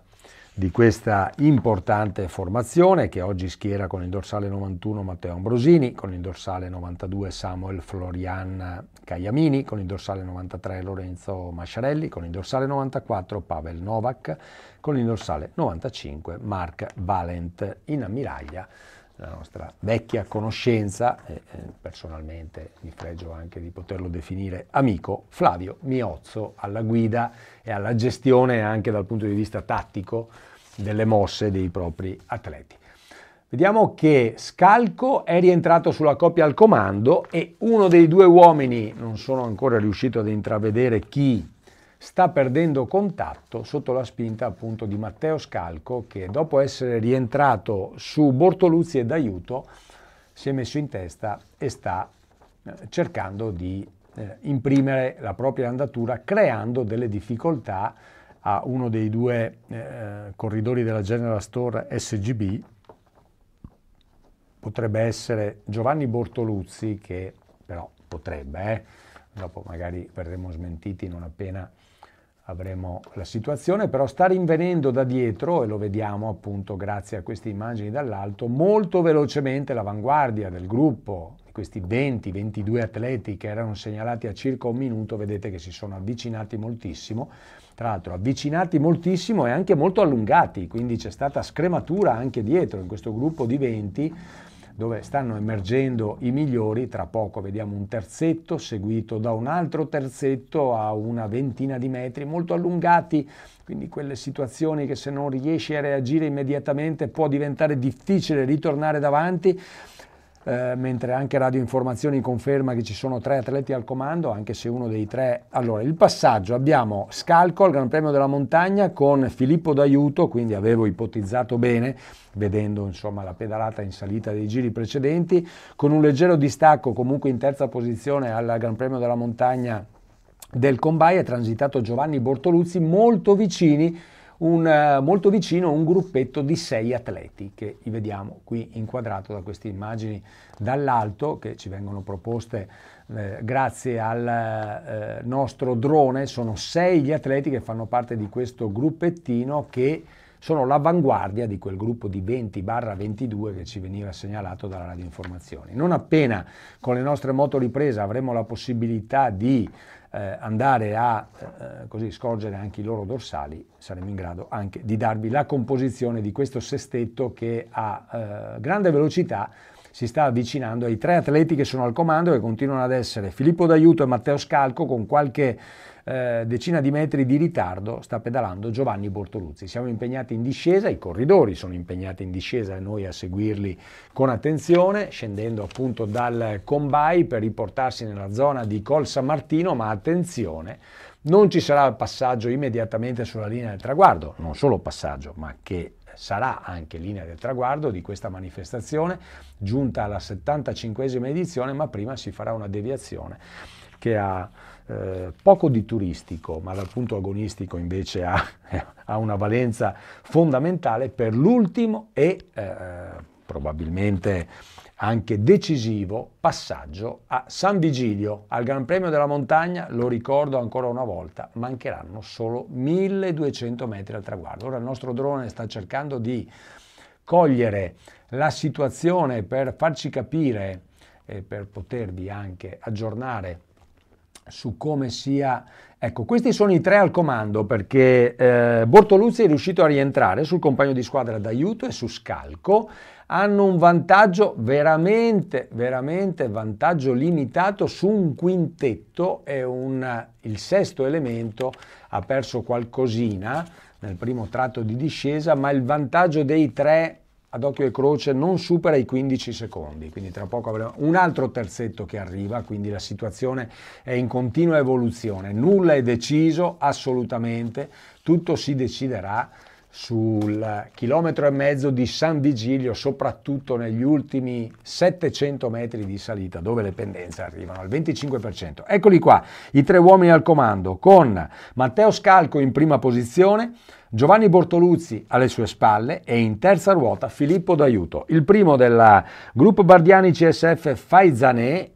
di questa, importante formazione che oggi schiera con il dorsale 91 Matteo Ambrosini, con il dorsale 92 Samuel Florian Cagliamini, con il dorsale 93 Lorenzo Masciarelli, con il dorsale 94 Pavel Novak, con il dorsale 95 Mark Valent in ammiraglia la nostra vecchia conoscenza, e personalmente mi pregio anche di poterlo definire amico, Flavio Miozzo alla guida e alla gestione anche dal punto di vista tattico delle mosse dei propri atleti. Vediamo che Scalco è rientrato sulla coppia al comando e uno dei due uomini, non sono ancora riuscito ad intravedere chi sta perdendo contatto sotto la spinta appunto di Matteo Scalco che dopo essere rientrato su Bortoluzzi e d'aiuto si è messo in testa e sta eh, cercando di eh, imprimere la propria andatura creando delle difficoltà a uno dei due eh, corridori della General Store SGB potrebbe essere Giovanni Bortoluzzi che però potrebbe eh, dopo magari verremo smentiti non appena avremo la situazione, però sta rinvenendo da dietro, e lo vediamo appunto grazie a queste immagini dall'alto, molto velocemente l'avanguardia del gruppo, questi 20-22 atleti che erano segnalati a circa un minuto, vedete che si sono avvicinati moltissimo, tra l'altro avvicinati moltissimo e anche molto allungati, quindi c'è stata scrematura anche dietro in questo gruppo di 20 dove stanno emergendo i migliori, tra poco vediamo un terzetto seguito da un altro terzetto a una ventina di metri molto allungati, quindi quelle situazioni che se non riesci a reagire immediatamente può diventare difficile ritornare davanti eh, mentre anche Radio Informazioni conferma che ci sono tre atleti al comando, anche se uno dei tre... Allora, il passaggio, abbiamo Scalco al Gran Premio della Montagna con Filippo D'Aiuto, quindi avevo ipotizzato bene, vedendo insomma, la pedalata in salita dei giri precedenti, con un leggero distacco comunque in terza posizione al Gran Premio della Montagna del Combai è transitato Giovanni Bortoluzzi molto vicini un, eh, molto vicino un gruppetto di sei atleti che vediamo qui inquadrato da queste immagini dall'alto che ci vengono proposte eh, grazie al eh, nostro drone. Sono sei gli atleti che fanno parte di questo gruppettino che sono l'avanguardia di quel gruppo di 20-22 che ci veniva segnalato dalla radioinformazione. Non appena con le nostre moto riprese avremo la possibilità di eh, andare a eh, eh, così scorgere anche i loro dorsali, saremo in grado anche di darvi la composizione di questo sestetto che a eh, grande velocità si sta avvicinando ai tre atleti che sono al comando e continuano ad essere Filippo D'Aiuto e Matteo Scalco con qualche eh, decina di metri di ritardo sta pedalando Giovanni Bortoluzzi. Siamo impegnati in discesa, i corridori sono impegnati in discesa e noi a seguirli con attenzione, scendendo appunto dal Combai per riportarsi nella zona di Col San Martino, ma attenzione, non ci sarà il passaggio immediatamente sulla linea del traguardo, non solo passaggio, ma che sarà anche linea del traguardo di questa manifestazione, giunta alla 75esima edizione, ma prima si farà una deviazione che ha eh, poco di turistico, ma dal punto agonistico invece ha, ha una valenza fondamentale per l'ultimo e eh, probabilmente anche decisivo passaggio a San Vigilio, al Gran Premio della Montagna, lo ricordo ancora una volta, mancheranno solo 1200 metri al traguardo. Ora il nostro drone sta cercando di cogliere la situazione per farci capire e per potervi anche aggiornare su come sia... Ecco, questi sono i tre al comando perché eh, Bortoluzzi è riuscito a rientrare sul compagno di squadra d'aiuto e su Scalco. Hanno un vantaggio veramente, veramente vantaggio limitato su un quintetto e un, il sesto elemento ha perso qualcosina nel primo tratto di discesa, ma il vantaggio dei tre ad occhio e croce non supera i 15 secondi, quindi tra poco avremo un altro terzetto che arriva, quindi la situazione è in continua evoluzione, nulla è deciso assolutamente, tutto si deciderà sul chilometro e mezzo di San Vigilio, soprattutto negli ultimi 700 metri di salita, dove le pendenze arrivano al 25%. Eccoli qua, i tre uomini al comando, con Matteo Scalco in prima posizione, Giovanni Bortoluzzi alle sue spalle e in terza ruota Filippo D'Aiuto, il primo del gruppo Bardiani CSF Faizanè,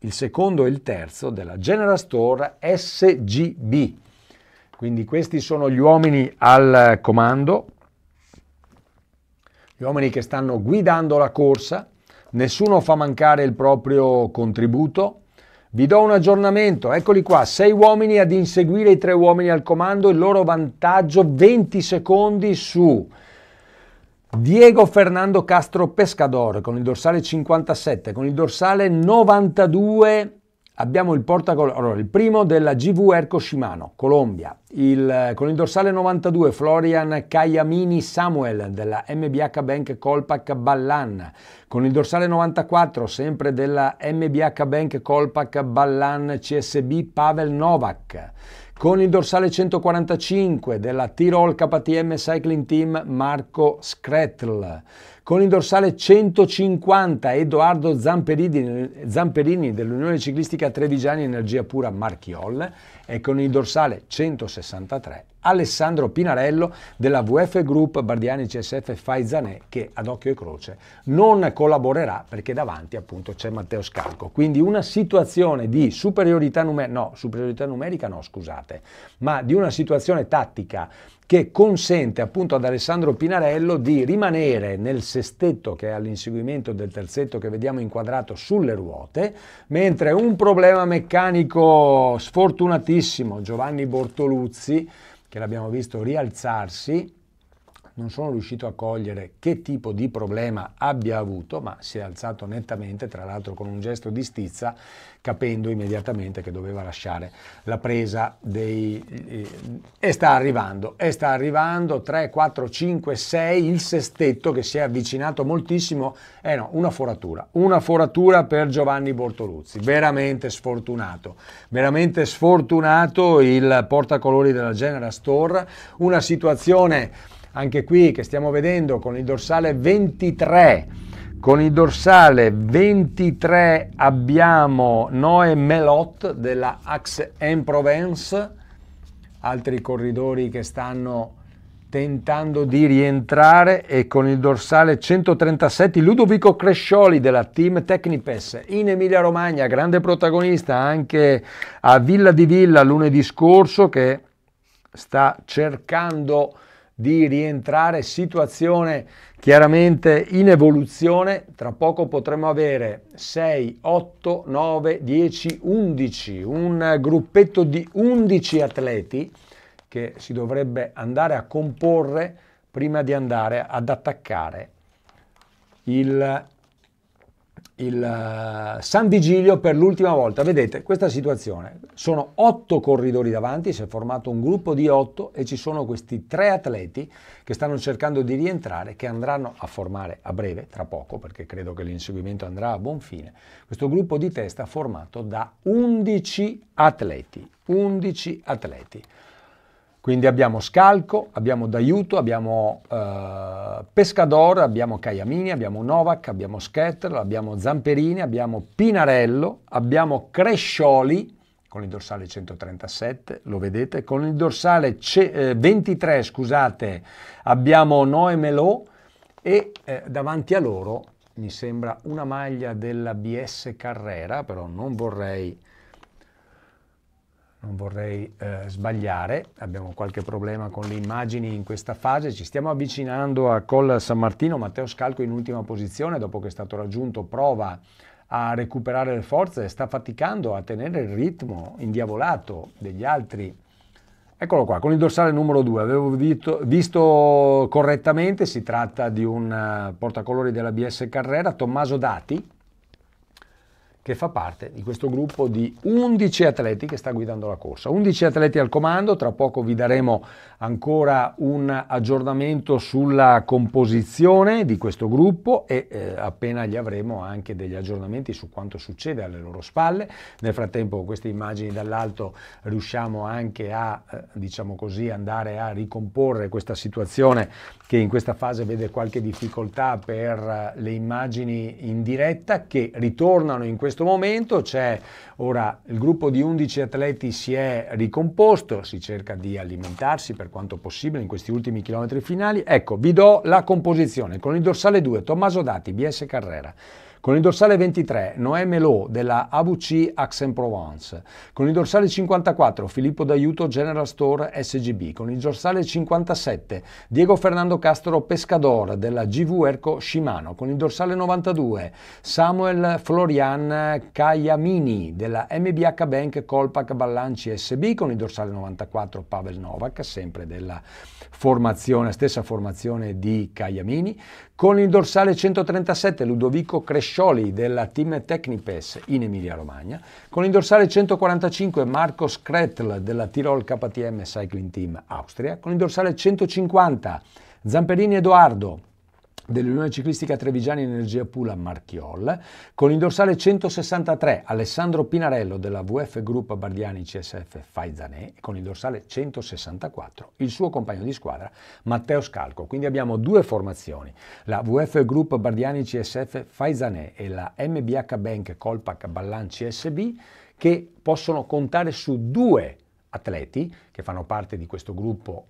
il secondo e il terzo della General Store SGB. Quindi questi sono gli uomini al comando, gli uomini che stanno guidando la corsa, nessuno fa mancare il proprio contributo, vi do un aggiornamento, eccoli qua, sei uomini ad inseguire i tre uomini al comando, il loro vantaggio 20 secondi su Diego Fernando Castro Pescador con il dorsale 57, con il dorsale 92 Abbiamo il portacolore, allora, il primo della GV Erco Shimano, Colombia, il, con il dorsale 92 Florian Kayamini Samuel della MBH Bank Colpac Ballan, con il dorsale 94 sempre della MBH Bank Colpac Ballan CSB Pavel Novak, con il dorsale 145 della Tirol KTM Cycling Team Marco Skretl, con il dorsale 150 Edoardo Zamperini, Zamperini dell'Unione Ciclistica Trevigiani Energia Pura Marchiol e con il dorsale 163 Alessandro Pinarello della VF Group Bardiani CSF Faizanè che ad occhio e croce non collaborerà perché davanti appunto c'è Matteo Scalco. Quindi una situazione di superiorità numerica, no, superiorità numerica no, scusate, ma di una situazione tattica che consente appunto ad Alessandro Pinarello di rimanere nel sestetto che è all'inseguimento del terzetto che vediamo inquadrato sulle ruote, mentre un problema meccanico sfortunatissimo, Giovanni Bortoluzzi, che l'abbiamo visto rialzarsi, non sono riuscito a cogliere che tipo di problema abbia avuto, ma si è alzato nettamente, tra l'altro con un gesto di stizza, capendo immediatamente che doveva lasciare la presa dei... Eh, e sta arrivando, e sta arrivando 3, 4, 5, 6, il sestetto che si è avvicinato moltissimo, eh no, una foratura, una foratura per Giovanni Bortoluzzi, veramente sfortunato, veramente sfortunato il portacolori della General Store, una situazione anche qui che stiamo vedendo con il dorsale 23. Con il dorsale 23 abbiamo Noé Melot della Axe en Provence, altri corridori che stanno tentando di rientrare e con il dorsale 137 Ludovico Crescioli della Team Technipes in Emilia Romagna, grande protagonista anche a Villa di Villa lunedì scorso che sta cercando di rientrare, situazione chiaramente in evoluzione, tra poco potremo avere 6, 8, 9, 10, 11, un gruppetto di 11 atleti che si dovrebbe andare a comporre prima di andare ad attaccare il il eh, San Vigilio per l'ultima volta. Vedete questa situazione, sono otto corridori davanti, si è formato un gruppo di otto e ci sono questi tre atleti che stanno cercando di rientrare, che andranno a formare a breve, tra poco, perché credo che l'inseguimento andrà a buon fine, questo gruppo di testa formato da 11 atleti, 11 atleti. Quindi abbiamo Scalco, abbiamo D'Aiuto, abbiamo eh, Pescador, abbiamo Caiamini, abbiamo Novak, abbiamo Schetter, abbiamo Zamperini, abbiamo Pinarello, abbiamo Crescioli con il dorsale 137, lo vedete, con il dorsale eh, 23, scusate, abbiamo Noe Melò e eh, davanti a loro mi sembra una maglia della BS Carrera, però non vorrei non vorrei eh, sbagliare, abbiamo qualche problema con le immagini in questa fase, ci stiamo avvicinando a Col San Martino, Matteo Scalco in ultima posizione dopo che è stato raggiunto prova a recuperare le forze, sta faticando a tenere il ritmo indiavolato degli altri. Eccolo qua, con il dorsale numero 2, avevo vito, visto correttamente, si tratta di un eh, portacolori della BS Carrera, Tommaso Dati, che fa parte di questo gruppo di 11 atleti che sta guidando la corsa. 11 atleti al comando, tra poco vi daremo ancora un aggiornamento sulla composizione di questo gruppo e eh, appena gli avremo anche degli aggiornamenti su quanto succede alle loro spalle. Nel frattempo con queste immagini dall'alto riusciamo anche a, eh, diciamo così, andare a ricomporre questa situazione che in questa fase vede qualche difficoltà per eh, le immagini in diretta che ritornano in questo questo momento. C'è ora il gruppo di 11 atleti si è ricomposto, si cerca di alimentarsi per quanto possibile in questi ultimi chilometri finali. Ecco, vi do la composizione con il dorsale 2 Tommaso Dati, BS Carrera. Con il dorsale 23 Noemi Lowe della AVC Aix-en-Provence. Con il dorsale 54 Filippo D'Aiuto General Store SGB. Con il dorsale 57 Diego Fernando Castro Pescador della GV Erco Shimano. Con il dorsale 92 Samuel Florian Cagliamini della MBH Bank Colpac Ballanci SB. Con il dorsale 94 Pavel Novak, sempre della formazione, stessa formazione di Cagliamini con il dorsale 137 Ludovico Crescioli della Team Technipes in Emilia-Romagna, con il dorsale 145 Marco Skretl della Tirol KTM Cycling Team Austria, con il dorsale 150 Zamperini Edoardo dell'Unione Ciclistica Trevigiani Energia Pula Marchiol, con il dorsale 163 Alessandro Pinarello della VF Group Bardiani CSF Faizanè e con il dorsale 164 il suo compagno di squadra Matteo Scalco. Quindi abbiamo due formazioni, la VF Group Bardiani CSF Faizanè e la MBH Bank Colpac Ballan CSB che possono contare su due atleti che fanno parte di questo gruppo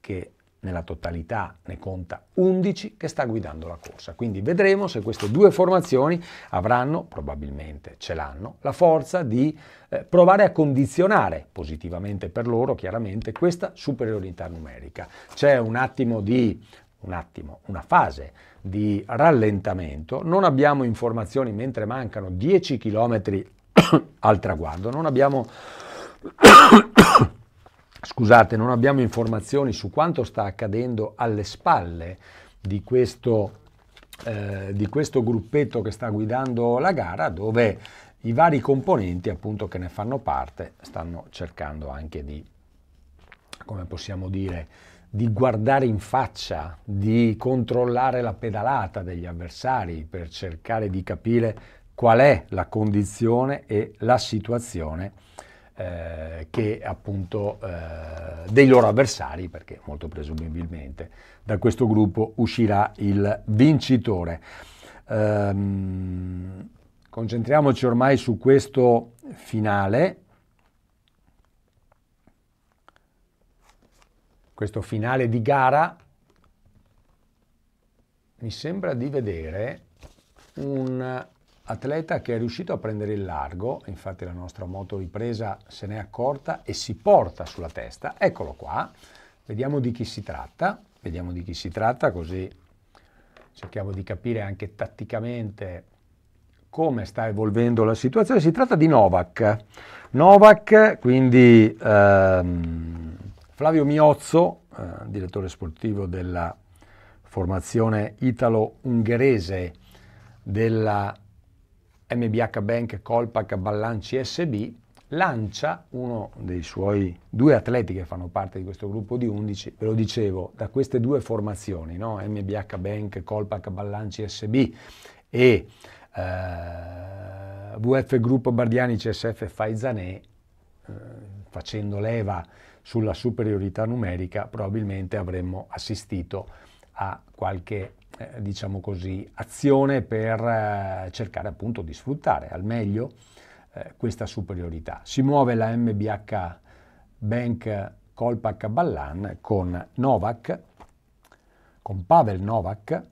che nella totalità ne conta 11 che sta guidando la corsa. Quindi vedremo se queste due formazioni avranno, probabilmente ce l'hanno, la forza di eh, provare a condizionare positivamente per loro chiaramente questa superiorità numerica. C'è un attimo di un attimo, una fase di rallentamento, non abbiamo informazioni mentre mancano 10 km al traguardo, non abbiamo Scusate, non abbiamo informazioni su quanto sta accadendo alle spalle di questo, eh, di questo gruppetto che sta guidando la gara, dove i vari componenti appunto che ne fanno parte stanno cercando anche di, come possiamo dire, di guardare in faccia, di controllare la pedalata degli avversari per cercare di capire qual è la condizione e la situazione eh, che appunto eh, dei loro avversari, perché molto presumibilmente da questo gruppo uscirà il vincitore. Ehm, concentriamoci ormai su questo finale. Questo finale di gara mi sembra di vedere un atleta che è riuscito a prendere il largo, infatti la nostra moto ripresa se n'è accorta e si porta sulla testa, eccolo qua, vediamo di chi si tratta, vediamo di chi si tratta così cerchiamo di capire anche tatticamente come sta evolvendo la situazione, si tratta di Novak, Novak quindi ehm, Flavio Miozzo, eh, direttore sportivo della formazione italo-ungherese della MBH Bank, Colpac, Ballan SB lancia uno dei suoi due atleti che fanno parte di questo gruppo di 11, ve lo dicevo, da queste due formazioni, no? MBH Bank, Colpac, Ballan SB e eh, VF Gruppo Bardiani CSF Faizané, eh, facendo leva sulla superiorità numerica, probabilmente avremmo assistito a qualche eh, diciamo così, azione per eh, cercare appunto di sfruttare al meglio eh, questa superiorità. Si muove la MBH Bank Kolpak Ballan con Novak, con Pavel Novak,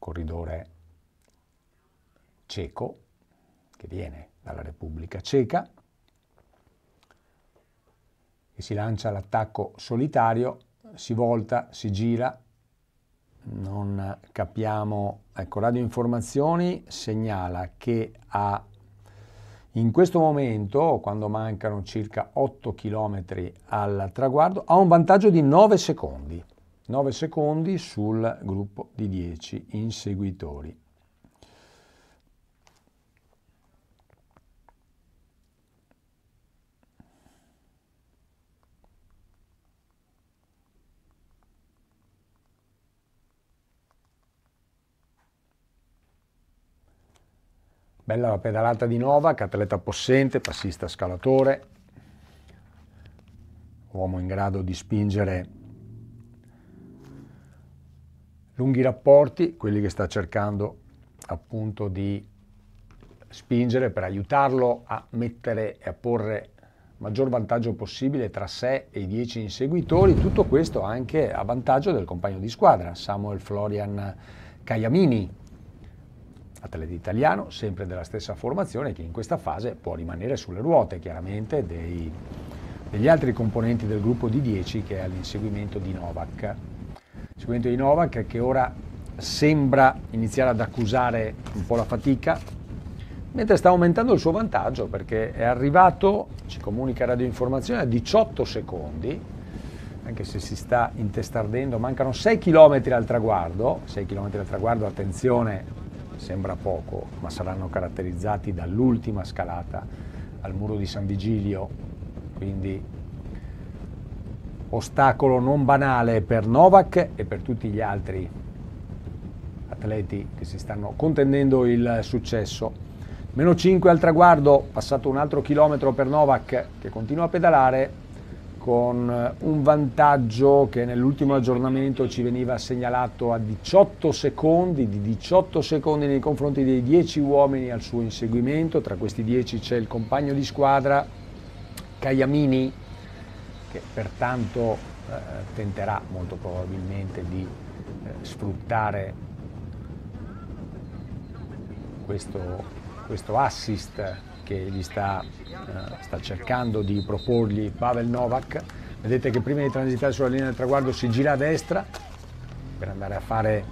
corridore ceco, che viene dalla Repubblica Ceca, e si lancia l'attacco solitario, si volta, si gira, non capiamo. Ecco, Radio Informazioni segnala che a, in questo momento, quando mancano circa 8 km al traguardo, ha un vantaggio di 9 secondi. 9 secondi sul gruppo di 10 inseguitori. Bella la pedalata di Novak, atleta possente, passista scalatore, uomo in grado di spingere lunghi rapporti, quelli che sta cercando appunto di spingere per aiutarlo a mettere e a porre maggior vantaggio possibile tra sé e i dieci inseguitori, tutto questo anche a vantaggio del compagno di squadra, Samuel Florian Cagliamini atleta italiano, sempre della stessa formazione, che in questa fase può rimanere sulle ruote chiaramente dei, degli altri componenti del gruppo di 10 che è all'inseguimento di Novak. Seguimento di Novak che ora sembra iniziare ad accusare un po' la fatica, mentre sta aumentando il suo vantaggio perché è arrivato, ci comunica Radio Informazione, a 18 secondi, anche se si sta intestardendo, mancano 6 km al traguardo, 6 km al traguardo, attenzione, sembra poco, ma saranno caratterizzati dall'ultima scalata al muro di San Vigilio, quindi ostacolo non banale per Novak e per tutti gli altri atleti che si stanno contendendo il successo. Meno 5 al traguardo, passato un altro chilometro per Novak che continua a pedalare, con eh, un vantaggio che nell'ultimo aggiornamento ci veniva segnalato a 18 secondi, di 18 secondi nei confronti dei 10 uomini al suo inseguimento, tra questi 10 c'è il compagno di squadra Cagliamini, che pertanto eh, tenterà molto probabilmente di eh, sfruttare questo, questo assist che gli sta, eh, sta cercando di proporgli Pavel Novak. Vedete che prima di transitare sulla linea del traguardo si gira a destra per andare a fare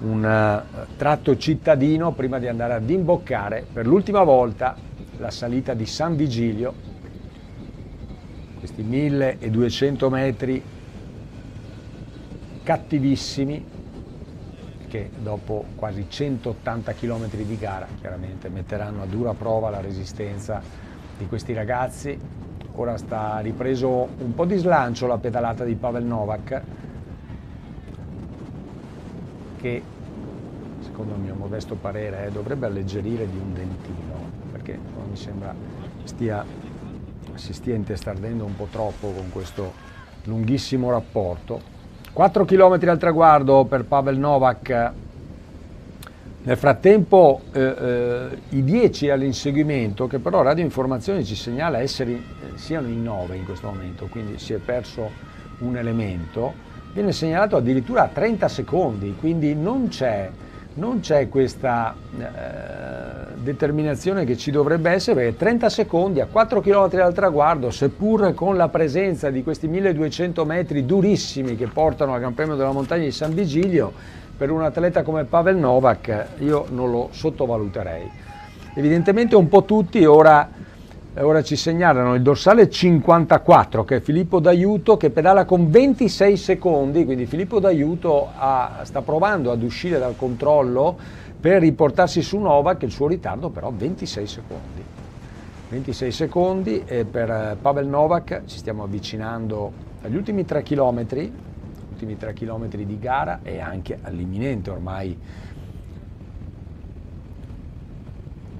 un uh, tratto cittadino prima di andare ad imboccare per l'ultima volta la salita di San Vigilio, questi 1200 metri cattivissimi che dopo quasi 180 km di gara chiaramente metteranno a dura prova la resistenza di questi ragazzi. Ora sta ripreso un po' di slancio la pedalata di Pavel Novak che secondo il mio modesto parere eh, dovrebbe alleggerire di un dentino perché mi sembra stia, si stia intestardendo un po' troppo con questo lunghissimo rapporto 4 km al traguardo per Pavel Novak. Nel frattempo eh, eh, i 10 all'inseguimento, che però Radio Informazioni ci segnala essere, eh, siano in 9 in questo momento, quindi si è perso un elemento, viene segnalato addirittura a 30 secondi, quindi non c'è, non c'è questa eh, determinazione che ci dovrebbe essere perché 30 secondi a 4 km dal traguardo, seppur con la presenza di questi 1200 metri durissimi che portano al Gran Premio della Montagna di San Vigilio, per un atleta come Pavel Novak io non lo sottovaluterei. Evidentemente un po' tutti ora, ora ci segnalano il dorsale 54 che è Filippo D'Aiuto che pedala con 26 secondi, quindi Filippo D'Aiuto sta provando ad uscire dal controllo per riportarsi su Novak il suo ritardo però 26 secondi. 26 secondi e per eh, Pavel Novak ci stiamo avvicinando agli ultimi 3 km, ultimi 3 km di gara e anche all'imminente ormai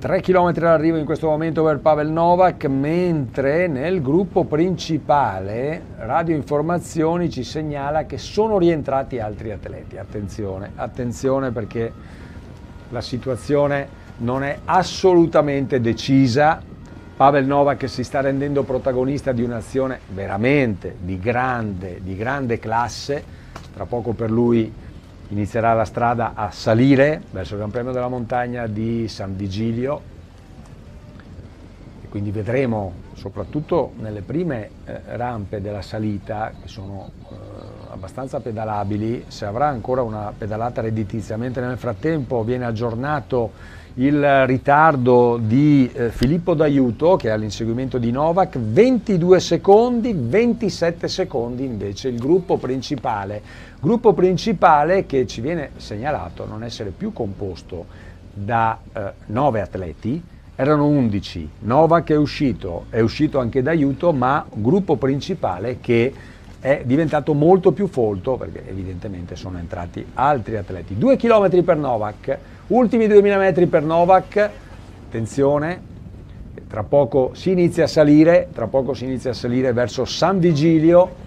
3 km all'arrivo in questo momento per Pavel Novak, mentre nel gruppo principale Radio Informazioni ci segnala che sono rientrati altri atleti. Attenzione, attenzione perché la situazione non è assolutamente decisa. Pavel Novak si sta rendendo protagonista di un'azione veramente di grande, di grande classe. Tra poco per lui inizierà la strada a salire verso il Gran Premio della Montagna di San Vigilio. E quindi vedremo, soprattutto nelle prime eh, rampe della salita, che sono eh, abbastanza pedalabili, se avrà ancora una pedalata redditizia, mentre nel frattempo viene aggiornato il ritardo di eh, Filippo D'Aiuto che è all'inseguimento di Novak, 22 secondi, 27 secondi invece il gruppo principale, gruppo principale che ci viene segnalato non essere più composto da eh, 9 atleti, erano 11, Novak è uscito, è uscito anche D'Aiuto, ma gruppo principale che è diventato molto più folto perché evidentemente sono entrati altri atleti. 2 km per Novak, ultimi 2000 metri per Novak, attenzione, tra poco si inizia a salire, tra poco si inizia a salire verso San Vigilio.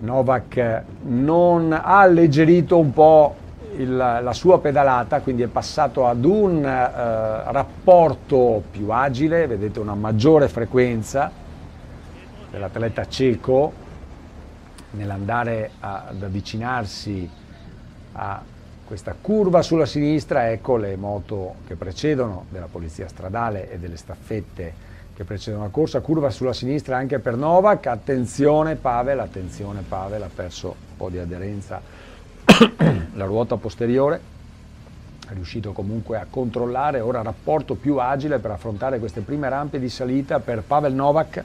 Novak non ha alleggerito un po' il, la sua pedalata, quindi è passato ad un eh, rapporto più agile, vedete una maggiore frequenza dell'atleta cieco nell'andare ad avvicinarsi a questa curva sulla sinistra, ecco le moto che precedono della polizia stradale e delle staffette che precedono la corsa, curva sulla sinistra anche per Novak, attenzione Pavel, attenzione Pavel, ha perso un po' di aderenza la ruota posteriore, è riuscito comunque a controllare, ora rapporto più agile per affrontare queste prime rampe di salita per Pavel Novak,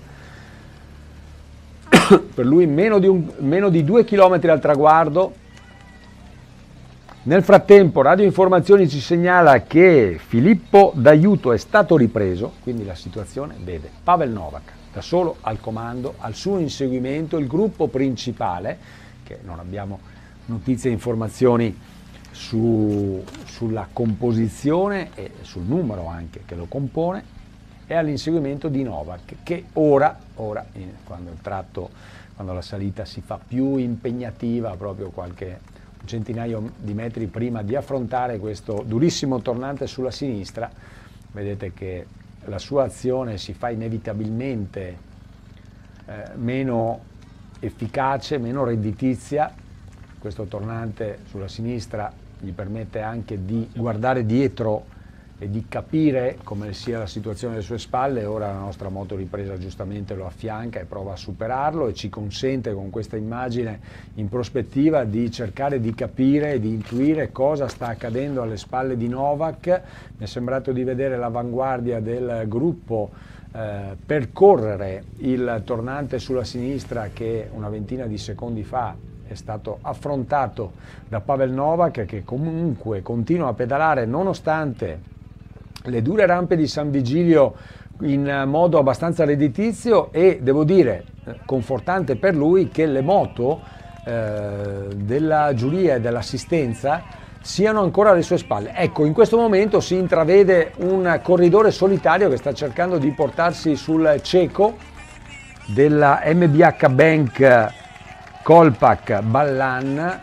per lui meno di, un, meno di due chilometri al traguardo. Nel frattempo Radio Informazioni ci segnala che Filippo D'Aiuto è stato ripreso, quindi la situazione vede Pavel Novak da solo al comando, al suo inseguimento il gruppo principale, che non abbiamo notizie e informazioni su, sulla composizione e sul numero anche che lo compone, e all'inseguimento di Novak, che ora, ora eh, quando, tratto, quando la salita si fa più impegnativa, proprio qualche centinaio di metri prima di affrontare questo durissimo tornante sulla sinistra, vedete che la sua azione si fa inevitabilmente eh, meno efficace, meno redditizia, questo tornante sulla sinistra gli permette anche di guardare dietro e di capire come sia la situazione alle sue spalle, ora la nostra moto ripresa giustamente lo affianca e prova a superarlo e ci consente con questa immagine in prospettiva di cercare di capire e di intuire cosa sta accadendo alle spalle di Novak. Mi è sembrato di vedere l'avanguardia del gruppo eh, percorrere il tornante sulla sinistra che una ventina di secondi fa è stato affrontato da Pavel Novak che comunque continua a pedalare nonostante le dure rampe di San Vigilio in eh, modo abbastanza redditizio e devo dire eh, confortante per lui che le moto eh, della giuria e dell'assistenza siano ancora alle sue spalle. Ecco, in questo momento si intravede un corridore solitario che sta cercando di portarsi sul cieco della MBH Bank Colpac Ballan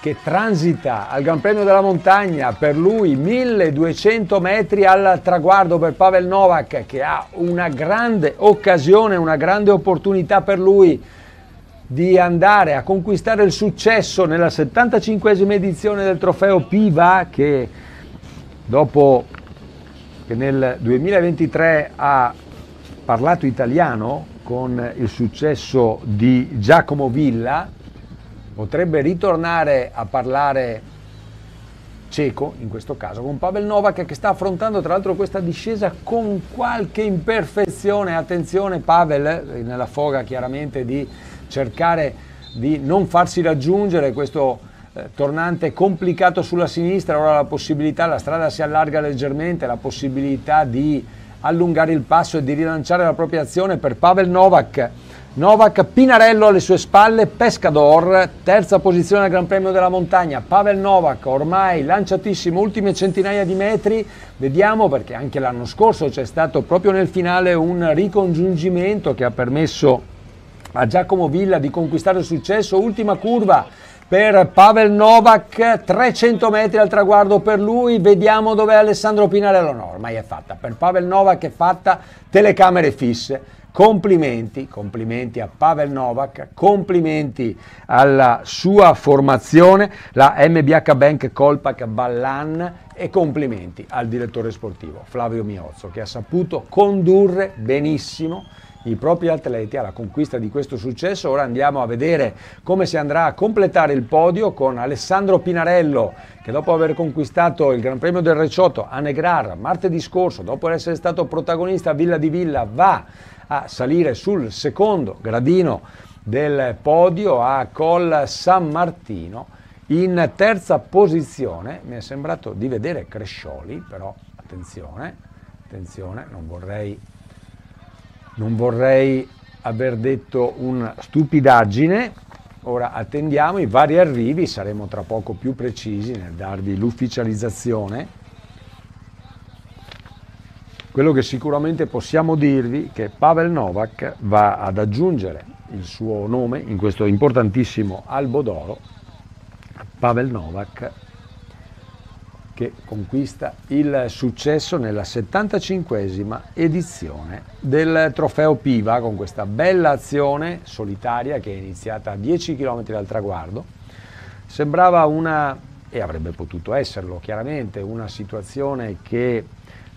che transita al Gran Premio della Montagna, per lui 1200 metri al traguardo per Pavel Novak che ha una grande occasione, una grande opportunità per lui di andare a conquistare il successo nella 75esima edizione del trofeo Piva che dopo che nel 2023 ha parlato italiano con il successo di Giacomo Villa potrebbe ritornare a parlare cieco, in questo caso, con Pavel Novak che sta affrontando tra l'altro questa discesa con qualche imperfezione. Attenzione Pavel, nella foga chiaramente di cercare di non farsi raggiungere questo eh, tornante complicato sulla sinistra, ora la possibilità, la strada si allarga leggermente, la possibilità di allungare il passo e di rilanciare la propria azione per Pavel Novak Novak Pinarello alle sue spalle, Pescador, terza posizione al Gran Premio della Montagna, Pavel Novak ormai lanciatissimo, ultime centinaia di metri, vediamo perché anche l'anno scorso c'è stato proprio nel finale un ricongiungimento che ha permesso a Giacomo Villa di conquistare il successo, ultima curva per Pavel Novak, 300 metri al traguardo per lui, vediamo dov'è Alessandro Pinarello, no ormai è fatta, per Pavel Novak è fatta, telecamere fisse Complimenti, complimenti a Pavel Novak, complimenti alla sua formazione, la MBH Bank Colpac Ballan e complimenti al direttore sportivo Flavio Miozzo che ha saputo condurre benissimo i propri atleti alla conquista di questo successo. Ora andiamo a vedere come si andrà a completare il podio con Alessandro Pinarello che dopo aver conquistato il Gran Premio del Recioto a Negrar martedì scorso, dopo essere stato protagonista a Villa di Villa, va a salire sul secondo gradino del podio a Col San Martino. In terza posizione mi è sembrato di vedere Crescioli, però attenzione, attenzione, non vorrei, non vorrei aver detto una stupidaggine. Ora attendiamo i vari arrivi, saremo tra poco più precisi nel darvi l'ufficializzazione quello che sicuramente possiamo dirvi è che Pavel Novak va ad aggiungere il suo nome in questo importantissimo albo d'oro, Pavel Novak che conquista il successo nella 75esima edizione del trofeo Piva con questa bella azione solitaria che è iniziata a 10 km dal traguardo. Sembrava una, e avrebbe potuto esserlo chiaramente, una situazione che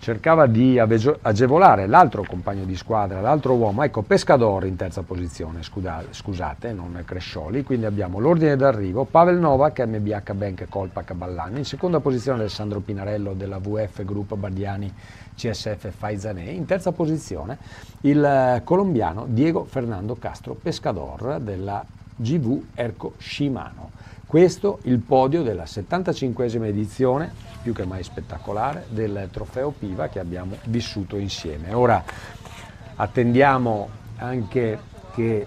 cercava di agevolare l'altro compagno di squadra, l'altro uomo, ecco Pescador in terza posizione, scusate, non Crescioli, quindi abbiamo l'ordine d'arrivo, Pavel Novak, MBH Bank Colpa Caballani, in seconda posizione Alessandro Pinarello della VF Group Bardiani CSF Faizanè, in terza posizione il eh, colombiano Diego Fernando Castro Pescador della GV Erco Shimano. Questo il podio della 75esima edizione, più che mai spettacolare, del trofeo Piva che abbiamo vissuto insieme. Ora attendiamo anche che eh,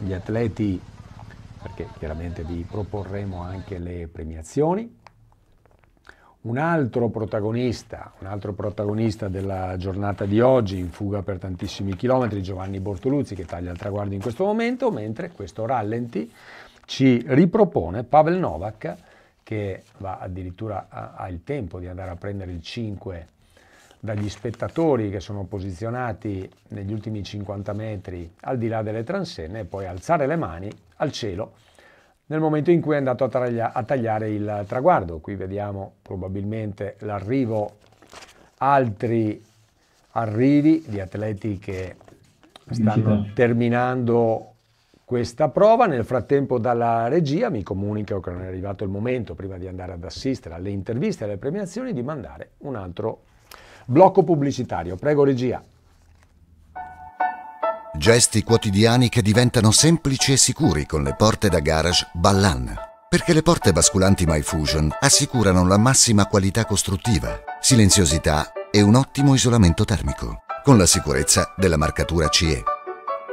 gli atleti, perché chiaramente vi proporremo anche le premiazioni, un altro, un altro protagonista, della giornata di oggi in fuga per tantissimi chilometri, Giovanni Bortoluzzi che taglia il traguardo in questo momento, mentre questo rallenti ci ripropone Pavel Novak che va addirittura ha il tempo di andare a prendere il 5 dagli spettatori che sono posizionati negli ultimi 50 metri al di là delle transenne e poi alzare le mani al cielo nel momento in cui è andato a, taglia, a tagliare il traguardo. Qui vediamo probabilmente l'arrivo, altri arrivi di atleti che stanno terminando questa prova. Nel frattempo dalla regia mi comunicano che non è arrivato il momento, prima di andare ad assistere alle interviste e alle premiazioni, di mandare un altro blocco pubblicitario. Prego regia. Gesti quotidiani che diventano semplici e sicuri con le porte da garage Ballan. Perché le porte basculanti MyFusion assicurano la massima qualità costruttiva, silenziosità e un ottimo isolamento termico, con la sicurezza della marcatura CE.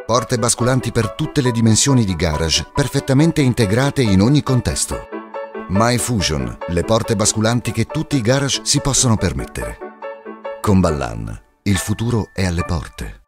Porte basculanti per tutte le dimensioni di garage, perfettamente integrate in ogni contesto. MyFusion, le porte basculanti che tutti i garage si possono permettere. Con Ballan, il futuro è alle porte.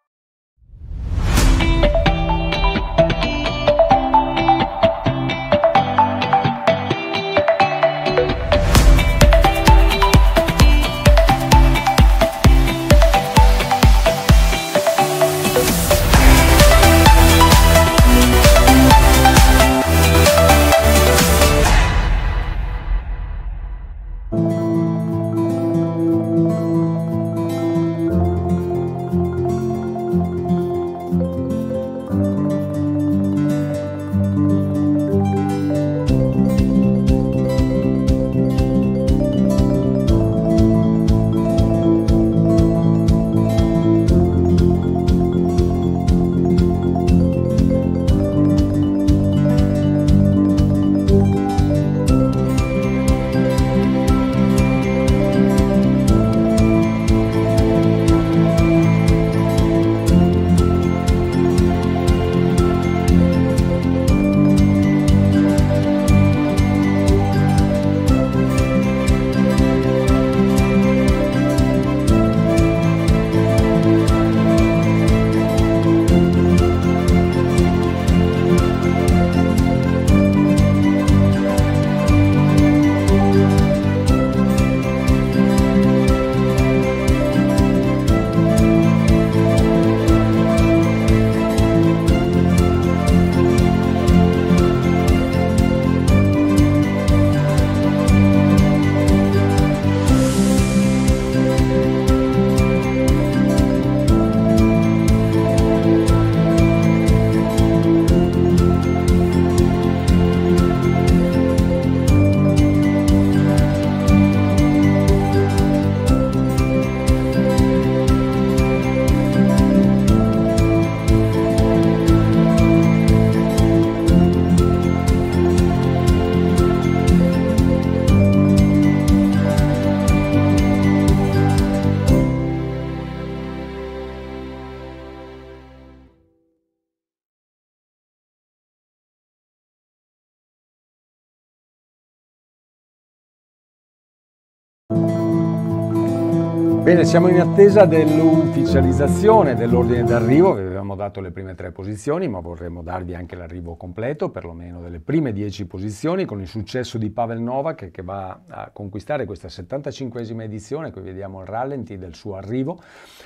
siamo in attesa dell'ufficializzazione dell'ordine d'arrivo, vi avevamo dato le prime tre posizioni, ma vorremmo darvi anche l'arrivo completo, perlomeno delle prime dieci posizioni, con il successo di Pavel Novak che va a conquistare questa 75esima edizione, qui vediamo il rallenti del suo arrivo,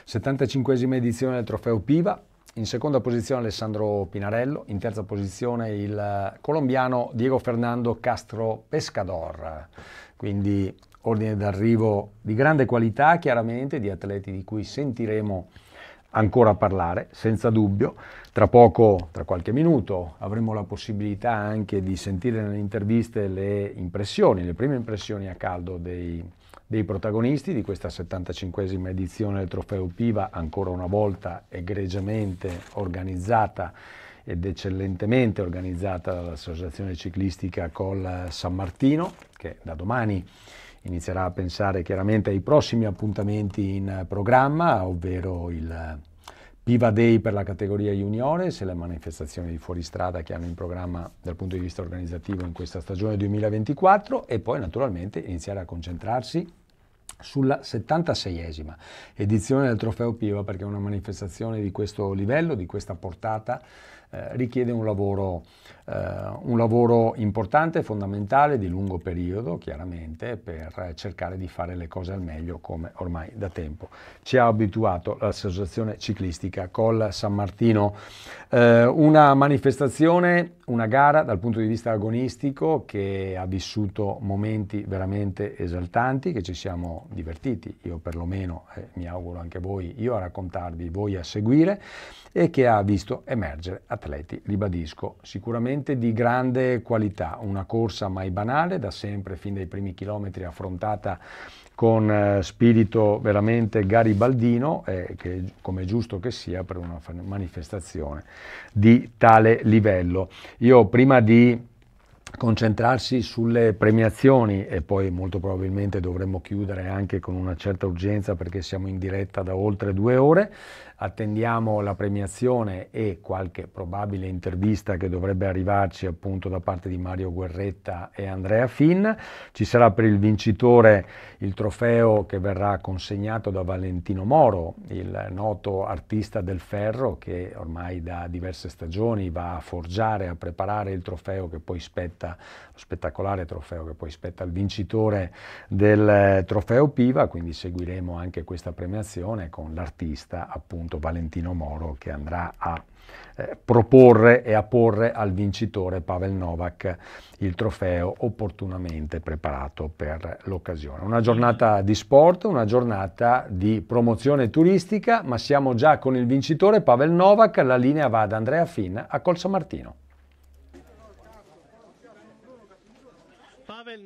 75esima edizione del trofeo Piva, in seconda posizione Alessandro Pinarello, in terza posizione il eh, colombiano Diego Fernando Castro Pescador. Quindi ordine d'arrivo di grande qualità, chiaramente, di atleti di cui sentiremo ancora parlare, senza dubbio. Tra poco, tra qualche minuto, avremo la possibilità anche di sentire nelle interviste le impressioni, le prime impressioni a caldo dei, dei protagonisti di questa 75esima edizione del Trofeo Piva, ancora una volta egregiamente organizzata ed eccellentemente organizzata dall'Associazione Ciclistica Col San Martino, che da domani inizierà a pensare chiaramente ai prossimi appuntamenti in programma, ovvero il eh, Piva Day per la categoria juniores e le manifestazioni di fuoristrada che hanno in programma dal punto di vista organizzativo in questa stagione 2024 e poi naturalmente iniziare a concentrarsi sulla 76esima edizione del Trofeo Piva perché è una manifestazione di questo livello, di questa portata eh, richiede un lavoro, eh, un lavoro importante, fondamentale, di lungo periodo, chiaramente, per cercare di fare le cose al meglio come ormai da tempo. Ci ha abituato l'associazione ciclistica Col San Martino, eh, una manifestazione, una gara dal punto di vista agonistico che ha vissuto momenti veramente esaltanti, che ci siamo divertiti, io perlomeno, eh, mi auguro anche voi, io a raccontarvi, voi a seguire e che ha visto emergere atleti, ribadisco, sicuramente di grande qualità, una corsa mai banale, da sempre fin dai primi chilometri affrontata con eh, spirito veramente garibaldino, eh, che, come è giusto che sia per una manifestazione di tale livello. Io prima di concentrarsi sulle premiazioni e poi molto probabilmente dovremmo chiudere anche con una certa urgenza perché siamo in diretta da oltre due ore attendiamo la premiazione e qualche probabile intervista che dovrebbe arrivarci appunto da parte di Mario Guerretta e Andrea Finn. Ci sarà per il vincitore il trofeo che verrà consegnato da Valentino Moro, il noto artista del ferro che ormai da diverse stagioni va a forgiare, a preparare il trofeo che poi spetta spettacolare trofeo che poi spetta al vincitore del eh, trofeo Piva, quindi seguiremo anche questa premiazione con l'artista appunto Valentino Moro che andrà a eh, proporre e a porre al vincitore Pavel Novak il trofeo opportunamente preparato per l'occasione. Una giornata di sport, una giornata di promozione turistica, ma siamo già con il vincitore Pavel Novak, la linea va ad Andrea Finn a Colso Martino.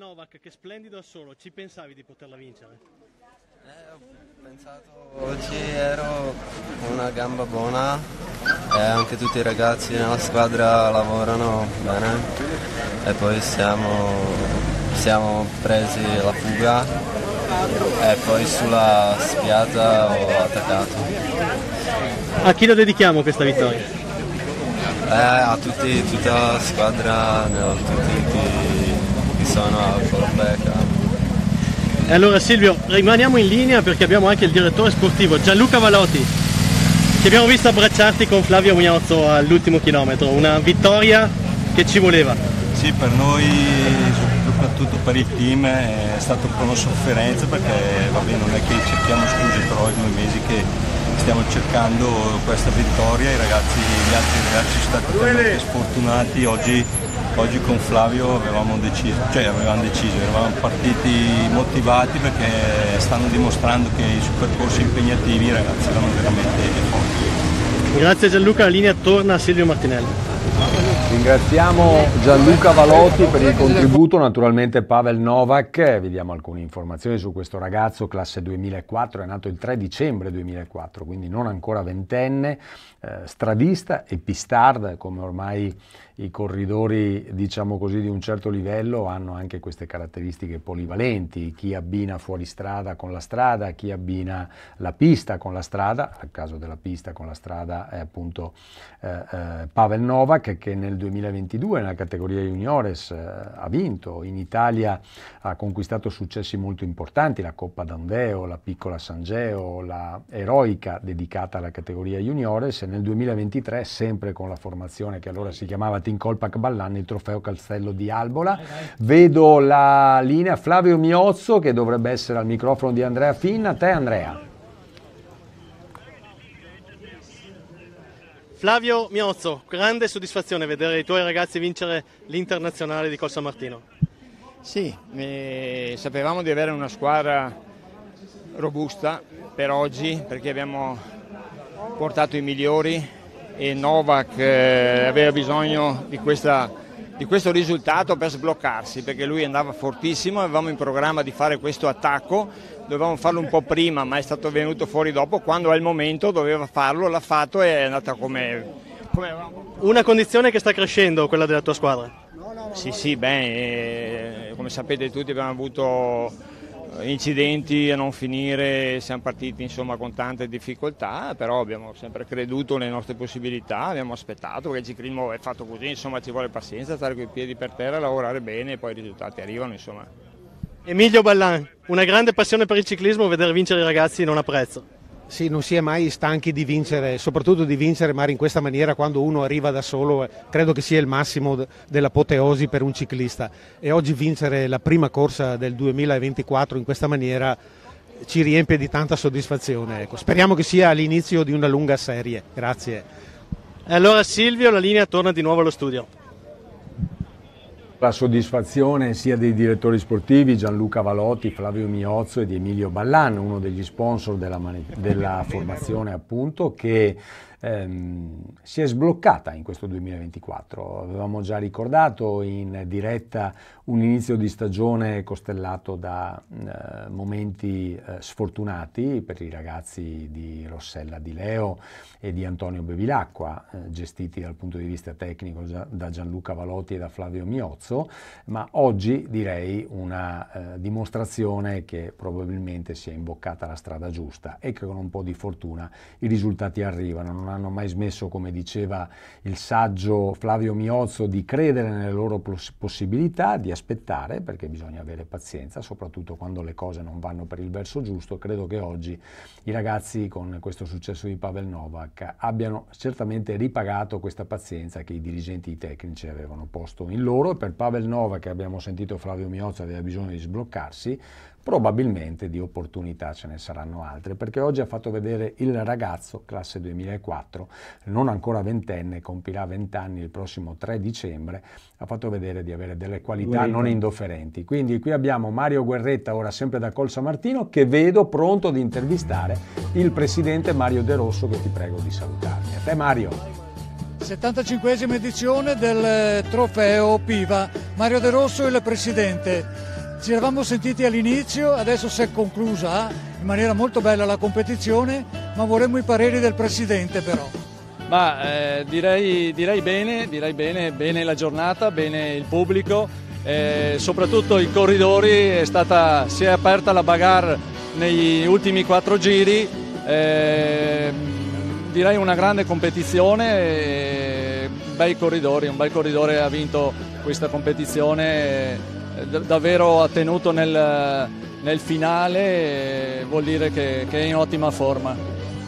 Novak che splendido al solo, ci pensavi di poterla vincere? Eh, ho pensato oggi ero una gamba buona e anche tutti i ragazzi nella squadra lavorano bene e poi siamo, siamo presi la fuga e poi sulla spiata ho attaccato. A chi lo dedichiamo questa vittoria? Eh, a tutti, tutta la squadra, no, tutti, tutti sono Sanauro, Beckham. E allora Silvio, rimaniamo in linea perché abbiamo anche il direttore sportivo Gianluca Valotti. che abbiamo visto abbracciarti con Flavio Mugnozzo all'ultimo chilometro, una vittoria che ci voleva. Sì, per noi, soprattutto per il team, è stata un po' una sofferenza perché va bene, non è che cerchiamo scuse, però i due mesi che stiamo cercando questa vittoria, i ragazzi, gli altri ragazzi sono stati sfortunati, oggi Oggi con Flavio avevamo deciso, cioè avevamo deciso, eravamo partiti motivati perché stanno dimostrando che i percorsi impegnativi i ragazzi erano veramente forti. Grazie Gianluca, la linea torna a Silvio Martinelli. Ringraziamo Gianluca Valotti per il contributo, naturalmente Pavel Novak, vi diamo alcune informazioni su questo ragazzo, classe 2004, è nato il 3 dicembre 2004, quindi non ancora ventenne, eh, stradista e pistard, come ormai i corridori, diciamo così, di un certo livello hanno anche queste caratteristiche polivalenti, chi abbina fuoristrada con la strada, chi abbina la pista con la strada, nel caso della pista con la strada è appunto eh, eh, Pavel Novak che nel 2022 nella categoria juniores eh, ha vinto, in Italia ha conquistato successi molto importanti, la Coppa Dandeo, la Piccola Sangeo, la Eroica dedicata alla categoria juniores nel 2023, sempre con la formazione che allora si chiamava Team Colpac Ballan, il trofeo Castello di Albola. Vedo la linea Flavio Miozzo che dovrebbe essere al microfono di Andrea A Te Andrea. Flavio Miozzo, grande soddisfazione vedere i tuoi ragazzi vincere l'internazionale di Col San Martino. Sì, eh, sapevamo di avere una squadra robusta per oggi perché abbiamo portato i migliori e Novak eh, aveva bisogno di, questa, di, questo risultato per sbloccarsi perché lui andava fortissimo, avevamo in programma di fare questo attacco, dovevamo farlo un po' prima ma è stato venuto fuori dopo, quando è il momento doveva farlo, l'ha fatto e è andata come... come... Una condizione che sta crescendo quella della tua squadra? Sì, sì, beh, eh, come sapete tutti abbiamo avuto incidenti a non finire, siamo partiti insomma, con tante difficoltà, però abbiamo sempre creduto nelle nostre possibilità, abbiamo aspettato perché Ciclismo è fatto così, insomma ci vuole pazienza, stare con i piedi per terra, lavorare bene e poi i risultati arrivano. Insomma. Emilio Ballan, una grande passione per il ciclismo, vedere vincere i ragazzi non apprezzo. Sì, non si è mai stanchi di vincere, soprattutto di vincere ma in questa maniera quando uno arriva da solo, eh, credo che sia il massimo dell'apoteosi per un ciclista e oggi vincere la prima corsa del 2024 in questa maniera ci riempie di tanta soddisfazione. Ecco, speriamo che sia l'inizio di una lunga serie. Grazie. E allora Silvio, la linea torna di nuovo allo studio. La soddisfazione sia dei direttori sportivi Gianluca Valotti, Flavio Miozzo e di Emilio Ballan, uno degli sponsor della, della formazione appunto, che ehm, si è sbloccata in questo 2024. Avevamo già ricordato in diretta un inizio di stagione costellato da eh, momenti eh, sfortunati per i ragazzi di Rossella Di Leo e di Antonio Bevilacqua, eh, gestiti dal punto di vista tecnico da Gianluca Valotti e da Flavio Miozzo, ma oggi direi una eh, dimostrazione che probabilmente si è imboccata la strada giusta e che con un po' di fortuna i risultati arrivano. Non hanno mai smesso, come diceva il saggio Flavio Miozzo, di credere nelle loro possibilità, di aspettare, perché bisogna avere pazienza, soprattutto quando le cose non vanno per il verso giusto. Credo che oggi i ragazzi con questo successo di Pavel Novak abbiano certamente ripagato questa pazienza che i dirigenti i tecnici avevano posto in loro per Pavel Novak abbiamo sentito Flavio Miozzo aveva bisogno di sbloccarsi, Probabilmente di opportunità ce ne saranno altre, perché oggi ha fatto vedere il ragazzo, classe 2004, non ancora ventenne, compirà 20 anni il prossimo 3 dicembre, ha fatto vedere di avere delle qualità Guerretta. non indofferenti. Quindi qui abbiamo Mario Guerretta, ora sempre da Colsa Martino, che vedo pronto ad intervistare il presidente Mario De Rosso, che ti prego di salutarmi. A te Mario. 75esima edizione del trofeo Piva. Mario De Rosso è il presidente. Ci eravamo sentiti all'inizio, adesso si è conclusa eh, in maniera molto bella la competizione, ma vorremmo i pareri del Presidente però. Ma eh, direi, direi, bene, direi bene, bene la giornata, bene il pubblico, eh, soprattutto i corridori, è stata, si è aperta la bagarre negli ultimi quattro giri, eh, direi una grande competizione, eh, bei corridori, un bel corridore ha vinto questa competizione davvero ha tenuto nel, nel finale vuol dire che, che, è in ottima forma.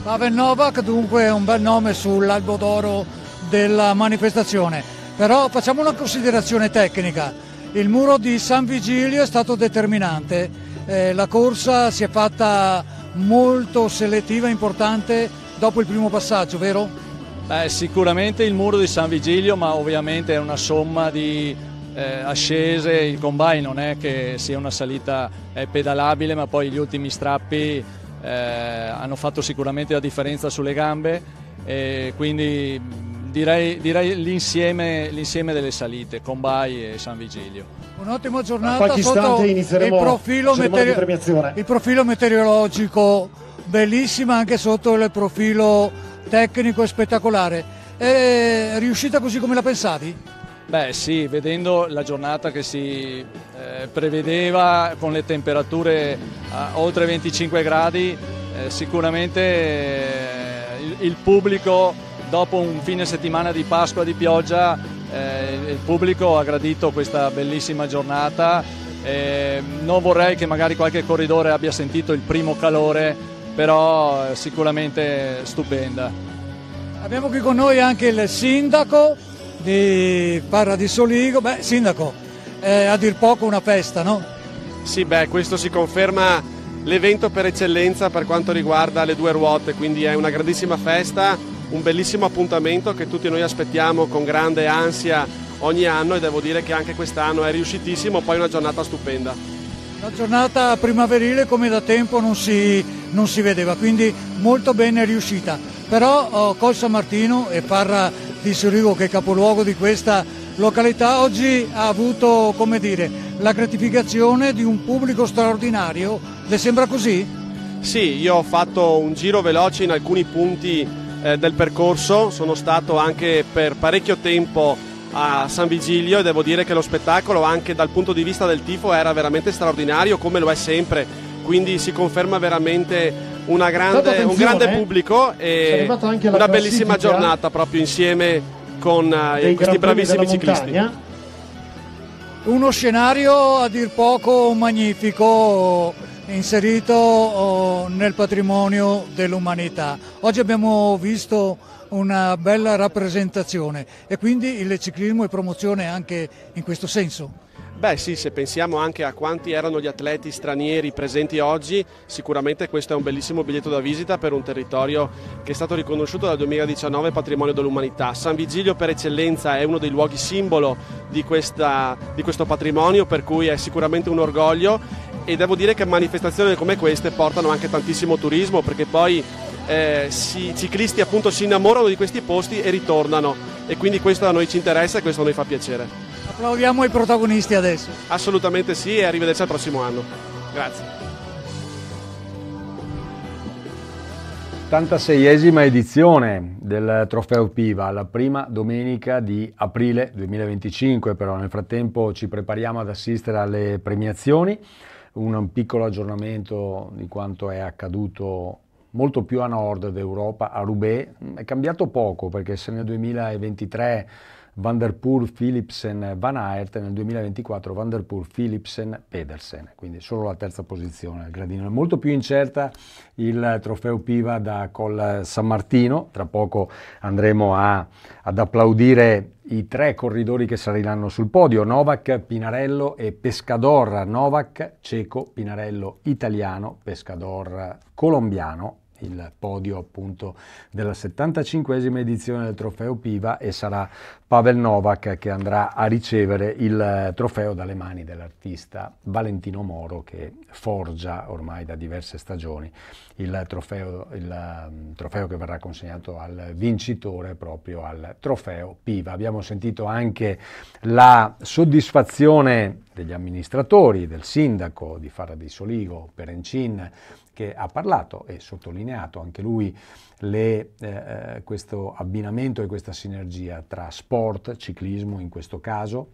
Pavel Novak dunque è un bel nome sull'albo d'oro della manifestazione, però facciamo una considerazione tecnica. Il muro di San Vigilio è stato determinante, eh, la corsa si è fatta molto selettiva e importante dopo il primo passaggio, vero? Beh, sicuramente il muro di San Vigilio, ma ovviamente è una somma di eh, ascese, il combine non è che sia una salita eh, pedalabile, ma poi gli ultimi strappi eh, hanno fatto sicuramente la differenza sulle gambe e quindi direi, direi l'insieme, l'insieme, delle salite, Combai e San Vigilio. Un'ottima giornata sotto il profilo, meteo- il profilo meteorologico, bellissima anche sotto il profilo tecnico e spettacolare. È eh, riuscita così come la pensavi? Beh sì, vedendo la giornata che si eh, prevedeva con le temperature a oltre 25 gradi, eh, sicuramente eh, il, il, pubblico dopo un fine settimana di Pasqua di pioggia, eh, il pubblico ha gradito questa bellissima giornata. Ehm, non vorrei che magari qualche corridore abbia sentito il primo calore, però eh, sicuramente stupenda. Abbiamo qui con noi anche il sindaco di Soligo. beh sindaco, è eh, a dir poco una festa, no? Sì, beh, questo si conferma l'evento per eccellenza per quanto riguarda le due ruote, quindi è una grandissima festa, un bellissimo appuntamento che tutti noi aspettiamo con grande ansia ogni anno e devo dire che anche quest'anno è riuscitissimo, poi una giornata stupenda. La giornata primaverile come da tempo non si, non si vedeva, quindi molto bene riuscita. Però oh, Col San Martino e Parra di Surigo che è capoluogo di questa località, oggi ha avuto dire, la gratificazione di un pubblico straordinario. Le sembra così? Sì, io ho fatto un giro veloce in alcuni punti eh, del percorso, sono stato anche per parecchio tempo a San Vigilio e devo dire che lo spettacolo anche dal punto di vista del tifo era veramente straordinario come lo è sempre, quindi si conferma veramente grande, un grande eh. pubblico e una bellissima giornata proprio insieme con eh, questi bravissimi ciclisti. Uno scenario a dir poco magnifico inserito eh, nel patrimonio dell'umanità. Oggi abbiamo visto una bella rappresentazione e quindi il ciclismo è promozione anche in questo senso. Beh sì, se pensiamo anche a quanti erano gli atleti stranieri presenti oggi, sicuramente questo è un bellissimo biglietto da visita per un territorio che è stato riconosciuto dal 2019 Patrimonio dell'Umanità. San Vigilio per eccellenza è uno dei luoghi simbolo di, questa, di questo patrimonio, per cui è sicuramente un orgoglio e devo dire che manifestazioni come queste portano anche tantissimo turismo perché poi eh, si, i ciclisti appunto si innamorano di questi posti e ritornano e quindi questo a noi ci interessa e questo a noi fa piacere. Applaudiamo i protagonisti adesso. Assolutamente sì e arrivederci al prossimo anno. Grazie. 86esima edizione del trofeo Piva, la prima domenica di aprile 2025, però nel frattempo ci prepariamo ad assistere alle premiazioni un piccolo aggiornamento di quanto è accaduto molto più a nord d'Europa, a Roubaix, è cambiato poco perché se nel 2023 Van der Poel, Philipsen, Van Aert, nel 2024 Van der Poel, Philipsen, Pedersen, quindi solo la terza posizione al gradino. È molto più incerta il trofeo Piva da Col San Martino, tra poco andremo a, ad applaudire i tre corridori che saliranno sul podio, Novak, Pinarello e Pescador, Novak, ceco, Pinarello, italiano, Pescador, colombiano il podio appunto della 75 edizione del trofeo Piva e sarà Pavel Novak che andrà a ricevere il eh, trofeo dalle mani dell'artista Valentino Moro che forgia ormai da diverse stagioni il trofeo, il mm, trofeo che verrà consegnato al vincitore proprio al trofeo Piva. Abbiamo sentito anche la soddisfazione degli amministratori, del sindaco di Fara di Soligo, Perencin, che ha parlato e sottolineato anche lui le, eh, eh, questo abbinamento e questa sinergia tra sport, ciclismo in questo caso,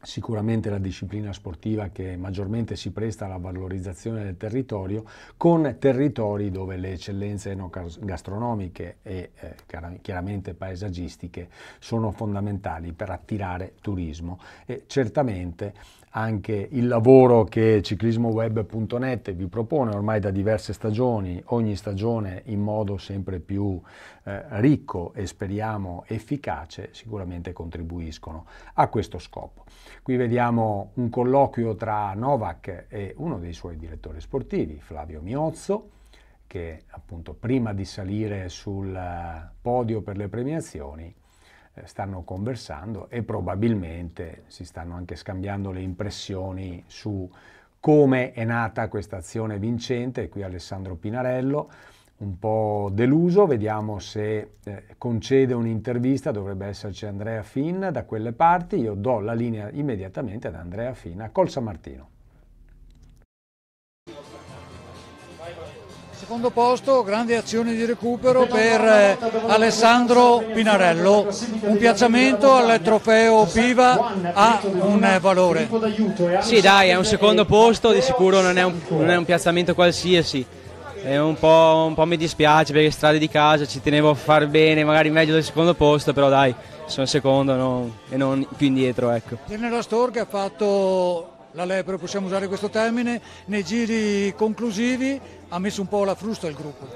sicuramente la disciplina sportiva che maggiormente si presta alla valorizzazione del territorio, con territori dove le eccellenze gastronomiche e eh, chiaramente paesaggistiche sono fondamentali per attirare turismo e certamente anche il lavoro che ciclismoweb.net vi propone ormai da diverse stagioni, ogni stagione in modo sempre più eh, ricco e speriamo efficace, sicuramente contribuiscono a questo scopo. Qui vediamo un colloquio tra Novak e uno dei suoi direttori sportivi, Flavio Miozzo, che appunto prima di salire sul eh, podio per le premiazioni eh, stanno conversando e probabilmente si stanno anche scambiando le impressioni su come è nata questa azione vincente. Qui Alessandro Pinarello, un po' deluso, vediamo se eh, concede un'intervista, dovrebbe esserci Andrea Fin da quelle parti, io do la linea immediatamente ad Andrea Fin a Colsa Martino. Secondo posto, grande azione di recupero per eh, Alessandro Pinarello, un piazzamento al trofeo Piva ha un valore. Sì dai, è un secondo posto, di sicuro non è un, non è un piazzamento qualsiasi, un po', un po' mi dispiace perché strade di casa ci tenevo a far bene, magari meglio del secondo posto, però dai, sono secondo no? e non più indietro. Ecco. Nella Storga ha fatto la lepre, possiamo usare questo termine, nei giri conclusivi ha messo un po' la frusta il gruppo.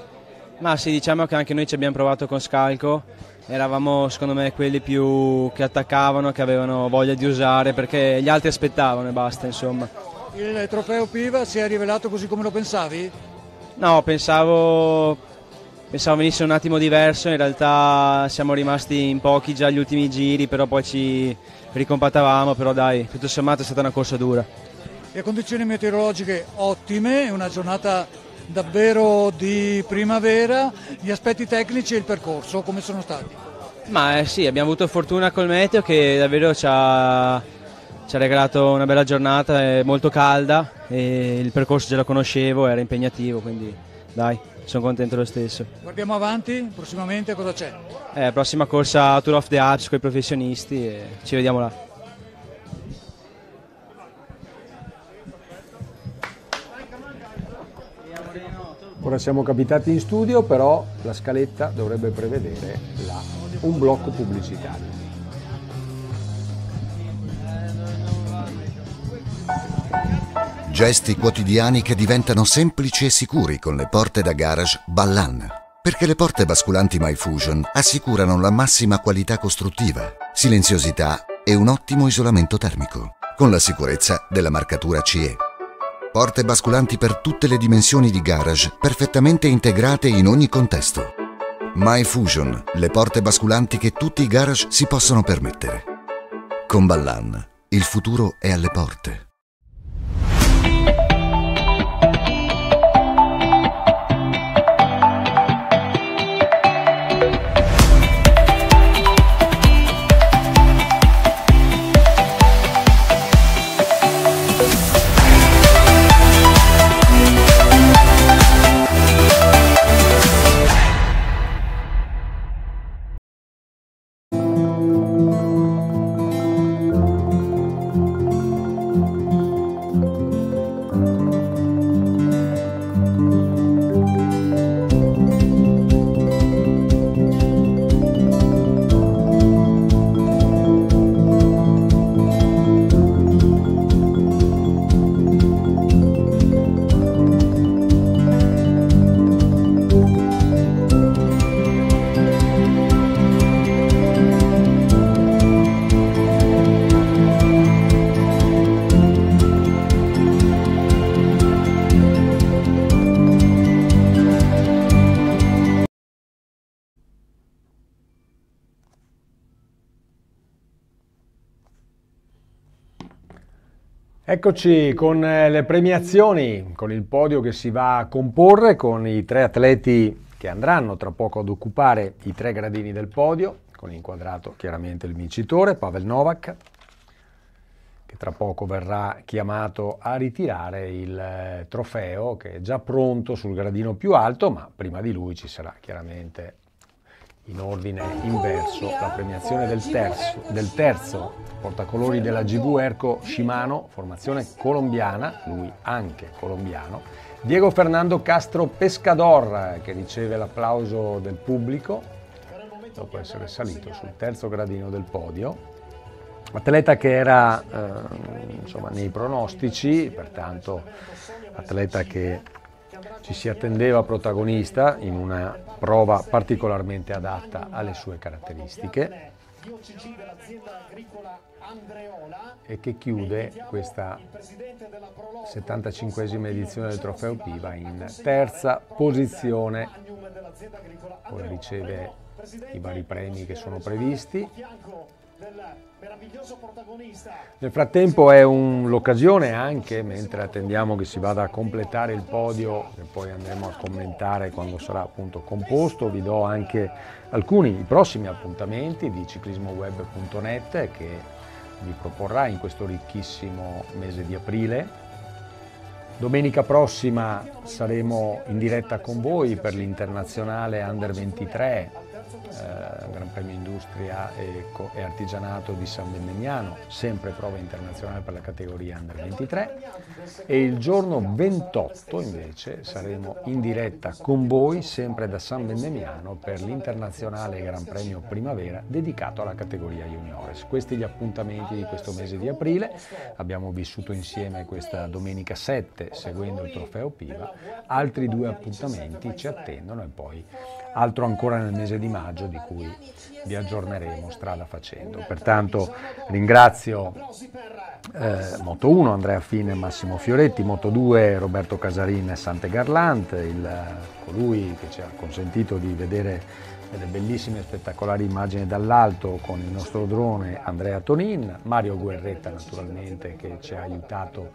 Ma sì, diciamo che anche noi ci abbiamo provato con Scalco, eravamo secondo me quelli più che attaccavano, che avevano voglia di usare, perché gli altri aspettavano e basta insomma. Il trofeo Piva si è rivelato così come lo pensavi? No, pensavo, pensavo venisse un attimo diverso, in realtà siamo rimasti in pochi già gli ultimi giri, però poi ci, ricompattavamo, però dai, tutto sommato è stata una corsa dura. Le condizioni meteorologiche ottime, una giornata davvero di primavera, gli aspetti tecnici e il percorso come sono stati? Ma eh, sì, abbiamo avuto fortuna col meteo che davvero ci ha, ci ha regalato una bella giornata, è eh, molto calda e il percorso già lo conoscevo, era impegnativo, quindi dai sono contento lo stesso. Guardiamo avanti, prossimamente cosa c'è? Eh, prossima corsa Tour of the Arts con i professionisti e ci vediamo là. Ora siamo capitati in studio, però la scaletta dovrebbe prevedere là, un blocco pubblicitario. Thank you. Gesti quotidiani che diventano semplici e sicuri con le porte da garage Ballan. Perché le porte basculanti MyFusion assicurano la massima qualità costruttiva, silenziosità e un ottimo isolamento termico, con la sicurezza della marcatura CE. Porte basculanti per tutte le dimensioni di garage, perfettamente integrate in ogni contesto. MyFusion, le porte basculanti che tutti i garage si possono permettere. Con Ballan, il futuro è alle porte. Eccoci con eh, le premiazioni, con il podio che si va a comporre, con i tre atleti che andranno tra poco ad occupare i tre gradini del podio, con inquadrato chiaramente il vincitore, Pavel Novak, che tra poco verrà chiamato a ritirare il eh, trofeo che è già pronto sul gradino più alto, ma prima di lui ci sarà chiaramente in ordine inverso la premiazione del terzo, del terzo portacolori della GV Erco Shimano, formazione colombiana, lui anche colombiano, Diego Fernando Castro Pescador che riceve l'applauso del pubblico dopo essere salito sul terzo gradino del podio. Atleta che era eh, insomma, nei pronostici, pertanto atleta che ci si attendeva protagonista in una prova particolarmente adatta alle sue caratteristiche e che chiude questa 75 edizione del trofeo Piva in terza posizione. Ora riceve i vari premi che sono previsti nel frattempo è un, l'occasione anche, mentre attendiamo che si vada a completare il podio, e poi andremo a commentare quando sarà appunto composto, vi do anche alcuni i prossimi appuntamenti di ciclismoweb.net che vi proporrà in questo ricchissimo mese di aprile. Domenica prossima saremo in diretta con voi per l'internazionale Under 23 eh, Gran Premio Industria e, e, Artigianato di San Bendegnano, sempre prova internazionale per la categoria Under 23 e il giorno 28 invece saremo in diretta con voi sempre da San Bendegnano per l'internazionale Gran Premio Primavera dedicato alla categoria Juniores. Questi gli appuntamenti di questo mese di aprile, abbiamo vissuto insieme questa domenica 7 seguendo il trofeo Piva, altri due appuntamenti ci attendono e poi altro ancora nel mese di maggio di cui vi aggiorneremo strada facendo. Pertanto ringrazio eh, Moto 1 Andrea Fine e Massimo Fioretti, Moto 2 Roberto Casarin e Sante Garlant, il, colui che ci ha consentito di vedere delle bellissime e spettacolari immagini dall'alto con il nostro drone Andrea Tonin, Mario Guerretta naturalmente che ci ha aiutato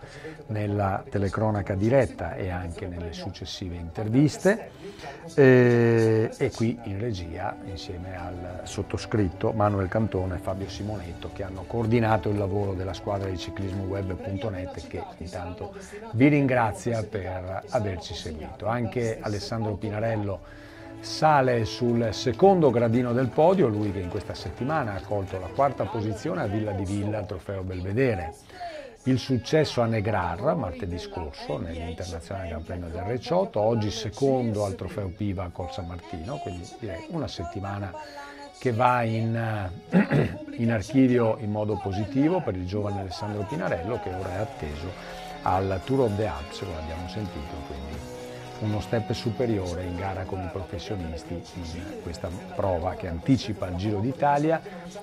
nella telecronaca diretta e anche nelle successive interviste e, eh, e qui in regia insieme al sottoscritto Manuel Cantone e Fabio Simonetto che hanno coordinato il lavoro della squadra di ciclismoweb.net che intanto vi ringrazia per averci seguito. Anche Alessandro Pinarello sale sul secondo gradino del podio, lui che in questa settimana ha colto la quarta posizione a Villa di Villa al trofeo Belvedere. Il successo a Negrar martedì scorso nell'Internazionale Gran Premio del Recioto, oggi secondo al trofeo Piva a Corsa Martino, quindi direi una settimana che va in, eh, in archivio in modo positivo per il giovane Alessandro Pinarello che ora è atteso al Tour of the Alps, lo abbiamo sentito quindi uno step superiore in gara con i professionisti in questa prova che anticipa il Giro d'Italia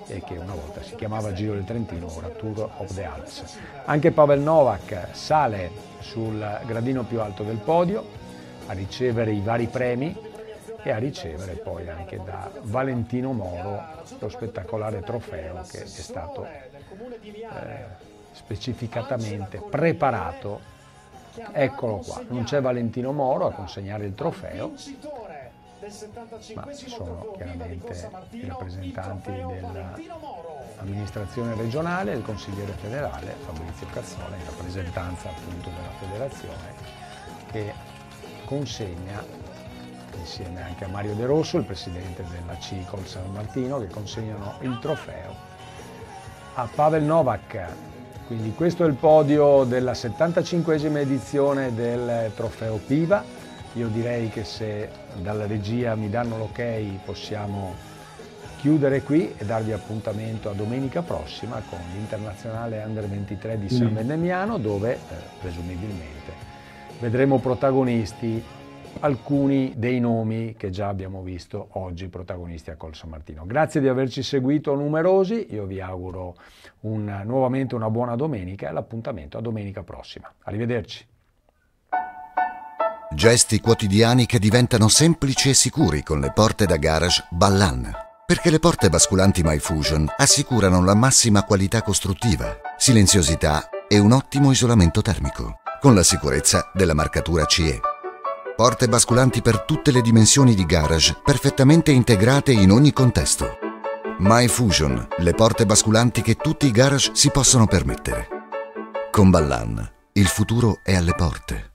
e che una volta si chiamava Giro del Trentino, ora Tour of the Alps. Anche Pavel Novak sale sul gradino più alto del podio a ricevere i vari premi e a ricevere poi anche da Valentino Moro lo spettacolare trofeo che è stato eh, specificatamente preparato Eccolo qua, non c'è Valentino Moro a consegnare il trofeo, ma ci sono chiaramente i rappresentanti dell'amministrazione regionale il consigliere federale Fabrizio Cazzone, in rappresentanza appunto della federazione che consegna insieme anche a Mario De Rosso, il presidente della CICOL San Martino, che consegnano il trofeo a Pavel Novak, quindi questo è il podio della 75esima edizione del trofeo Piva. Io direi che se dalla regia mi danno l'ok possiamo chiudere qui e darvi appuntamento a domenica prossima con l'internazionale Under 23 di San mm. Vendemiano dove eh, presumibilmente vedremo protagonisti alcuni dei nomi che già abbiamo visto oggi protagonisti a Colso Martino. Grazie di averci seguito numerosi, io vi auguro un, nuovamente una buona domenica e l'appuntamento a domenica prossima. Arrivederci. Gesti quotidiani che diventano semplici e sicuri con le porte da garage Ballan. Perché le porte basculanti MyFusion assicurano la massima qualità costruttiva, silenziosità e un ottimo isolamento termico, con la sicurezza della marcatura CE. Porte basculanti per tutte le dimensioni di garage, perfettamente integrate in ogni contesto. MyFusion, le porte basculanti che tutti i garage si possono permettere. Con Ballan, il futuro è alle porte.